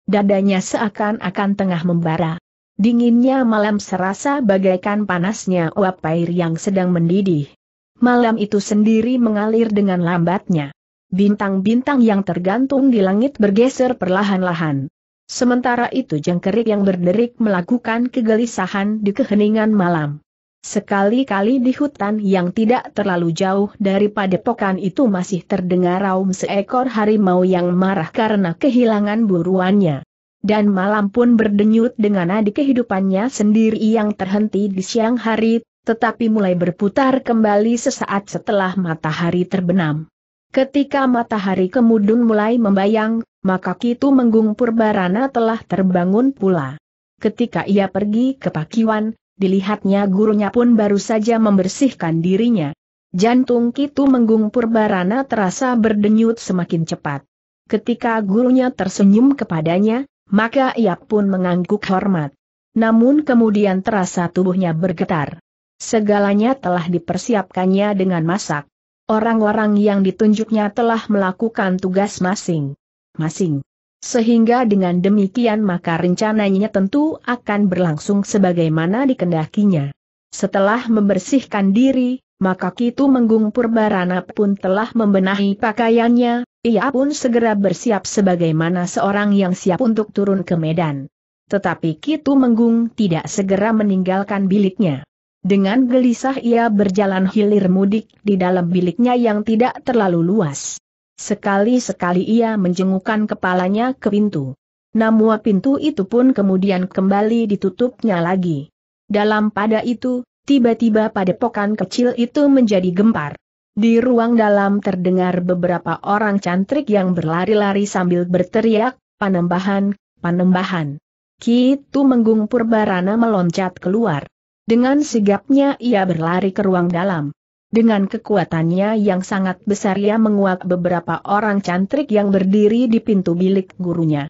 Dadanya seakan-akan tengah membara. Dinginnya malam serasa bagaikan panasnya uap air yang sedang mendidih. Malam itu sendiri mengalir dengan lambatnya. Bintang-bintang yang tergantung di langit bergeser perlahan-lahan. Sementara itu jangkrik yang berderik melakukan kegelisahan di keheningan malam. Sekali-kali di hutan yang tidak terlalu jauh daripada padepokan itu masih terdengar raum seekor harimau yang marah karena kehilangan buruannya. Dan malam pun berdenyut dengan adik kehidupannya sendiri yang terhenti di siang hari, tetapi mulai berputar kembali sesaat setelah matahari terbenam. Ketika matahari kemudun mulai membayang, maka Kitu Menggung Purbarana telah terbangun pula. Ketika ia pergi ke Pakiwan, dilihatnya gurunya pun baru saja membersihkan dirinya. Jantung Kitu Menggung Purbarana terasa berdenyut semakin cepat. Ketika gurunya tersenyum kepadanya, maka ia pun mengangguk hormat. Namun kemudian terasa tubuhnya bergetar. Segalanya telah dipersiapkannya dengan masak. Orang-orang yang ditunjuknya telah melakukan tugas masing-masing. Sehingga dengan demikian maka rencananya tentu akan berlangsung sebagaimana dikendakinya. Setelah membersihkan diri, maka Kitu Menggung Purbarana pun telah membenahi pakaiannya, ia pun segera bersiap sebagaimana seorang yang siap untuk turun ke medan. Tetapi Kitu Menggung tidak segera meninggalkan biliknya. Dengan gelisah ia berjalan hilir mudik di dalam biliknya yang tidak terlalu luas. Sekali-sekali ia menjengukkan kepalanya ke pintu. Namun pintu itu pun kemudian kembali ditutupnya lagi. Dalam pada itu, tiba-tiba padepokan kecil itu menjadi gempar. Di ruang dalam terdengar beberapa orang cantrik yang berlari-lari sambil berteriak, panembahan, panembahan. Kitu Menggung Purbarana meloncat keluar. Dengan sigapnya ia berlari ke ruang dalam. Dengan kekuatannya yang sangat besar ia menguak beberapa orang cantrik yang berdiri di pintu bilik gurunya.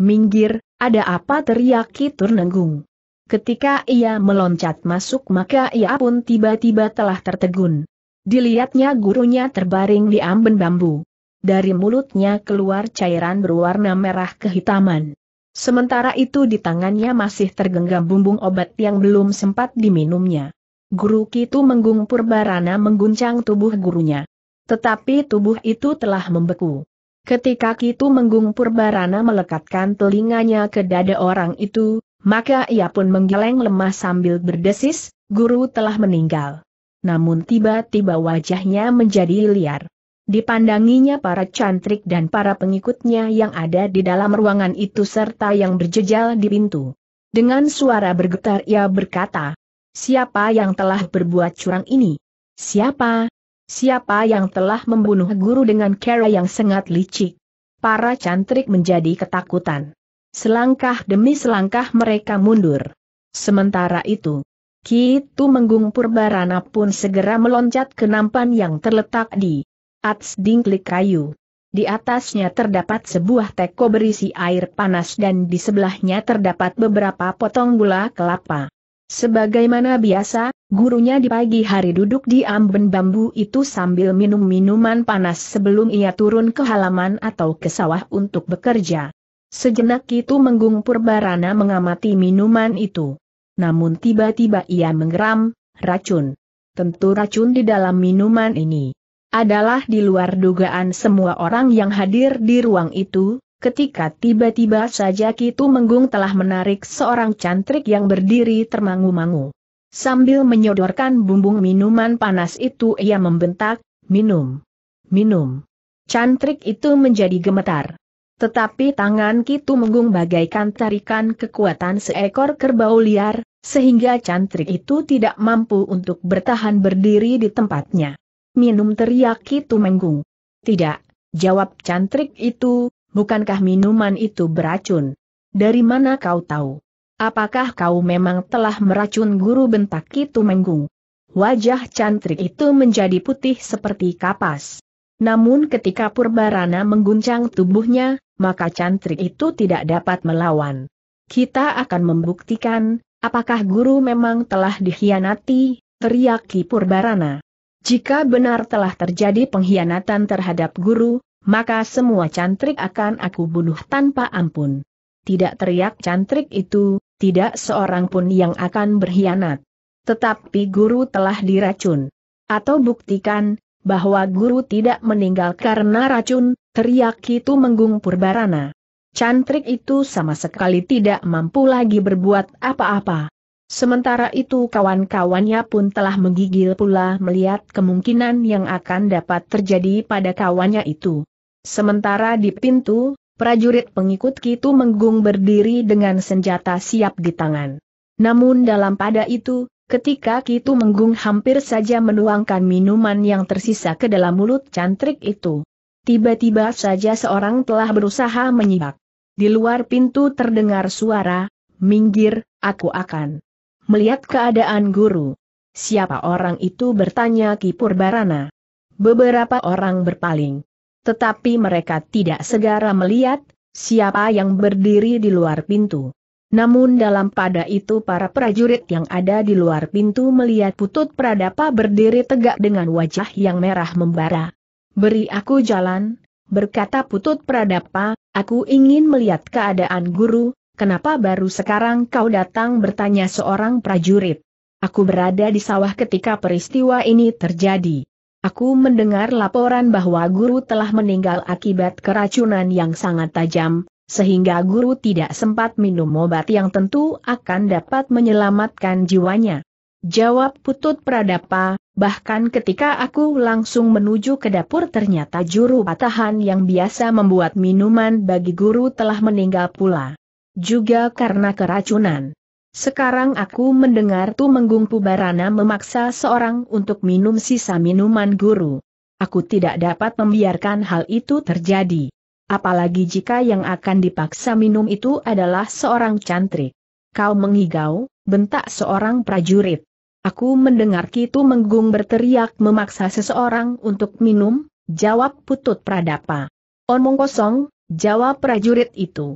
Minggir, ada apa teriak Kitur Nenggung. Ketika ia meloncat masuk maka ia pun tiba-tiba telah tertegun. Dilihatnya gurunya terbaring di amben bambu. Dari mulutnya keluar cairan berwarna merah kehitaman. Sementara itu di tangannya masih tergenggam bumbung obat yang belum sempat diminumnya. Guru Kitu Menggung Purbarana mengguncang tubuh gurunya. Tetapi tubuh itu telah membeku. Ketika Kitu Menggung Purbarana melekatkan telinganya ke dada orang itu, maka ia pun menggeleng lemah sambil berdesis, guru telah meninggal. Namun tiba-tiba wajahnya menjadi liar. Dipandanginya para cantrik dan para pengikutnya yang ada di dalam ruangan itu serta yang berjejal di pintu. Dengan suara bergetar ia berkata, Siapa yang telah berbuat curang ini? Siapa? Siapa yang telah membunuh guru dengan cara yang sangat licik? Para cantrik menjadi ketakutan. Selangkah demi selangkah mereka mundur. Sementara itu, Kitu Menggung Purbarana pun segera meloncat ke nampan yang terletak di ats dingklik kayu. Di atasnya terdapat sebuah teko berisi air panas dan di sebelahnya terdapat beberapa potong gula kelapa. Sebagaimana biasa, gurunya di pagi hari duduk di amben bambu itu sambil minum minuman panas sebelum ia turun ke halaman atau ke sawah untuk bekerja. Sejenak itu menggung Purbarana mengamati minuman itu. Namun tiba-tiba ia menggeram, racun. Tentu racun di dalam minuman ini adalah di luar dugaan semua orang yang hadir di ruang itu, ketika tiba-tiba saja Kitu Menggung telah menarik seorang cantrik yang berdiri termangu-mangu. Sambil menyodorkan bumbung minuman panas itu ia membentak, minum, minum. Cantrik itu menjadi gemetar. Tetapi tangan Kitu Menggung bagaikan tarikan kekuatan seekor kerbau liar, sehingga cantrik itu tidak mampu untuk bertahan berdiri di tempatnya. Minum teriak itu menggung. Tidak, jawab cantrik itu, bukankah minuman itu beracun? Dari mana kau tahu? Apakah kau memang telah meracun guru bentak itu menggung? Wajah cantrik itu menjadi putih seperti kapas. Namun ketika Purbarana mengguncang tubuhnya, maka cantrik itu tidak dapat melawan. Kita akan membuktikan, apakah guru memang telah dikhianati, teriak Ki Purbarana. Jika benar telah terjadi pengkhianatan terhadap guru, maka semua cantrik akan aku bunuh tanpa ampun. Tidak teriak cantrik itu, tidak seorang pun yang akan berkhianat. Tetapi guru telah diracun. Atau buktikan, bahwa guru tidak meninggal karena racun, teriak itu menggung purbarana. Cantrik itu sama sekali tidak mampu lagi berbuat apa-apa. Sementara itu kawan-kawannya pun telah menggigil pula melihat kemungkinan yang akan dapat terjadi pada kawannya itu. Sementara di pintu, prajurit pengikut Kitu Menggung berdiri dengan senjata siap di tangan. Namun dalam pada itu, ketika Kitu Menggung hampir saja menuangkan minuman yang tersisa ke dalam mulut cantrik itu. Tiba-tiba saja seorang telah berusaha menyibak. Di luar pintu terdengar suara, minggir, aku akan. Melihat keadaan guru, siapa orang itu bertanya Ki Purbarana. Beberapa orang berpaling. Tetapi mereka tidak segera melihat, siapa yang berdiri di luar pintu. Namun dalam pada itu para prajurit yang ada di luar pintu melihat putut Pradapa berdiri tegak dengan wajah yang merah membara. Beri aku jalan, berkata putut Pradapa, aku ingin melihat keadaan guru, kenapa baru sekarang kau datang bertanya seorang prajurit? Aku berada di sawah ketika peristiwa ini terjadi. Aku mendengar laporan bahwa guru telah meninggal akibat keracunan yang sangat tajam, sehingga guru tidak sempat minum obat yang tentu akan dapat menyelamatkan jiwanya. Jawab Putut Pradapa, bahkan ketika aku langsung menuju ke dapur ternyata juru patahan yang biasa membuat minuman bagi guru telah meninggal pula. Juga karena keracunan. Sekarang aku mendengar Tumenggung Pubarana memaksa seorang untuk minum sisa minuman guru. Aku tidak dapat membiarkan hal itu terjadi. Apalagi jika yang akan dipaksa minum itu adalah seorang cantrik. Kau mengigau, bentak seorang prajurit. Aku mendengar Kitu Menggung berteriak memaksa seseorang untuk minum, jawab putut pradapa. Omong kosong, jawab prajurit itu.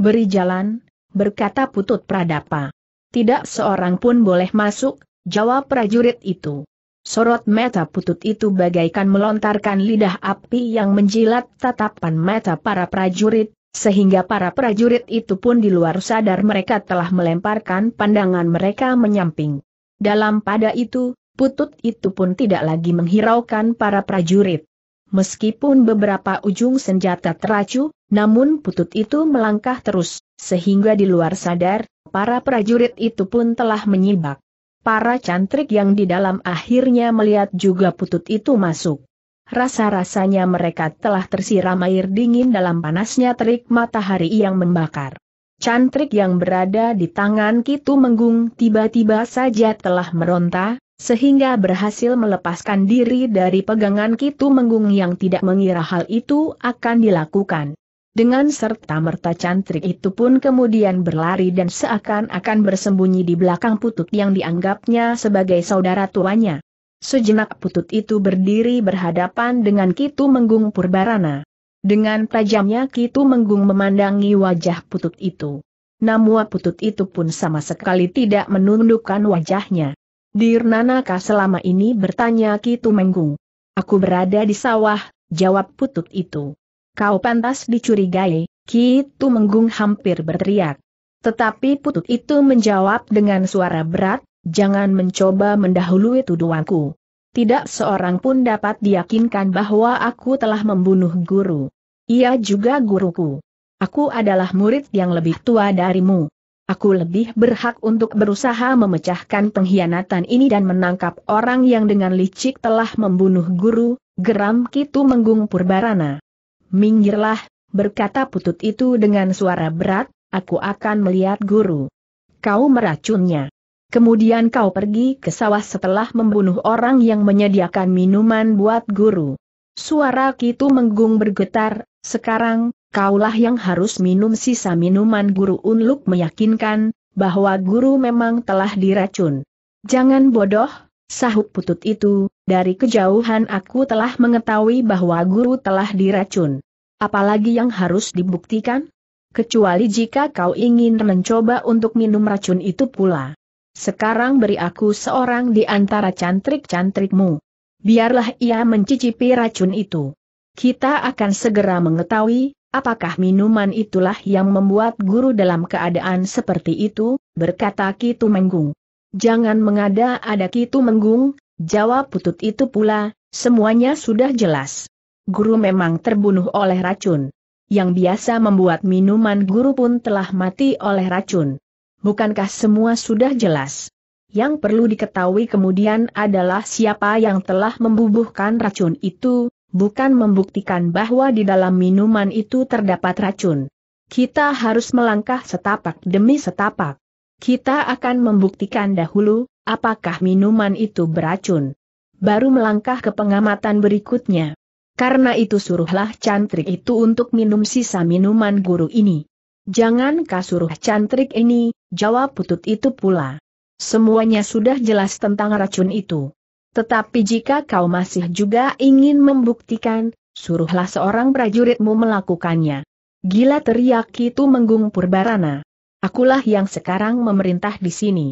Beri jalan, berkata Putut Pradapa. Tidak seorang pun boleh masuk, jawab prajurit itu. Sorot mata putut itu bagaikan melontarkan lidah api yang menjilat tatapan mata para prajurit, sehingga para prajurit itu pun di luar sadar mereka telah melemparkan pandangan mereka menyamping. Dalam pada itu, putut itu pun tidak lagi menghiraukan para prajurit. Meskipun beberapa ujung senjata teracu, namun putut itu melangkah terus, sehingga di luar sadar, para prajurit itu pun telah menyibak. Para cantrik yang di dalam akhirnya melihat juga putut itu masuk. Rasa-rasanya mereka telah tersiram air dingin dalam panasnya terik matahari yang membakar. Cantrik yang berada di tangan Kitu Menggung tiba-tiba saja telah meronta, sehingga berhasil melepaskan diri dari pegangan Kitu Menggung yang tidak mengira hal itu akan dilakukan. Dengan serta merta cantrik itu pun kemudian berlari dan seakan-akan bersembunyi di belakang putut yang dianggapnya sebagai saudara tuanya. Sejenak putut itu berdiri berhadapan dengan Kitu Menggung Purbarana. Dengan tajamnya Kitu Menggung memandangi wajah putut itu. Namun putut itu pun sama sekali tidak menundukkan wajahnya. Dirnanaka selama ini bertanya Kitu Menggung. Aku berada di sawah, jawab putut itu. Kau pantas dicurigai, Kitu Menggung hampir berteriak. Tetapi putut itu menjawab dengan suara berat, jangan mencoba mendahului tuduhanku. Tidak seorang pun dapat diyakinkan bahwa aku telah membunuh guru. Ia juga guruku. Aku adalah murid yang lebih tua darimu. Aku lebih berhak untuk berusaha memecahkan pengkhianatan ini dan menangkap orang yang dengan licik telah membunuh guru, geram Kitu Menggung Purbarana. Minggirlah, berkata putut itu dengan suara berat, aku akan melihat guru. Kau meracunnya. Kemudian kau pergi ke sawah setelah membunuh orang yang menyediakan minuman buat guru. Suara Kitu Menggung bergetar, sekarang, kaulah yang harus minum sisa minuman guru Unluk meyakinkan, bahwa guru memang telah diracun. Jangan bodoh, sahut putut itu, dari kejauhan aku telah mengetahui bahwa guru telah diracun. Apalagi yang harus dibuktikan? Kecuali jika kau ingin mencoba untuk minum racun itu pula. Sekarang beri aku seorang di antara cantrik-cantrikmu. Biarlah ia mencicipi racun itu. Kita akan segera mengetahui, Apakah minuman itulah yang membuat guru dalam keadaan seperti itu, berkata Kitu Menggung. Jangan mengada-ada Kitu Menggung, jawab putut itu pula, semuanya sudah jelas. Guru memang terbunuh oleh racun. Yang biasa membuat minuman guru pun telah mati oleh racun. Bukankah semua sudah jelas? Yang perlu diketahui kemudian adalah siapa yang telah membubuhkan racun itu, bukan membuktikan bahwa di dalam minuman itu terdapat racun. Kita harus melangkah setapak demi setapak. Kita akan membuktikan dahulu, apakah minuman itu beracun. Baru melangkah ke pengamatan berikutnya. Karena itu suruhlah cantrik itu untuk minum sisa minuman guru ini. Jangan kasuruh cantrik ini, jawab putut itu pula. Semuanya sudah jelas tentang racun itu. Tetapi jika kau masih juga ingin membuktikan, suruhlah seorang prajuritmu melakukannya. Gila teriak itu menggung Purbarana. Akulah yang sekarang memerintah di sini.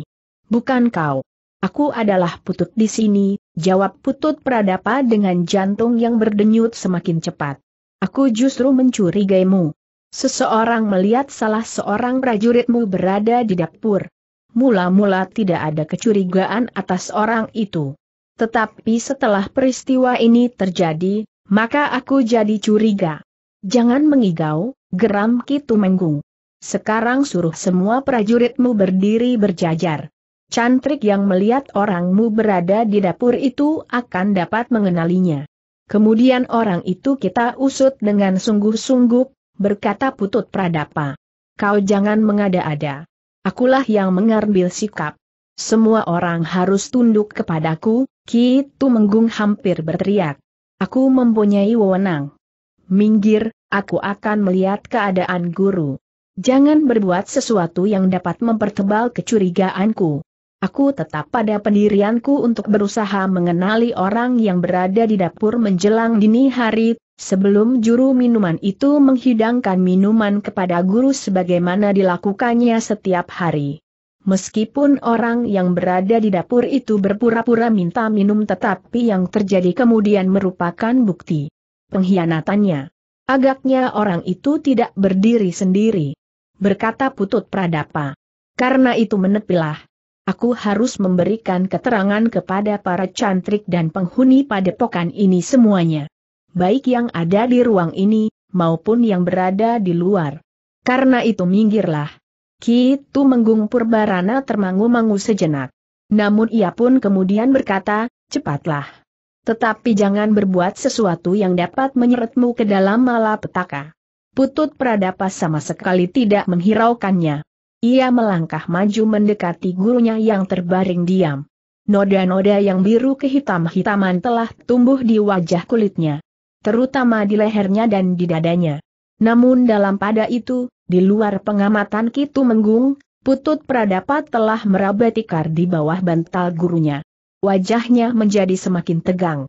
Bukan kau. Aku adalah putut di sini, jawab putut Pradapa dengan jantung yang berdenyut semakin cepat. Aku justru mencurigaimu. Seseorang melihat salah seorang prajuritmu berada di dapur. Mula-mula tidak ada kecurigaan atas orang itu. Tetapi setelah peristiwa ini terjadi, maka aku jadi curiga. Jangan mengigau, geram Kitu Menggung. Sekarang suruh semua prajuritmu berdiri berjajar. Cantrik yang melihat orangmu berada di dapur itu akan dapat mengenalinya. Kemudian orang itu kita usut dengan sungguh-sungguh, berkata Putut Pradapa. Kau jangan mengada-ada. Akulah yang mengambil sikap. Semua orang harus tunduk kepadaku, Ki Tumenggung hampir berteriak. Aku mempunyai wewenang. Minggir, aku akan melihat keadaan guru. Jangan berbuat sesuatu yang dapat mempertebal kecurigaanku. Aku tetap pada pendirianku untuk berusaha mengenali orang yang berada di dapur menjelang dini hari, sebelum juru minuman itu menghidangkan minuman kepada guru sebagaimana dilakukannya setiap hari. Meskipun orang yang berada di dapur itu berpura-pura minta minum tetapi yang terjadi kemudian merupakan bukti pengkhianatannya. Agaknya orang itu tidak berdiri sendiri. Berkata putut Pradapa. Karena itu menepilah. Aku harus memberikan keterangan kepada para cantrik dan penghuni padepokan ini semuanya. Baik yang ada di ruang ini, maupun yang berada di luar. Karena itu minggirlah. Kitu menggung Purbarana termangu-mangu sejenak. Namun ia pun kemudian berkata, cepatlah. Tetapi jangan berbuat sesuatu yang dapat menyeretmu ke dalam malapetaka. Putut Pradapa sama sekali tidak menghiraukannya. Ia melangkah maju mendekati gurunya yang terbaring diam. Noda-noda yang biru kehitam-hitaman telah tumbuh di wajah kulitnya. Terutama di lehernya dan di dadanya. Namun dalam pada itu, di luar pengamatan Kitu Menggung, Putut Pradapa telah meraba tikar di bawah bantal gurunya. Wajahnya menjadi semakin tegang.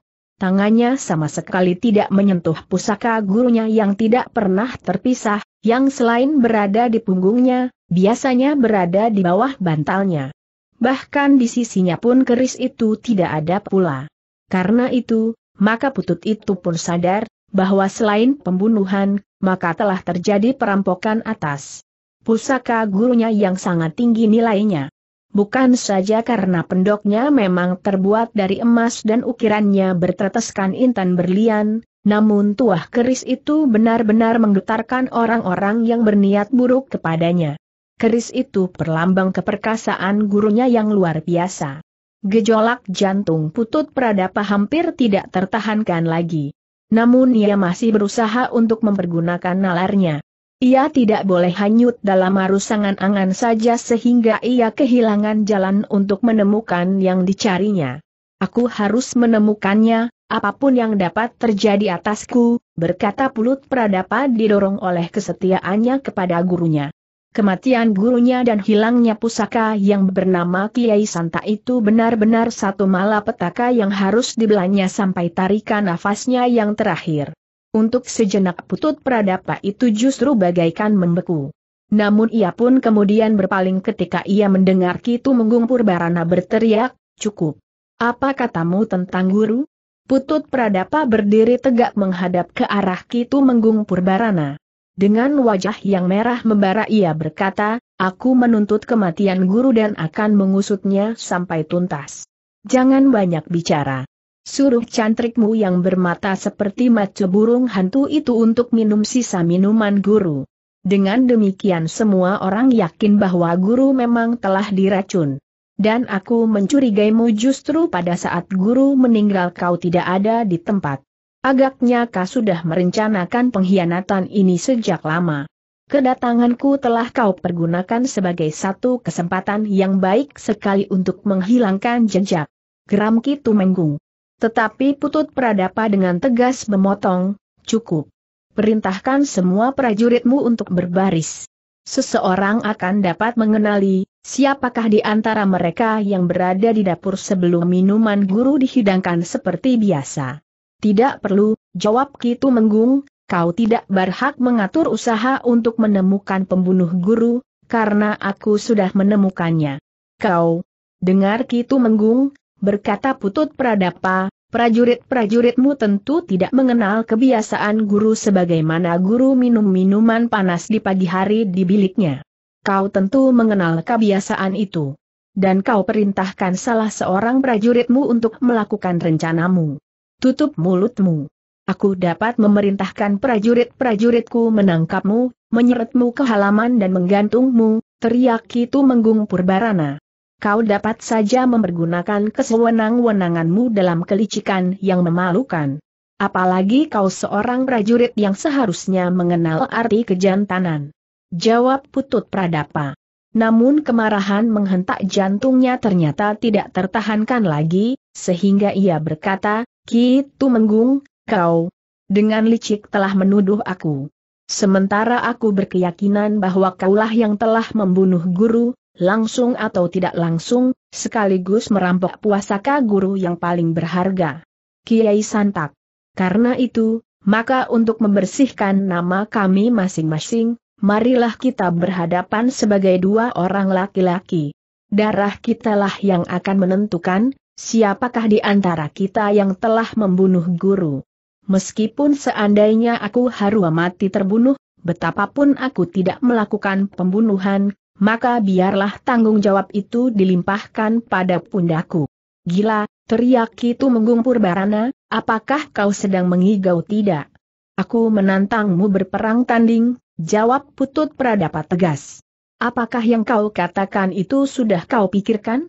Tangannya sama sekali tidak menyentuh pusaka gurunya yang tidak pernah terpisah, yang selain berada di punggungnya, biasanya berada di bawah bantalnya. Bahkan di sisinya pun keris itu tidak ada pula. Karena itu, maka putut itu pun sadar, bahwa selain pembunuhan, maka telah terjadi perampokan atas pusaka gurunya yang sangat tinggi nilainya. Bukan saja karena pendoknya memang terbuat dari emas dan ukirannya berteteskan intan berlian, namun tuah keris itu benar-benar menggetarkan orang-orang yang berniat buruk kepadanya. Keris itu perlambang keperkasaan gurunya yang luar biasa. Gejolak jantung putut Pradapa hampir tidak tertahankan lagi. Namun ia masih berusaha untuk mempergunakan nalarnya. Ia tidak boleh hanyut dalam arus angan-angan saja sehingga ia kehilangan jalan untuk menemukan yang dicarinya. Aku harus menemukannya, apapun yang dapat terjadi atasku, berkata Pulut Pradapa didorong oleh kesetiaannya kepada gurunya. Kematian gurunya dan hilangnya pusaka yang bernama Kiai Santa itu benar-benar satu malapetaka yang harus dibelanya sampai tarikan nafasnya yang terakhir. Untuk sejenak putut Pradapa itu justru bagaikan membeku. Namun ia pun kemudian berpaling ketika ia mendengar Kitu Menggung Purbarana berteriak, cukup. Apa katamu tentang guru? Putut Pradapa berdiri tegak menghadap ke arah Kitu Menggung Purbarana. Dengan wajah yang merah membara ia berkata, aku menuntut kematian guru dan akan mengusutnya sampai tuntas. Jangan banyak bicara. Suruh cantrikmu yang bermata seperti macu burung hantu itu untuk minum sisa minuman guru. Dengan demikian semua orang yakin bahwa guru memang telah diracun. Dan aku mencurigaimu justru pada saat guru meninggal kau tidak ada di tempat. Agaknya kau sudah merencanakan pengkhianatan ini sejak lama. Kedatanganku telah kau pergunakan sebagai satu kesempatan yang baik sekali untuk menghilangkan jejak. Geram Kitu Menggung. Tetapi Putut Pradapa dengan tegas memotong, cukup. Perintahkan semua prajuritmu untuk berbaris. Seseorang akan dapat mengenali, siapakah di antara mereka yang berada di dapur sebelum minuman guru dihidangkan seperti biasa. Tidak perlu, jawab Kitu Menggung, kau tidak berhak mengatur usaha untuk menemukan pembunuh guru, karena aku sudah menemukannya. Kau, dengar Kitu Menggung, berkata Putut Pradapa, prajurit-prajuritmu tentu tidak mengenal kebiasaan guru sebagaimana guru minum minuman panas di pagi hari di biliknya. Kau tentu mengenal kebiasaan itu. Dan kau perintahkan salah seorang prajuritmu untuk melakukan rencanamu. Tutup mulutmu. Aku dapat memerintahkan prajurit-prajuritku menangkapmu, menyeretmu ke halaman dan menggantungmu, teriak itu menggung Purbarana. Kau dapat saja mempergunakan kesewenang-wenanganmu dalam kelicikan yang memalukan. Apalagi kau seorang prajurit yang seharusnya mengenal arti kejantanan. Jawab Putut Pradapa. Namun kemarahan menghentak jantungnya ternyata tidak tertahankan lagi, sehingga ia berkata, Ki menggung, kau dengan licik telah menuduh aku. Sementara aku berkeyakinan bahwa kaulah yang telah membunuh guru, langsung atau tidak langsung, sekaligus merampok puasaka guru yang paling berharga. Kiai Santak. Karena itu, maka untuk membersihkan nama kami masing-masing, marilah kita berhadapan sebagai dua orang laki-laki. Darah kitalah yang akan menentukan, Siapakah di antara kita yang telah membunuh guru? Meskipun seandainya aku harus mati terbunuh, betapapun aku tidak melakukan pembunuhan, maka biarlah tanggung jawab itu dilimpahkan pada pundaku. Gila, teriak itu menggumpur Barana. apakah kau sedang mengigau tidak? Aku menantangmu berperang tanding, jawab Putut peradapat tegas. Apakah yang kau katakan itu sudah kau pikirkan?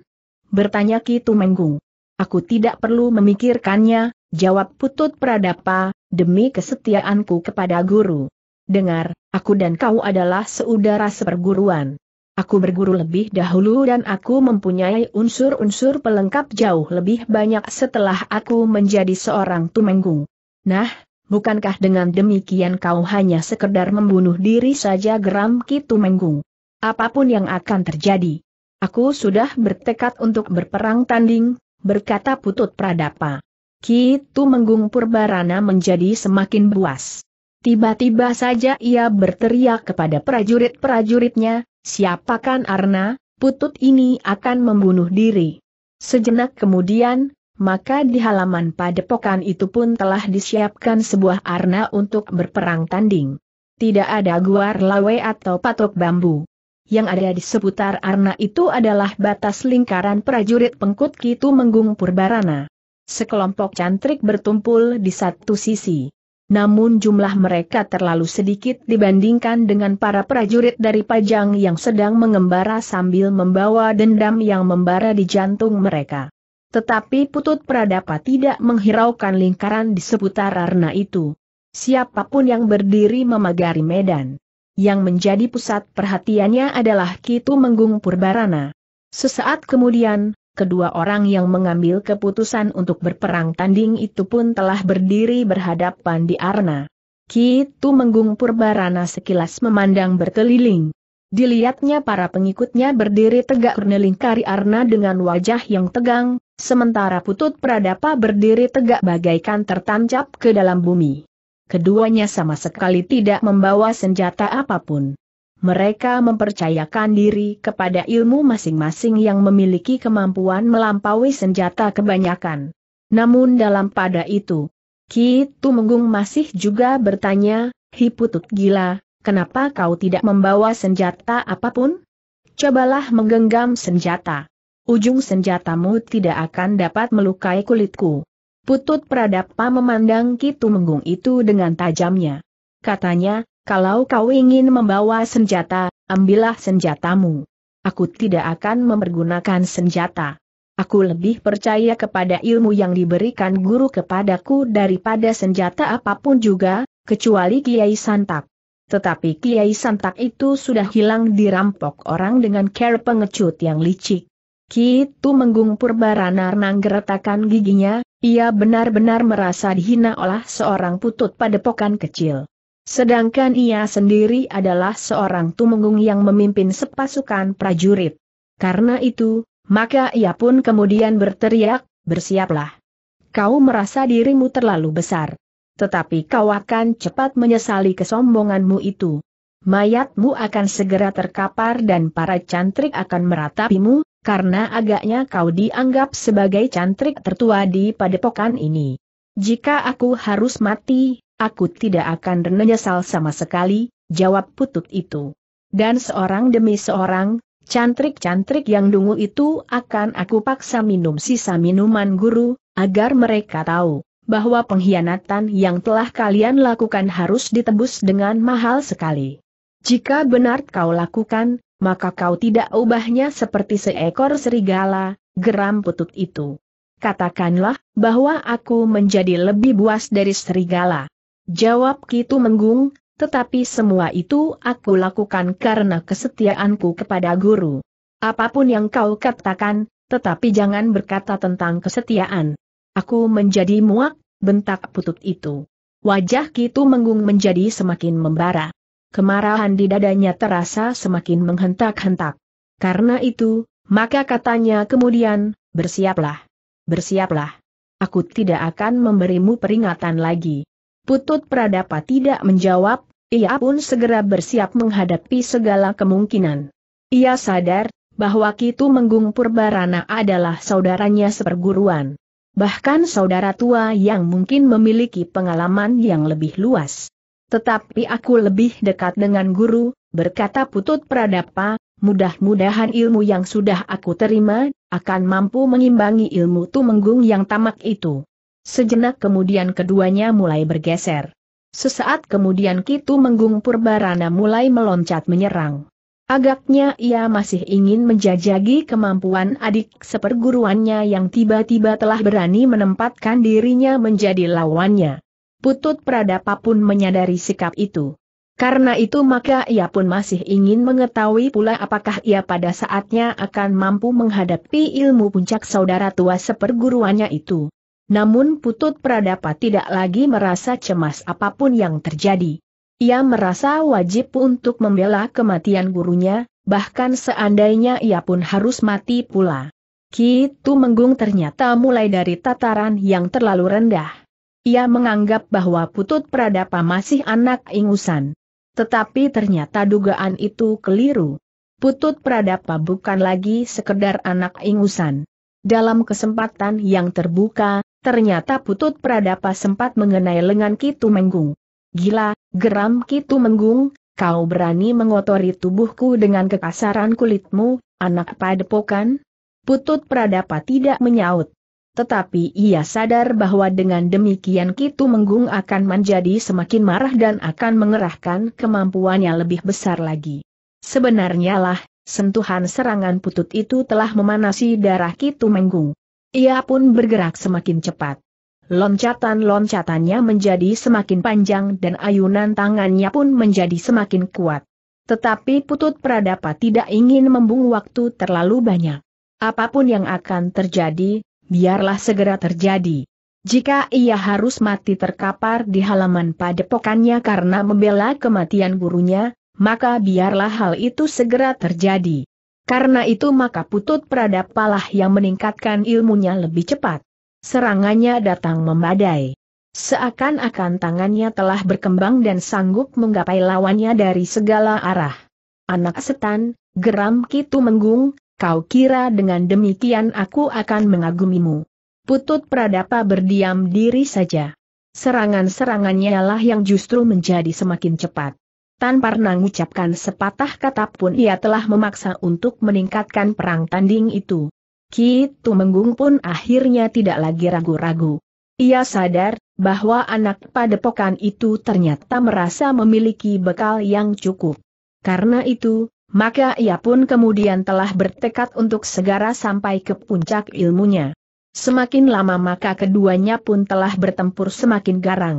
Bertanya Ki Tumenggung. Aku tidak perlu memikirkannya, jawab Putut Pradapa, demi kesetiaanku kepada guru. Dengar, aku dan kau adalah seudara seperguruan. Aku berguru lebih dahulu dan aku mempunyai unsur-unsur pelengkap jauh lebih banyak setelah aku menjadi seorang tumenggung. Nah, bukankah dengan demikian kau hanya sekedar membunuh diri saja geram Ki Tumenggung? Apapun yang akan terjadi, Aku sudah bertekad untuk berperang tanding, berkata Putut Pradapa. Kitu Menggung Purbarana menjadi semakin buas. Tiba-tiba saja ia berteriak kepada prajurit-prajuritnya, siapakan Arna, Putut ini akan membunuh diri. Sejenak kemudian, maka di halaman padepokan itu pun telah disiapkan sebuah arna untuk berperang tanding. Tidak ada guar lawe atau patok bambu yang ada di seputar Arna itu adalah batas lingkaran prajurit pengkut Kitu Menggung Purbarana. Sekelompok cantrik bertumpul di satu sisi. Namun jumlah mereka terlalu sedikit dibandingkan dengan para prajurit dari Pajang yang sedang mengembara sambil membawa dendam yang membara di jantung mereka. Tetapi Putut Pradapa tidak menghiraukan lingkaran di seputar Arna itu. Siapapun yang berdiri memagari medan yang menjadi pusat perhatiannya adalah Kitu Menggung Purbarana. Sesaat kemudian, kedua orang yang mengambil keputusan untuk berperang tanding itu pun telah berdiri berhadapan di arena. Kitu Menggung Purbarana sekilas memandang berkeliling. Dilihatnya para pengikutnya berdiri tegak menelingkari arna dengan wajah yang tegang, sementara putut pradapa berdiri tegak bagaikan tertancap ke dalam bumi keduanya sama sekali tidak membawa senjata apapun. Mereka mempercayakan diri kepada ilmu masing-masing yang memiliki kemampuan melampaui senjata kebanyakan. Namun dalam pada itu, Ki Tumenggung masih juga bertanya, Hiputut gila, kenapa kau tidak membawa senjata apapun? Cobalah menggenggam senjata. Ujung senjatamu tidak akan dapat melukai kulitku. Putut Pradapa memandang Kitu Menggung itu dengan tajamnya. Katanya, kalau kau ingin membawa senjata, ambillah senjatamu. Aku tidak akan mempergunakan senjata. Aku lebih percaya kepada ilmu yang diberikan guru kepadaku daripada senjata apapun juga, kecuali Kiai Santak. Tetapi Kiai Santak itu sudah hilang dirampok orang dengan care pengecut yang licik. Kitu Menggung Purbarana geretakan giginya, ia benar-benar merasa dihina oleh seorang putut pada padepokan kecil. Sedangkan ia sendiri adalah seorang tumenggung yang memimpin sepasukan prajurit. Karena itu, maka ia pun kemudian berteriak, bersiaplah. Kau merasa dirimu terlalu besar. Tetapi kau akan cepat menyesali kesombonganmu itu. Mayatmu akan segera terkapar dan para cantrik akan meratapimu, karena agaknya kau dianggap sebagai cantrik tertua di padepokan ini. Jika aku harus mati, aku tidak akan menyesal sama sekali, jawab putut itu. Dan seorang demi seorang, cantrik-cantrik yang dungu itu akan aku paksa minum sisa minuman guru, agar mereka tahu bahwa pengkhianatan yang telah kalian lakukan harus ditebus dengan mahal sekali. Jika benar kau lakukan, maka kau tidak ubahnya seperti seekor serigala, geram putut itu. Katakanlah, bahwa aku menjadi lebih buas dari serigala. Jawab Kitu Menggung, tetapi semua itu aku lakukan karena kesetiaanku kepada guru. Apapun yang kau katakan, tetapi jangan berkata tentang kesetiaan. Aku menjadi muak, bentak putut itu. Wajah Kitu Menggung menjadi semakin membara kemarahan di dadanya terasa semakin menghentak-hentak. Karena itu, maka katanya kemudian, bersiaplah. Bersiaplah. Aku tidak akan memberimu peringatan lagi. Putut Pradapa tidak menjawab, ia pun segera bersiap menghadapi segala kemungkinan. Ia sadar, bahwa Kitu Menggung Purbarana adalah saudaranya seperguruan. Bahkan saudara tua yang mungkin memiliki pengalaman yang lebih luas. Tetapi aku lebih dekat dengan guru, berkata Putut Pradapa, mudah-mudahan ilmu yang sudah aku terima, akan mampu mengimbangi ilmu tumenggung yang tamak itu. Sejenak kemudian keduanya mulai bergeser. Sesaat kemudian Kitu Menggung Purbarana mulai meloncat menyerang. Agaknya ia masih ingin menjajagi kemampuan adik seperguruannya yang tiba-tiba telah berani menempatkan dirinya menjadi lawannya. Putut Pradapa pun menyadari sikap itu. Karena itu maka ia pun masih ingin mengetahui pula apakah ia pada saatnya akan mampu menghadapi ilmu puncak saudara tua seperguruannya itu. Namun Putut Pradapa tidak lagi merasa cemas apapun yang terjadi. Ia merasa wajib untuk membela kematian gurunya, bahkan seandainya ia pun harus mati pula. Kitu Menggung ternyata mulai dari tataran yang terlalu rendah. Ia menganggap bahwa Putut Pradapa masih anak ingusan. Tetapi ternyata dugaan itu keliru. Putut Pradapa bukan lagi sekedar anak ingusan. Dalam kesempatan yang terbuka, ternyata Putut Pradapa sempat mengenai lengan Kitu Menggung. Gila, geram Kitu Menggung, kau berani mengotori tubuhku dengan kekasaran kulitmu, anak padepokan? Putut Pradapa tidak menyaut. Tetapi ia sadar bahwa dengan demikian Kitu Menggung akan menjadi semakin marah dan akan mengerahkan kemampuannya lebih besar lagi. Sebenarnya lah, sentuhan serangan putut itu telah memanasi darah Kitu Menggung. Ia pun bergerak semakin cepat. Loncatan-loncatannya menjadi semakin panjang dan ayunan tangannya pun menjadi semakin kuat. Tetapi Putut Pradapa tidak ingin membung waktu terlalu banyak. Apapun yang akan terjadi, biarlah segera terjadi. Jika ia harus mati terkapar di halaman padepokannya karena membela kematian gurunya, maka biarlah hal itu segera terjadi. Karena itu maka putut peradapalah yang meningkatkan ilmunya lebih cepat. Serangannya datang membadai. Seakan-akan tangannya telah berkembang dan sanggup menggapai lawannya dari segala arah. Anak setan, geram Kitu Menggung, kau kira dengan demikian aku akan mengagumimu. Putut Pradapa berdiam diri saja. Serangan-serangannya lah yang justru menjadi semakin cepat. Tanpa mengucapkan sepatah kata pun ia telah memaksa untuk meningkatkan perang tanding itu. Kitu menggung pun akhirnya tidak lagi ragu-ragu. Ia sadar bahwa anak padepokan itu ternyata merasa memiliki bekal yang cukup. Karena itu, maka ia pun kemudian telah bertekad untuk segera sampai ke puncak ilmunya. Semakin lama maka keduanya pun telah bertempur semakin garang.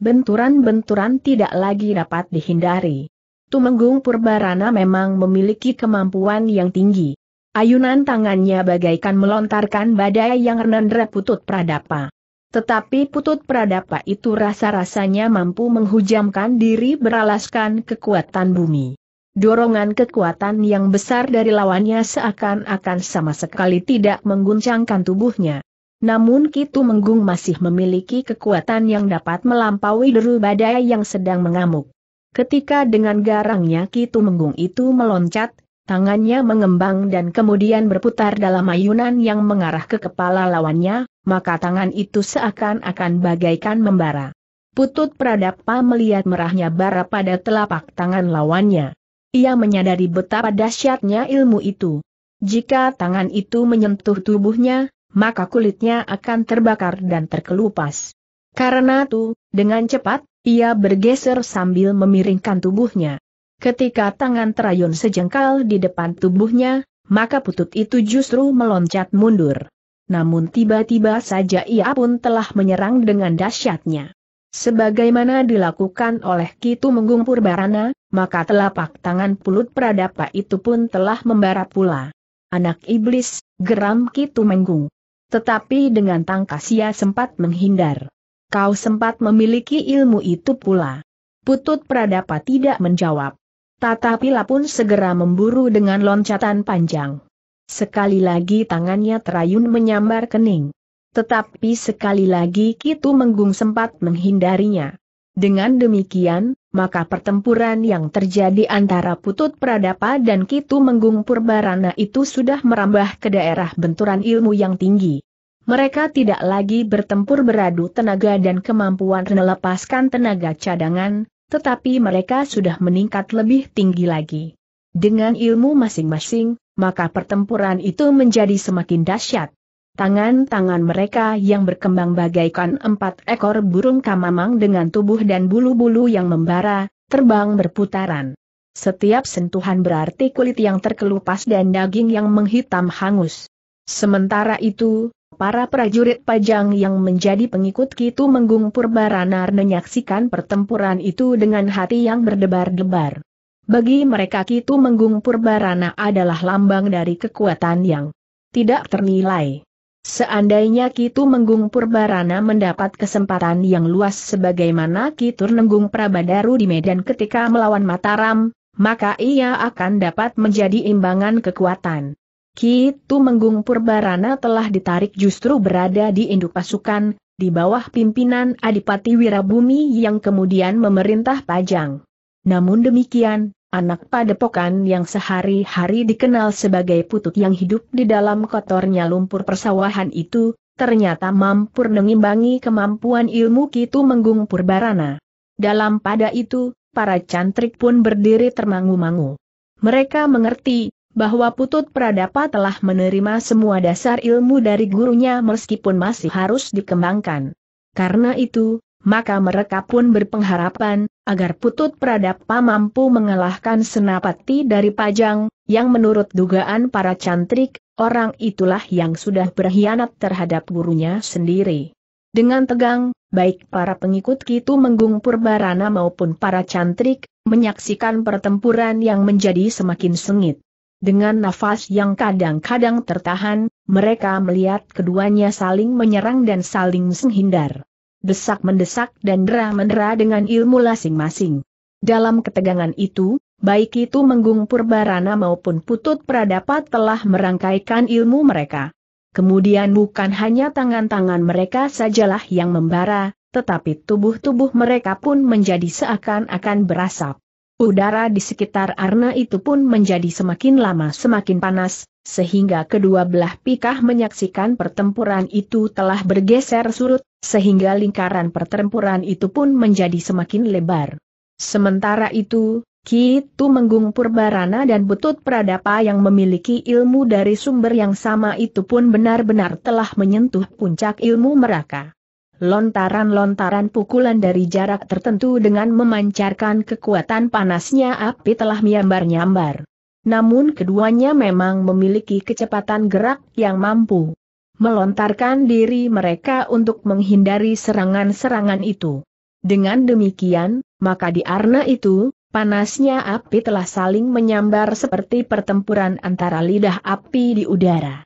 Benturan-benturan tidak lagi dapat dihindari. Tumenggung Purbarana memang memiliki kemampuan yang tinggi. Ayunan tangannya bagaikan melontarkan badai yang renendra putut pradapa. Tetapi putut pradapa itu rasa-rasanya mampu menghujamkan diri beralaskan kekuatan bumi. Dorongan kekuatan yang besar dari lawannya seakan-akan sama sekali tidak mengguncangkan tubuhnya. Namun Kitu Menggung masih memiliki kekuatan yang dapat melampaui deru badai yang sedang mengamuk. Ketika dengan garangnya Kitu Menggung itu meloncat, tangannya mengembang dan kemudian berputar dalam ayunan yang mengarah ke kepala lawannya, maka tangan itu seakan-akan bagaikan membara. Putut Pradapa melihat merahnya bara pada telapak tangan lawannya. Ia menyadari betapa dahsyatnya ilmu itu. Jika tangan itu menyentuh tubuhnya, maka kulitnya akan terbakar dan terkelupas. Karena itu, dengan cepat, ia bergeser sambil memiringkan tubuhnya. Ketika tangan terayun sejengkal di depan tubuhnya, maka putut itu justru meloncat mundur. Namun tiba-tiba saja ia pun telah menyerang dengan dahsyatnya. Sebagaimana dilakukan oleh Kitu Menggung Purbarana, maka telapak tangan pulut Pradapa itu pun telah membara pula. Anak iblis, geram Kitu Menggung. Tetapi dengan tangkas ia sempat menghindar. Kau sempat memiliki ilmu itu pula. Putut Pradapa tidak menjawab. Tata pun segera memburu dengan loncatan panjang. Sekali lagi tangannya terayun menyambar kening. Tetapi sekali lagi Kitu Menggung sempat menghindarinya. Dengan demikian, maka pertempuran yang terjadi antara Putut Pradapa dan Kitu Menggung Purbarana itu sudah merambah ke daerah benturan ilmu yang tinggi. Mereka tidak lagi bertempur beradu tenaga dan kemampuan melepaskan tenaga cadangan, tetapi mereka sudah meningkat lebih tinggi lagi. Dengan ilmu masing-masing, maka pertempuran itu menjadi semakin dahsyat. Tangan-tangan mereka yang berkembang bagaikan empat ekor burung kamamang dengan tubuh dan bulu-bulu yang membara, terbang berputaran. Setiap sentuhan berarti kulit yang terkelupas dan daging yang menghitam hangus. Sementara itu, para prajurit pajang yang menjadi pengikut Kitu Menggung Purbaranar menyaksikan pertempuran itu dengan hati yang berdebar-debar. Bagi mereka Kitu Menggung Purbarana adalah lambang dari kekuatan yang tidak ternilai. Seandainya Kitu Menggung Purbarana mendapat kesempatan yang luas sebagaimana Kitur Nenggung Prabadaru di Medan ketika melawan Mataram, maka ia akan dapat menjadi imbangan kekuatan. Kitu Menggung Purbarana telah ditarik justru berada di induk pasukan, di bawah pimpinan Adipati Wirabumi yang kemudian memerintah Pajang. Namun demikian, Anak padepokan yang sehari-hari dikenal sebagai putut yang hidup di dalam kotornya lumpur persawahan itu, ternyata mampu mengimbangi kemampuan ilmu Kitu Menggung Purbarana. Dalam pada itu, para cantrik pun berdiri termangu-mangu. Mereka mengerti, bahwa Putut Pradapa telah menerima semua dasar ilmu dari gurunya meskipun masih harus dikembangkan. Karena itu, maka mereka pun berpengharapan, agar Putut Pradapa mampu mengalahkan Senapati dari Pajang, yang menurut dugaan para cantrik, orang itulah yang sudah berkhianat terhadap gurunya sendiri. Dengan tegang, baik para pengikut Kitu Menggung Purbarana maupun para cantrik, menyaksikan pertempuran yang menjadi semakin sengit. Dengan nafas yang kadang-kadang tertahan, mereka melihat keduanya saling menyerang dan saling menghindar desak-mendesak dan dera-mendera dengan ilmu masing-masing. Dalam ketegangan itu, baik itu Menggung Purbarana maupun Putut Pradapat telah merangkaikan ilmu mereka. Kemudian bukan hanya tangan-tangan mereka sajalah yang membara, tetapi tubuh-tubuh mereka pun menjadi seakan-akan berasap. Udara di sekitar Arna itu pun menjadi semakin lama semakin panas, sehingga kedua belah pihak menyaksikan pertempuran itu telah bergeser surut, sehingga lingkaran pertempuran itu pun menjadi semakin lebar. Sementara itu, Kitu Menggung Purbarana dan Butut Pradapa yang memiliki ilmu dari sumber yang sama itu pun benar-benar telah menyentuh puncak ilmu mereka. Lontaran-lontaran pukulan dari jarak tertentu dengan memancarkan kekuatan panasnya api telah menyambar-nyambar. Namun keduanya memang memiliki kecepatan gerak yang mampu melontarkan diri mereka untuk menghindari serangan-serangan itu. Dengan demikian, maka di arna itu, panasnya api telah saling menyambar seperti pertempuran antara lidah api di udara.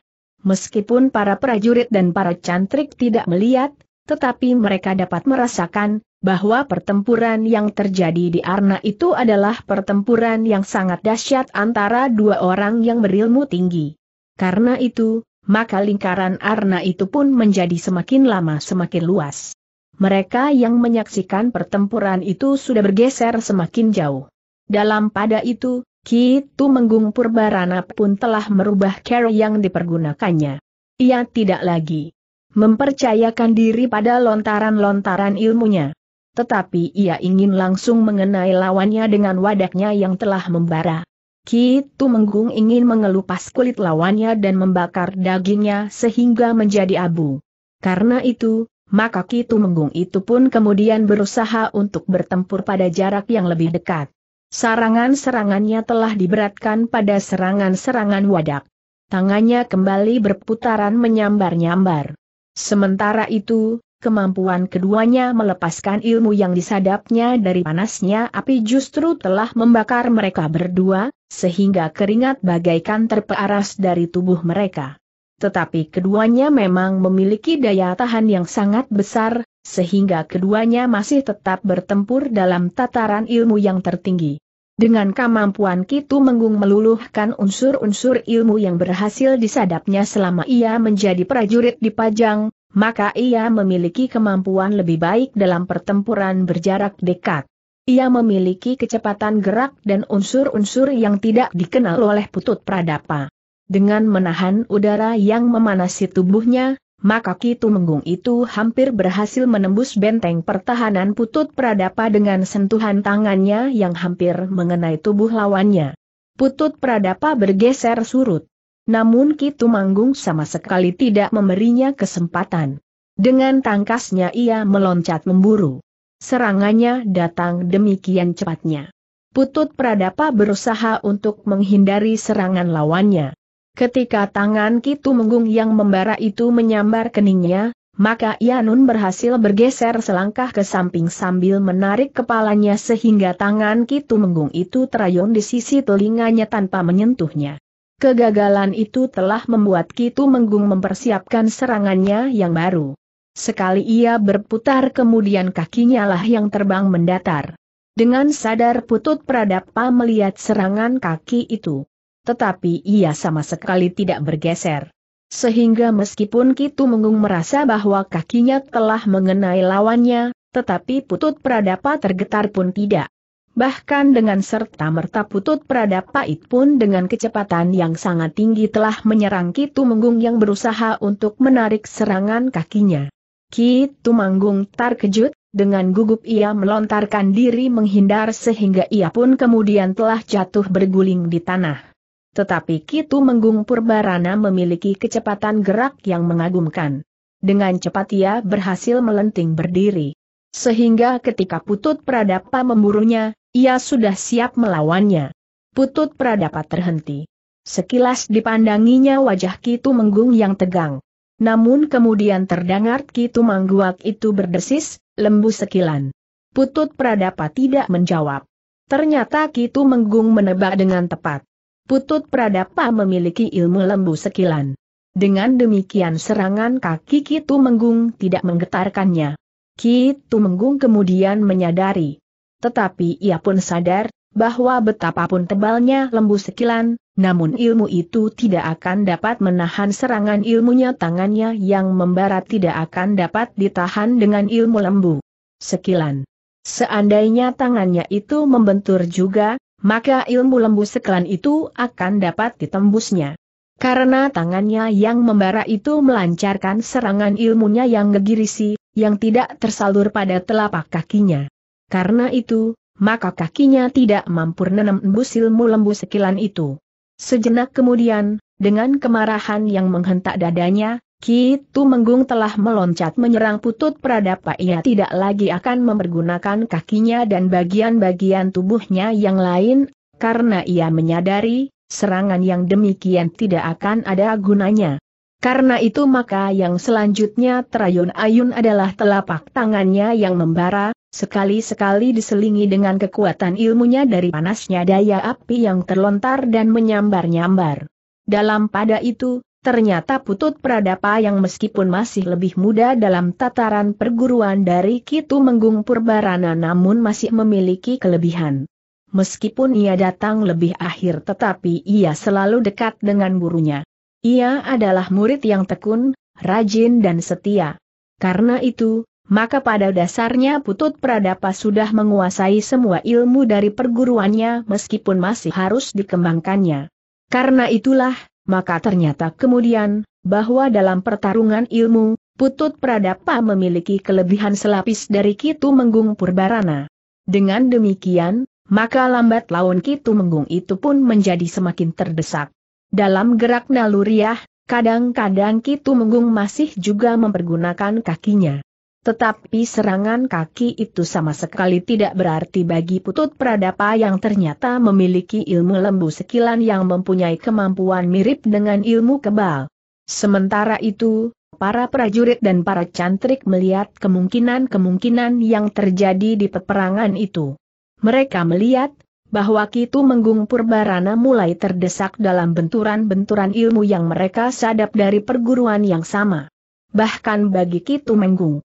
Meskipun para prajurit dan para cantrik tidak melihat, tetapi mereka dapat merasakan bahwa pertempuran yang terjadi di Arna itu adalah pertempuran yang sangat dahsyat antara dua orang yang berilmu tinggi. Karena itu, maka lingkaran Arna itu pun menjadi semakin lama semakin luas. Mereka yang menyaksikan pertempuran itu sudah bergeser semakin jauh. Dalam pada itu, Kitu Menggung Purbarana pun telah merubah cara yang dipergunakannya. Ia tidak lagi mempercayakan diri pada lontaran-lontaran ilmunya. Tetapi ia ingin langsung mengenai lawannya dengan wadahnya yang telah membara. Kitu Menggung ingin mengelupas kulit lawannya dan membakar dagingnya sehingga menjadi abu. Karena itu, maka Kitu Menggung itu pun kemudian berusaha untuk bertempur pada jarak yang lebih dekat. Sarangan-serangannya telah diberatkan pada serangan-serangan wadak. Tangannya kembali berputaran menyambar-nyambar. Sementara itu, kemampuan keduanya melepaskan ilmu yang disadapnya dari panasnya api justru telah membakar mereka berdua, sehingga keringat bagaikan terpearas dari tubuh mereka. Tetapi keduanya memang memiliki daya tahan yang sangat besar, sehingga keduanya masih tetap bertempur dalam tataran ilmu yang tertinggi. Dengan kemampuan Kitu Menggung meluluhkan unsur-unsur ilmu yang berhasil disadapnya selama ia menjadi prajurit di Pajang, maka ia memiliki kemampuan lebih baik dalam pertempuran berjarak dekat. Ia memiliki kecepatan gerak dan unsur-unsur yang tidak dikenal oleh putut Pradapa. Dengan menahan udara yang memanasi tubuhnya, maka Kitu Menggung itu hampir berhasil menembus benteng pertahanan Putut Pradapa dengan sentuhan tangannya yang hampir mengenai tubuh lawannya. Putut Pradapa bergeser surut. Namun Kitu Manggung sama sekali tidak memberinya kesempatan. Dengan tangkasnya ia meloncat memburu. Serangannya datang demikian cepatnya. Putut Pradapa berusaha untuk menghindari serangan lawannya. Ketika tangan Kitu Menggung yang membara itu menyambar keningnya, maka Yanun berhasil bergeser selangkah ke samping sambil menarik kepalanya sehingga tangan Kitu Menggung itu terayun di sisi telinganya tanpa menyentuhnya. Kegagalan itu telah membuat Kitu Menggung mempersiapkan serangannya yang baru. Sekali ia berputar kemudian kakinya lah yang terbang mendatar. Dengan sadar putut Pradapa melihat serangan kaki itu tetapi ia sama sekali tidak bergeser. Sehingga meskipun Kitu Mengung merasa bahwa kakinya telah mengenai lawannya, tetapi putut Pradapa tergetar pun tidak. Bahkan dengan serta-merta putut itu pun dengan kecepatan yang sangat tinggi telah menyerang Kitu Mengung yang berusaha untuk menarik serangan kakinya. Kitu Manggung terkejut, dengan gugup ia melontarkan diri menghindar sehingga ia pun kemudian telah jatuh berguling di tanah. Tetapi Kitu Menggung Purbarana memiliki kecepatan gerak yang mengagumkan. Dengan cepat ia berhasil melenting berdiri. Sehingga ketika Putut Pradapa memburunya, ia sudah siap melawannya. Putut Pradapa terhenti. Sekilas dipandanginya wajah Kitu Menggung yang tegang. Namun kemudian terdengar Kitu Mangguak itu berdesis, lembu sekilan. Putut Pradapa tidak menjawab. Ternyata Kitu Menggung menebak dengan tepat. Putut Pradapa memiliki ilmu lembu sekilan. Dengan demikian serangan kaki Kitu Menggung tidak menggetarkannya. Kitu Menggung kemudian menyadari. Tetapi ia pun sadar, bahwa betapapun tebalnya lembu sekilan, namun ilmu itu tidak akan dapat menahan serangan ilmunya tangannya yang membara tidak akan dapat ditahan dengan ilmu lembu sekilan. Seandainya tangannya itu membentur juga, maka ilmu lembu sekelan itu akan dapat ditembusnya. Karena tangannya yang membara itu melancarkan serangan ilmunya yang gegirisi, yang tidak tersalur pada telapak kakinya. Karena itu, maka kakinya tidak mampu menembus ilmu lembu sekilan itu. Sejenak kemudian, dengan kemarahan yang menghentak dadanya, Kitu menggung telah meloncat menyerang putut Pradapa ia tidak lagi akan mempergunakan kakinya dan bagian-bagian tubuhnya yang lain, karena ia menyadari, serangan yang demikian tidak akan ada gunanya. Karena itu maka yang selanjutnya terayun-ayun adalah telapak tangannya yang membara, sekali-sekali diselingi dengan kekuatan ilmunya dari panasnya daya api yang terlontar dan menyambar-nyambar. Dalam pada itu, Ternyata Putut Pradapa yang meskipun masih lebih muda dalam tataran perguruan dari Kitu Menggung Purbarana namun masih memiliki kelebihan. Meskipun ia datang lebih akhir tetapi ia selalu dekat dengan gurunya. Ia adalah murid yang tekun, rajin dan setia. Karena itu, maka pada dasarnya Putut Pradapa sudah menguasai semua ilmu dari perguruannya meskipun masih harus dikembangkannya. Karena itulah, maka ternyata kemudian, bahwa dalam pertarungan ilmu, Putut Pradapa memiliki kelebihan selapis dari Kitu Menggung Purbarana. Dengan demikian, maka lambat laun Kitu Menggung itu pun menjadi semakin terdesak. Dalam gerak naluriah, kadang-kadang Kitu Menggung masih juga mempergunakan kakinya. Tetapi serangan kaki itu sama sekali tidak berarti bagi Putut Pradapa yang ternyata memiliki ilmu lembu sekilan yang mempunyai kemampuan mirip dengan ilmu kebal. Sementara itu, para prajurit dan para cantrik melihat kemungkinan-kemungkinan yang terjadi di peperangan itu. Mereka melihat bahwa Kitu Menggung Purbarana mulai terdesak dalam benturan-benturan ilmu yang mereka sadap dari perguruan yang sama. Bahkan bagi Kitu Menggung,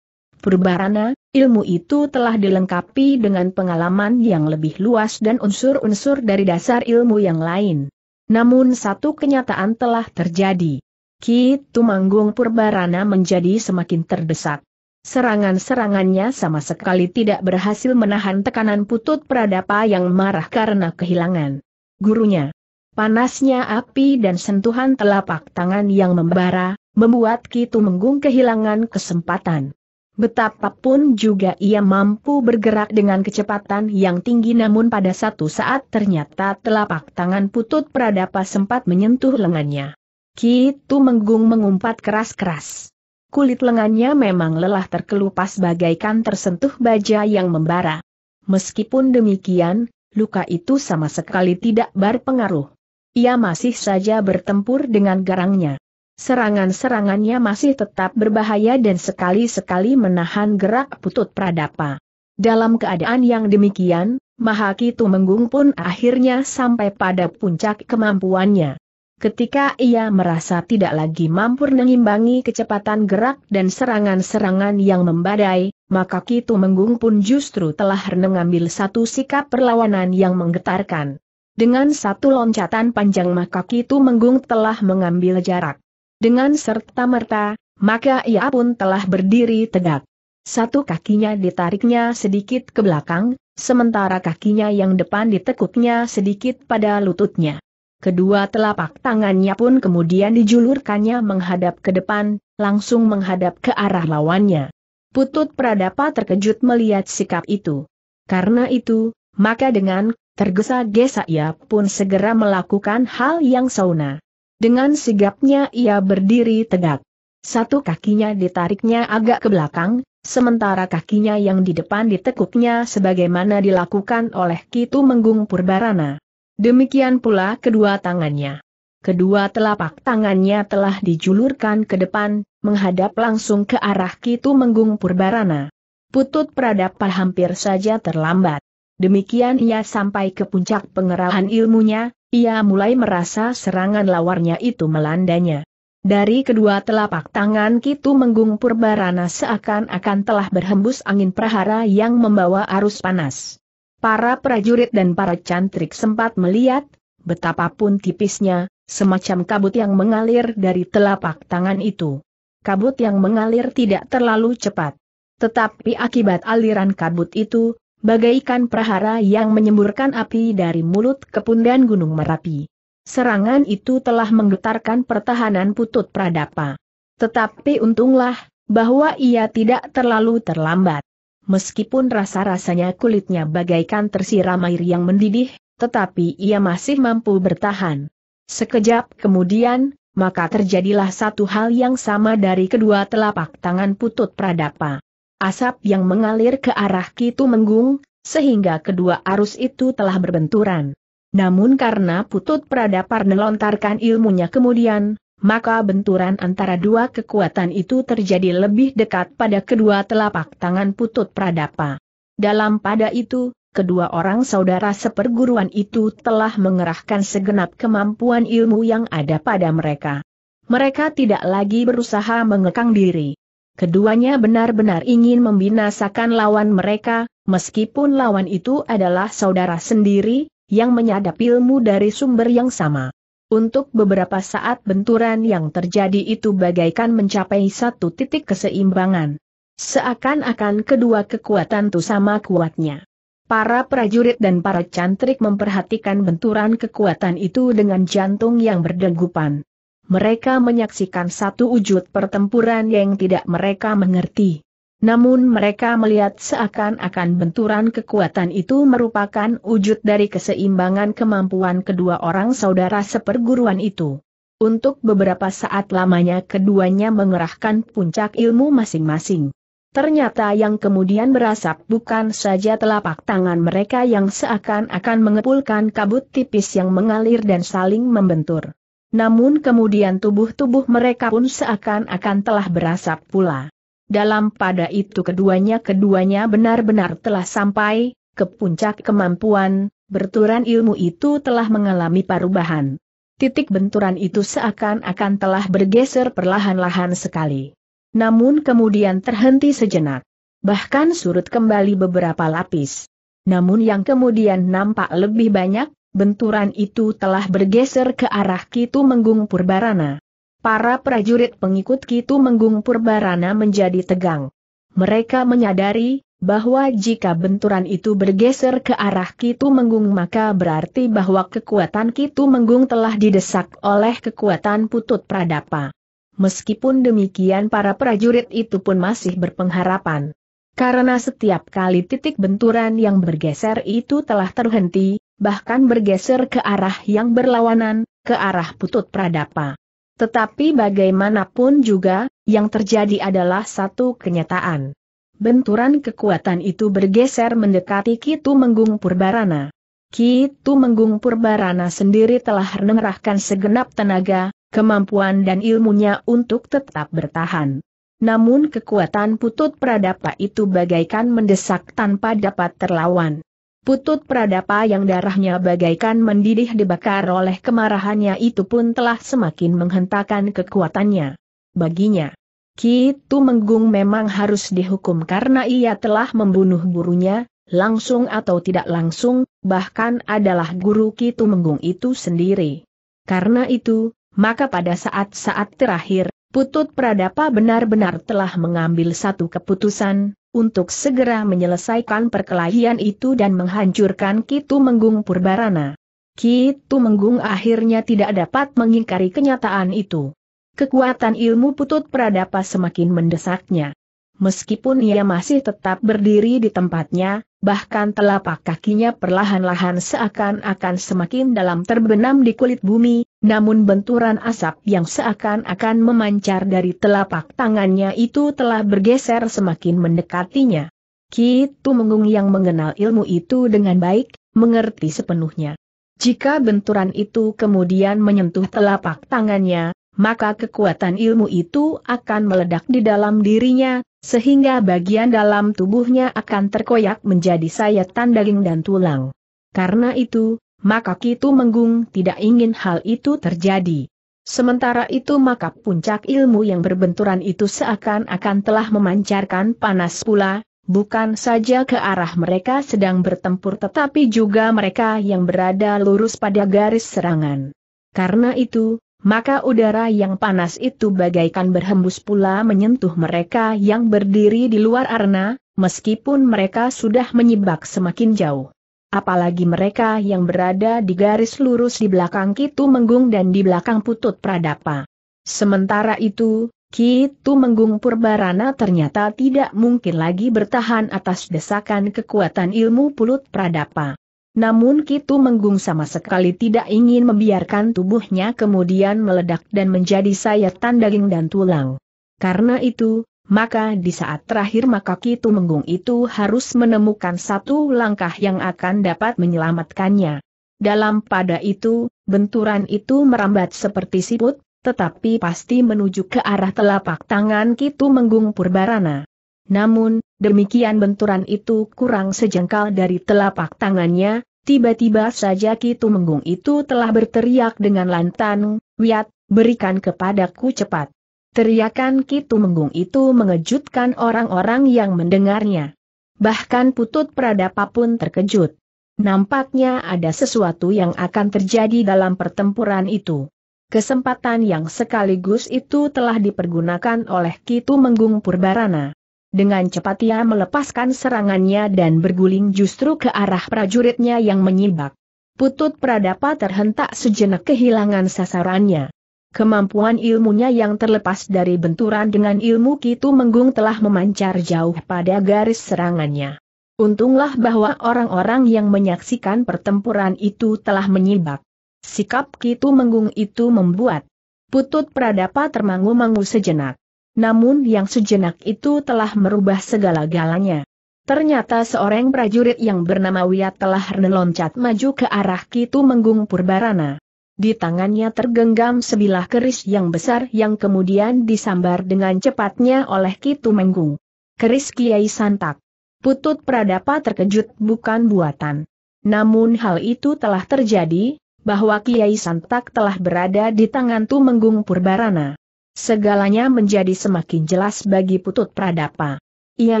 Purbarana, ilmu itu telah dilengkapi dengan pengalaman yang lebih luas dan unsur-unsur dari dasar ilmu yang lain. Namun satu kenyataan telah terjadi. Ki Tumanggung Purbarana menjadi semakin terdesak. Serangan-serangannya sama sekali tidak berhasil menahan tekanan putut peradapa yang marah karena kehilangan gurunya. Panasnya api dan sentuhan telapak tangan yang membara, membuat Ki Tumenggung kehilangan kesempatan. Betapapun juga ia mampu bergerak dengan kecepatan yang tinggi namun pada satu saat ternyata telapak tangan putut Pradapa sempat menyentuh lengannya. Kitu menggung mengumpat keras-keras. Kulit lengannya memang lelah terkelupas bagaikan tersentuh baja yang membara. Meskipun demikian, luka itu sama sekali tidak berpengaruh. Ia masih saja bertempur dengan garangnya. Serangan-serangannya masih tetap berbahaya dan sekali-sekali menahan gerak putut Pradapa. Dalam keadaan yang demikian, Mahaki Tumenggung pun akhirnya sampai pada puncak kemampuannya. Ketika ia merasa tidak lagi mampu mengimbangi kecepatan gerak dan serangan-serangan yang membadai, maka Kitu Tumenggung pun justru telah mengambil satu sikap perlawanan yang menggetarkan. Dengan satu loncatan panjang maka Kitu Tumenggung telah mengambil jarak. Dengan serta-merta, maka ia pun telah berdiri tegak. Satu kakinya ditariknya sedikit ke belakang, sementara kakinya yang depan ditekuknya sedikit pada lututnya. Kedua telapak tangannya pun kemudian dijulurkannya menghadap ke depan, langsung menghadap ke arah lawannya. Putut Pradapa terkejut melihat sikap itu. Karena itu, maka dengan tergesa-gesa ia pun segera melakukan hal yang sauna. Dengan sigapnya ia berdiri tegak. Satu kakinya ditariknya agak ke belakang, sementara kakinya yang di depan ditekuknya sebagaimana dilakukan oleh Kitu Menggung Purbarana. Demikian pula kedua tangannya. Kedua telapak tangannya telah dijulurkan ke depan, menghadap langsung ke arah Kitu Menggung Purbarana. Putut Pradapa hampir saja terlambat. Demikian ia sampai ke puncak pengerahan ilmunya, ia mulai merasa serangan lawarnya itu melandanya. Dari kedua telapak tangan Kitu Menggung Purbarana seakan-akan telah berhembus angin prahara yang membawa arus panas. Para prajurit dan para cantrik sempat melihat, betapapun tipisnya, semacam kabut yang mengalir dari telapak tangan itu. Kabut yang mengalir tidak terlalu cepat. Tetapi akibat aliran kabut itu, bagaikan prahara yang menyemburkan api dari mulut ke pundan Gunung Merapi. Serangan itu telah menggetarkan pertahanan putut Pradapa. Tetapi untunglah, bahwa ia tidak terlalu terlambat. Meskipun rasa-rasanya kulitnya bagaikan tersiram air yang mendidih, tetapi ia masih mampu bertahan. Sekejap kemudian, maka terjadilah satu hal yang sama dari kedua telapak tangan putut Pradapa asap yang mengalir ke arah Kitu Menggung, sehingga kedua arus itu telah berbenturan. Namun karena Putut Pradapar melontarkan ilmunya kemudian, maka benturan antara dua kekuatan itu terjadi lebih dekat pada kedua telapak tangan Putut Pradapa. Dalam pada itu, kedua orang saudara seperguruan itu telah mengerahkan segenap kemampuan ilmu yang ada pada mereka. Mereka tidak lagi berusaha mengekang diri. Keduanya benar-benar ingin membinasakan lawan mereka, meskipun lawan itu adalah saudara sendiri, yang menyadap ilmu dari sumber yang sama. Untuk beberapa saat benturan yang terjadi itu bagaikan mencapai satu titik keseimbangan. Seakan-akan kedua kekuatan itu sama kuatnya. Para prajurit dan para cantrik memperhatikan benturan kekuatan itu dengan jantung yang berdegupan mereka menyaksikan satu wujud pertempuran yang tidak mereka mengerti. Namun mereka melihat seakan-akan benturan kekuatan itu merupakan wujud dari keseimbangan kemampuan kedua orang saudara seperguruan itu. Untuk beberapa saat lamanya keduanya mengerahkan puncak ilmu masing-masing. Ternyata yang kemudian berasap bukan saja telapak tangan mereka yang seakan-akan mengepulkan kabut tipis yang mengalir dan saling membentur. Namun kemudian tubuh-tubuh mereka pun seakan-akan telah berasap pula. Dalam pada itu keduanya-keduanya benar-benar telah sampai, ke puncak kemampuan, berturan ilmu itu telah mengalami perubahan. Titik benturan itu seakan-akan telah bergeser perlahan-lahan sekali. Namun kemudian terhenti sejenak. Bahkan surut kembali beberapa lapis. Namun yang kemudian nampak lebih banyak, benturan itu telah bergeser ke arah Kitu Menggung Purbarana. Para prajurit pengikut Kitu Menggung Purbarana menjadi tegang. Mereka menyadari bahwa jika benturan itu bergeser ke arah Kitu Menggung maka berarti bahwa kekuatan Kitu Menggung telah didesak oleh kekuatan Putut Pradapa. Meskipun demikian para prajurit itu pun masih berpengharapan. Karena setiap kali titik benturan yang bergeser itu telah terhenti, bahkan bergeser ke arah yang berlawanan, ke arah putut Pradapa. Tetapi bagaimanapun juga, yang terjadi adalah satu kenyataan. Benturan kekuatan itu bergeser mendekati Kitu Menggung Purbarana. Kitu Menggung Purbarana sendiri telah mengerahkan segenap tenaga, kemampuan dan ilmunya untuk tetap bertahan. Namun kekuatan putut Pradapa itu bagaikan mendesak tanpa dapat terlawan. Putut Pradapa yang darahnya bagaikan mendidih dibakar oleh kemarahannya itu pun telah semakin menghentakkan kekuatannya. Baginya, Kitu Menggung memang harus dihukum karena ia telah membunuh gurunya, langsung atau tidak langsung, bahkan adalah guru Kitu Menggung itu sendiri. Karena itu, maka pada saat-saat terakhir, Putut Pradapa benar-benar telah mengambil satu keputusan, untuk segera menyelesaikan perkelahian itu dan menghancurkan Kitu Menggung Purbarana. Kitu Menggung akhirnya tidak dapat mengingkari kenyataan itu. Kekuatan ilmu putut pradapa semakin mendesaknya. Meskipun ia masih tetap berdiri di tempatnya, bahkan telapak kakinya perlahan-lahan seakan-akan semakin dalam terbenam di kulit bumi, namun benturan asap yang seakan-akan memancar dari telapak tangannya itu telah bergeser semakin mendekatinya. Kitu mengung yang mengenal ilmu itu dengan baik, mengerti sepenuhnya. Jika benturan itu kemudian menyentuh telapak tangannya, maka kekuatan ilmu itu akan meledak di dalam dirinya, sehingga bagian dalam tubuhnya akan terkoyak menjadi sayatan daging dan tulang. Karena itu, maka Kitu Menggung tidak ingin hal itu terjadi. Sementara itu maka puncak ilmu yang berbenturan itu seakan-akan telah memancarkan panas pula, bukan saja ke arah mereka sedang bertempur tetapi juga mereka yang berada lurus pada garis serangan. Karena itu, maka udara yang panas itu bagaikan berhembus pula menyentuh mereka yang berdiri di luar arena, meskipun mereka sudah menyibak semakin jauh. Apalagi mereka yang berada di garis lurus di belakang Kitu Menggung dan di belakang Putut Pradapa. Sementara itu, Kitu Menggung Purbarana ternyata tidak mungkin lagi bertahan atas desakan kekuatan ilmu Pulut Pradapa. Namun Kitu Menggung sama sekali tidak ingin membiarkan tubuhnya kemudian meledak dan menjadi sayatan daging dan tulang. Karena itu, maka di saat terakhir maka Kitu Menggung itu harus menemukan satu langkah yang akan dapat menyelamatkannya. Dalam pada itu, benturan itu merambat seperti siput, tetapi pasti menuju ke arah telapak tangan Kitu Menggung Purbarana. Namun, demikian benturan itu kurang sejengkal dari telapak tangannya, tiba-tiba saja Kitu Menggung itu telah berteriak dengan lantang, Wiat, berikan kepadaku cepat. Teriakan Kitu Menggung itu mengejutkan orang-orang yang mendengarnya. Bahkan putut peradapa pun terkejut. Nampaknya ada sesuatu yang akan terjadi dalam pertempuran itu. Kesempatan yang sekaligus itu telah dipergunakan oleh Kitu Menggung Purbarana. Dengan cepat ia melepaskan serangannya dan berguling justru ke arah prajuritnya yang menyibak. Putut Pradapa terhentak sejenak kehilangan sasarannya. Kemampuan ilmunya yang terlepas dari benturan dengan ilmu Kitu Menggung telah memancar jauh pada garis serangannya. Untunglah bahwa orang-orang yang menyaksikan pertempuran itu telah menyibak. Sikap Kitu Menggung itu membuat putut Pradapa termangu-mangu sejenak. Namun yang sejenak itu telah merubah segala-galanya. Ternyata seorang prajurit yang bernama Wiat telah meloncat maju ke arah Kitu Menggung Purbarana. Di tangannya tergenggam sebilah keris yang besar yang kemudian disambar dengan cepatnya oleh Kitu Menggung. Keris Kiai Santak. Putut Pradapa terkejut bukan buatan. Namun hal itu telah terjadi, bahwa Kiai Santak telah berada di tangan Tumenggung Purbarana. Segalanya menjadi semakin jelas bagi Putut Pradapa. Ia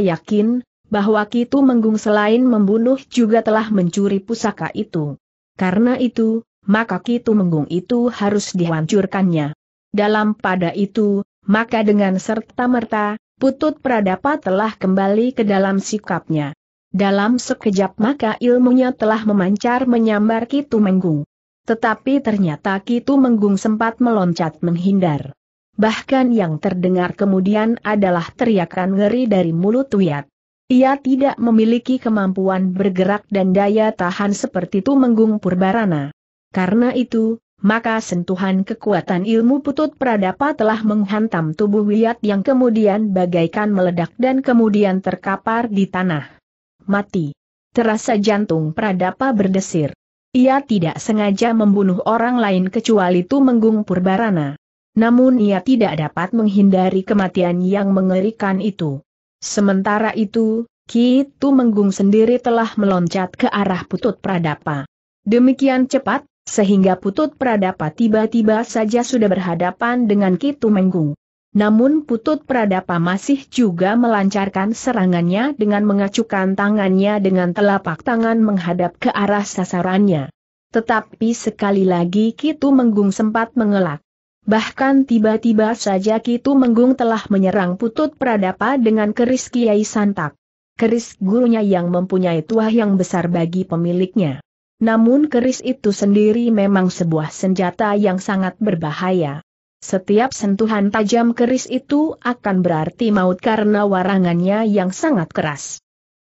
yakin, bahwa Kitu Menggung selain membunuh juga telah mencuri pusaka itu. Karena itu, maka Kitu Menggung itu harus dihancurkannya. Dalam pada itu, maka dengan serta-merta, Putut Pradapa telah kembali ke dalam sikapnya. Dalam sekejap maka ilmunya telah memancar menyambar Kitu Menggung. Tetapi ternyata Kitu Menggung sempat meloncat menghindar. Bahkan yang terdengar kemudian adalah teriakan ngeri dari mulut Tuyat. Ia tidak memiliki kemampuan bergerak dan daya tahan seperti Tumenggung Purbarana. Karena itu, maka sentuhan kekuatan ilmu putut pradapa telah menghantam tubuh Wiyat yang kemudian bagaikan meledak dan kemudian terkapar di tanah. Mati. Terasa jantung pradapa berdesir. Ia tidak sengaja membunuh orang lain kecuali Tumenggung Purbarana. Namun ia tidak dapat menghindari kematian yang mengerikan itu. Sementara itu, Ki Menggung sendiri telah meloncat ke arah Putut Pradapa. Demikian cepat, sehingga Putut Pradapa tiba-tiba saja sudah berhadapan dengan Ki Tumenggung. Namun Putut Pradapa masih juga melancarkan serangannya dengan mengacukan tangannya dengan telapak tangan menghadap ke arah sasarannya. Tetapi sekali lagi Kitu Menggung sempat mengelak. Bahkan tiba-tiba saja Kitu Menggung telah menyerang Putut Pradapa dengan keris Kiai Santak. Keris gurunya yang mempunyai tuah yang besar bagi pemiliknya. Namun keris itu sendiri memang sebuah senjata yang sangat berbahaya. Setiap sentuhan tajam keris itu akan berarti maut karena warangannya yang sangat keras.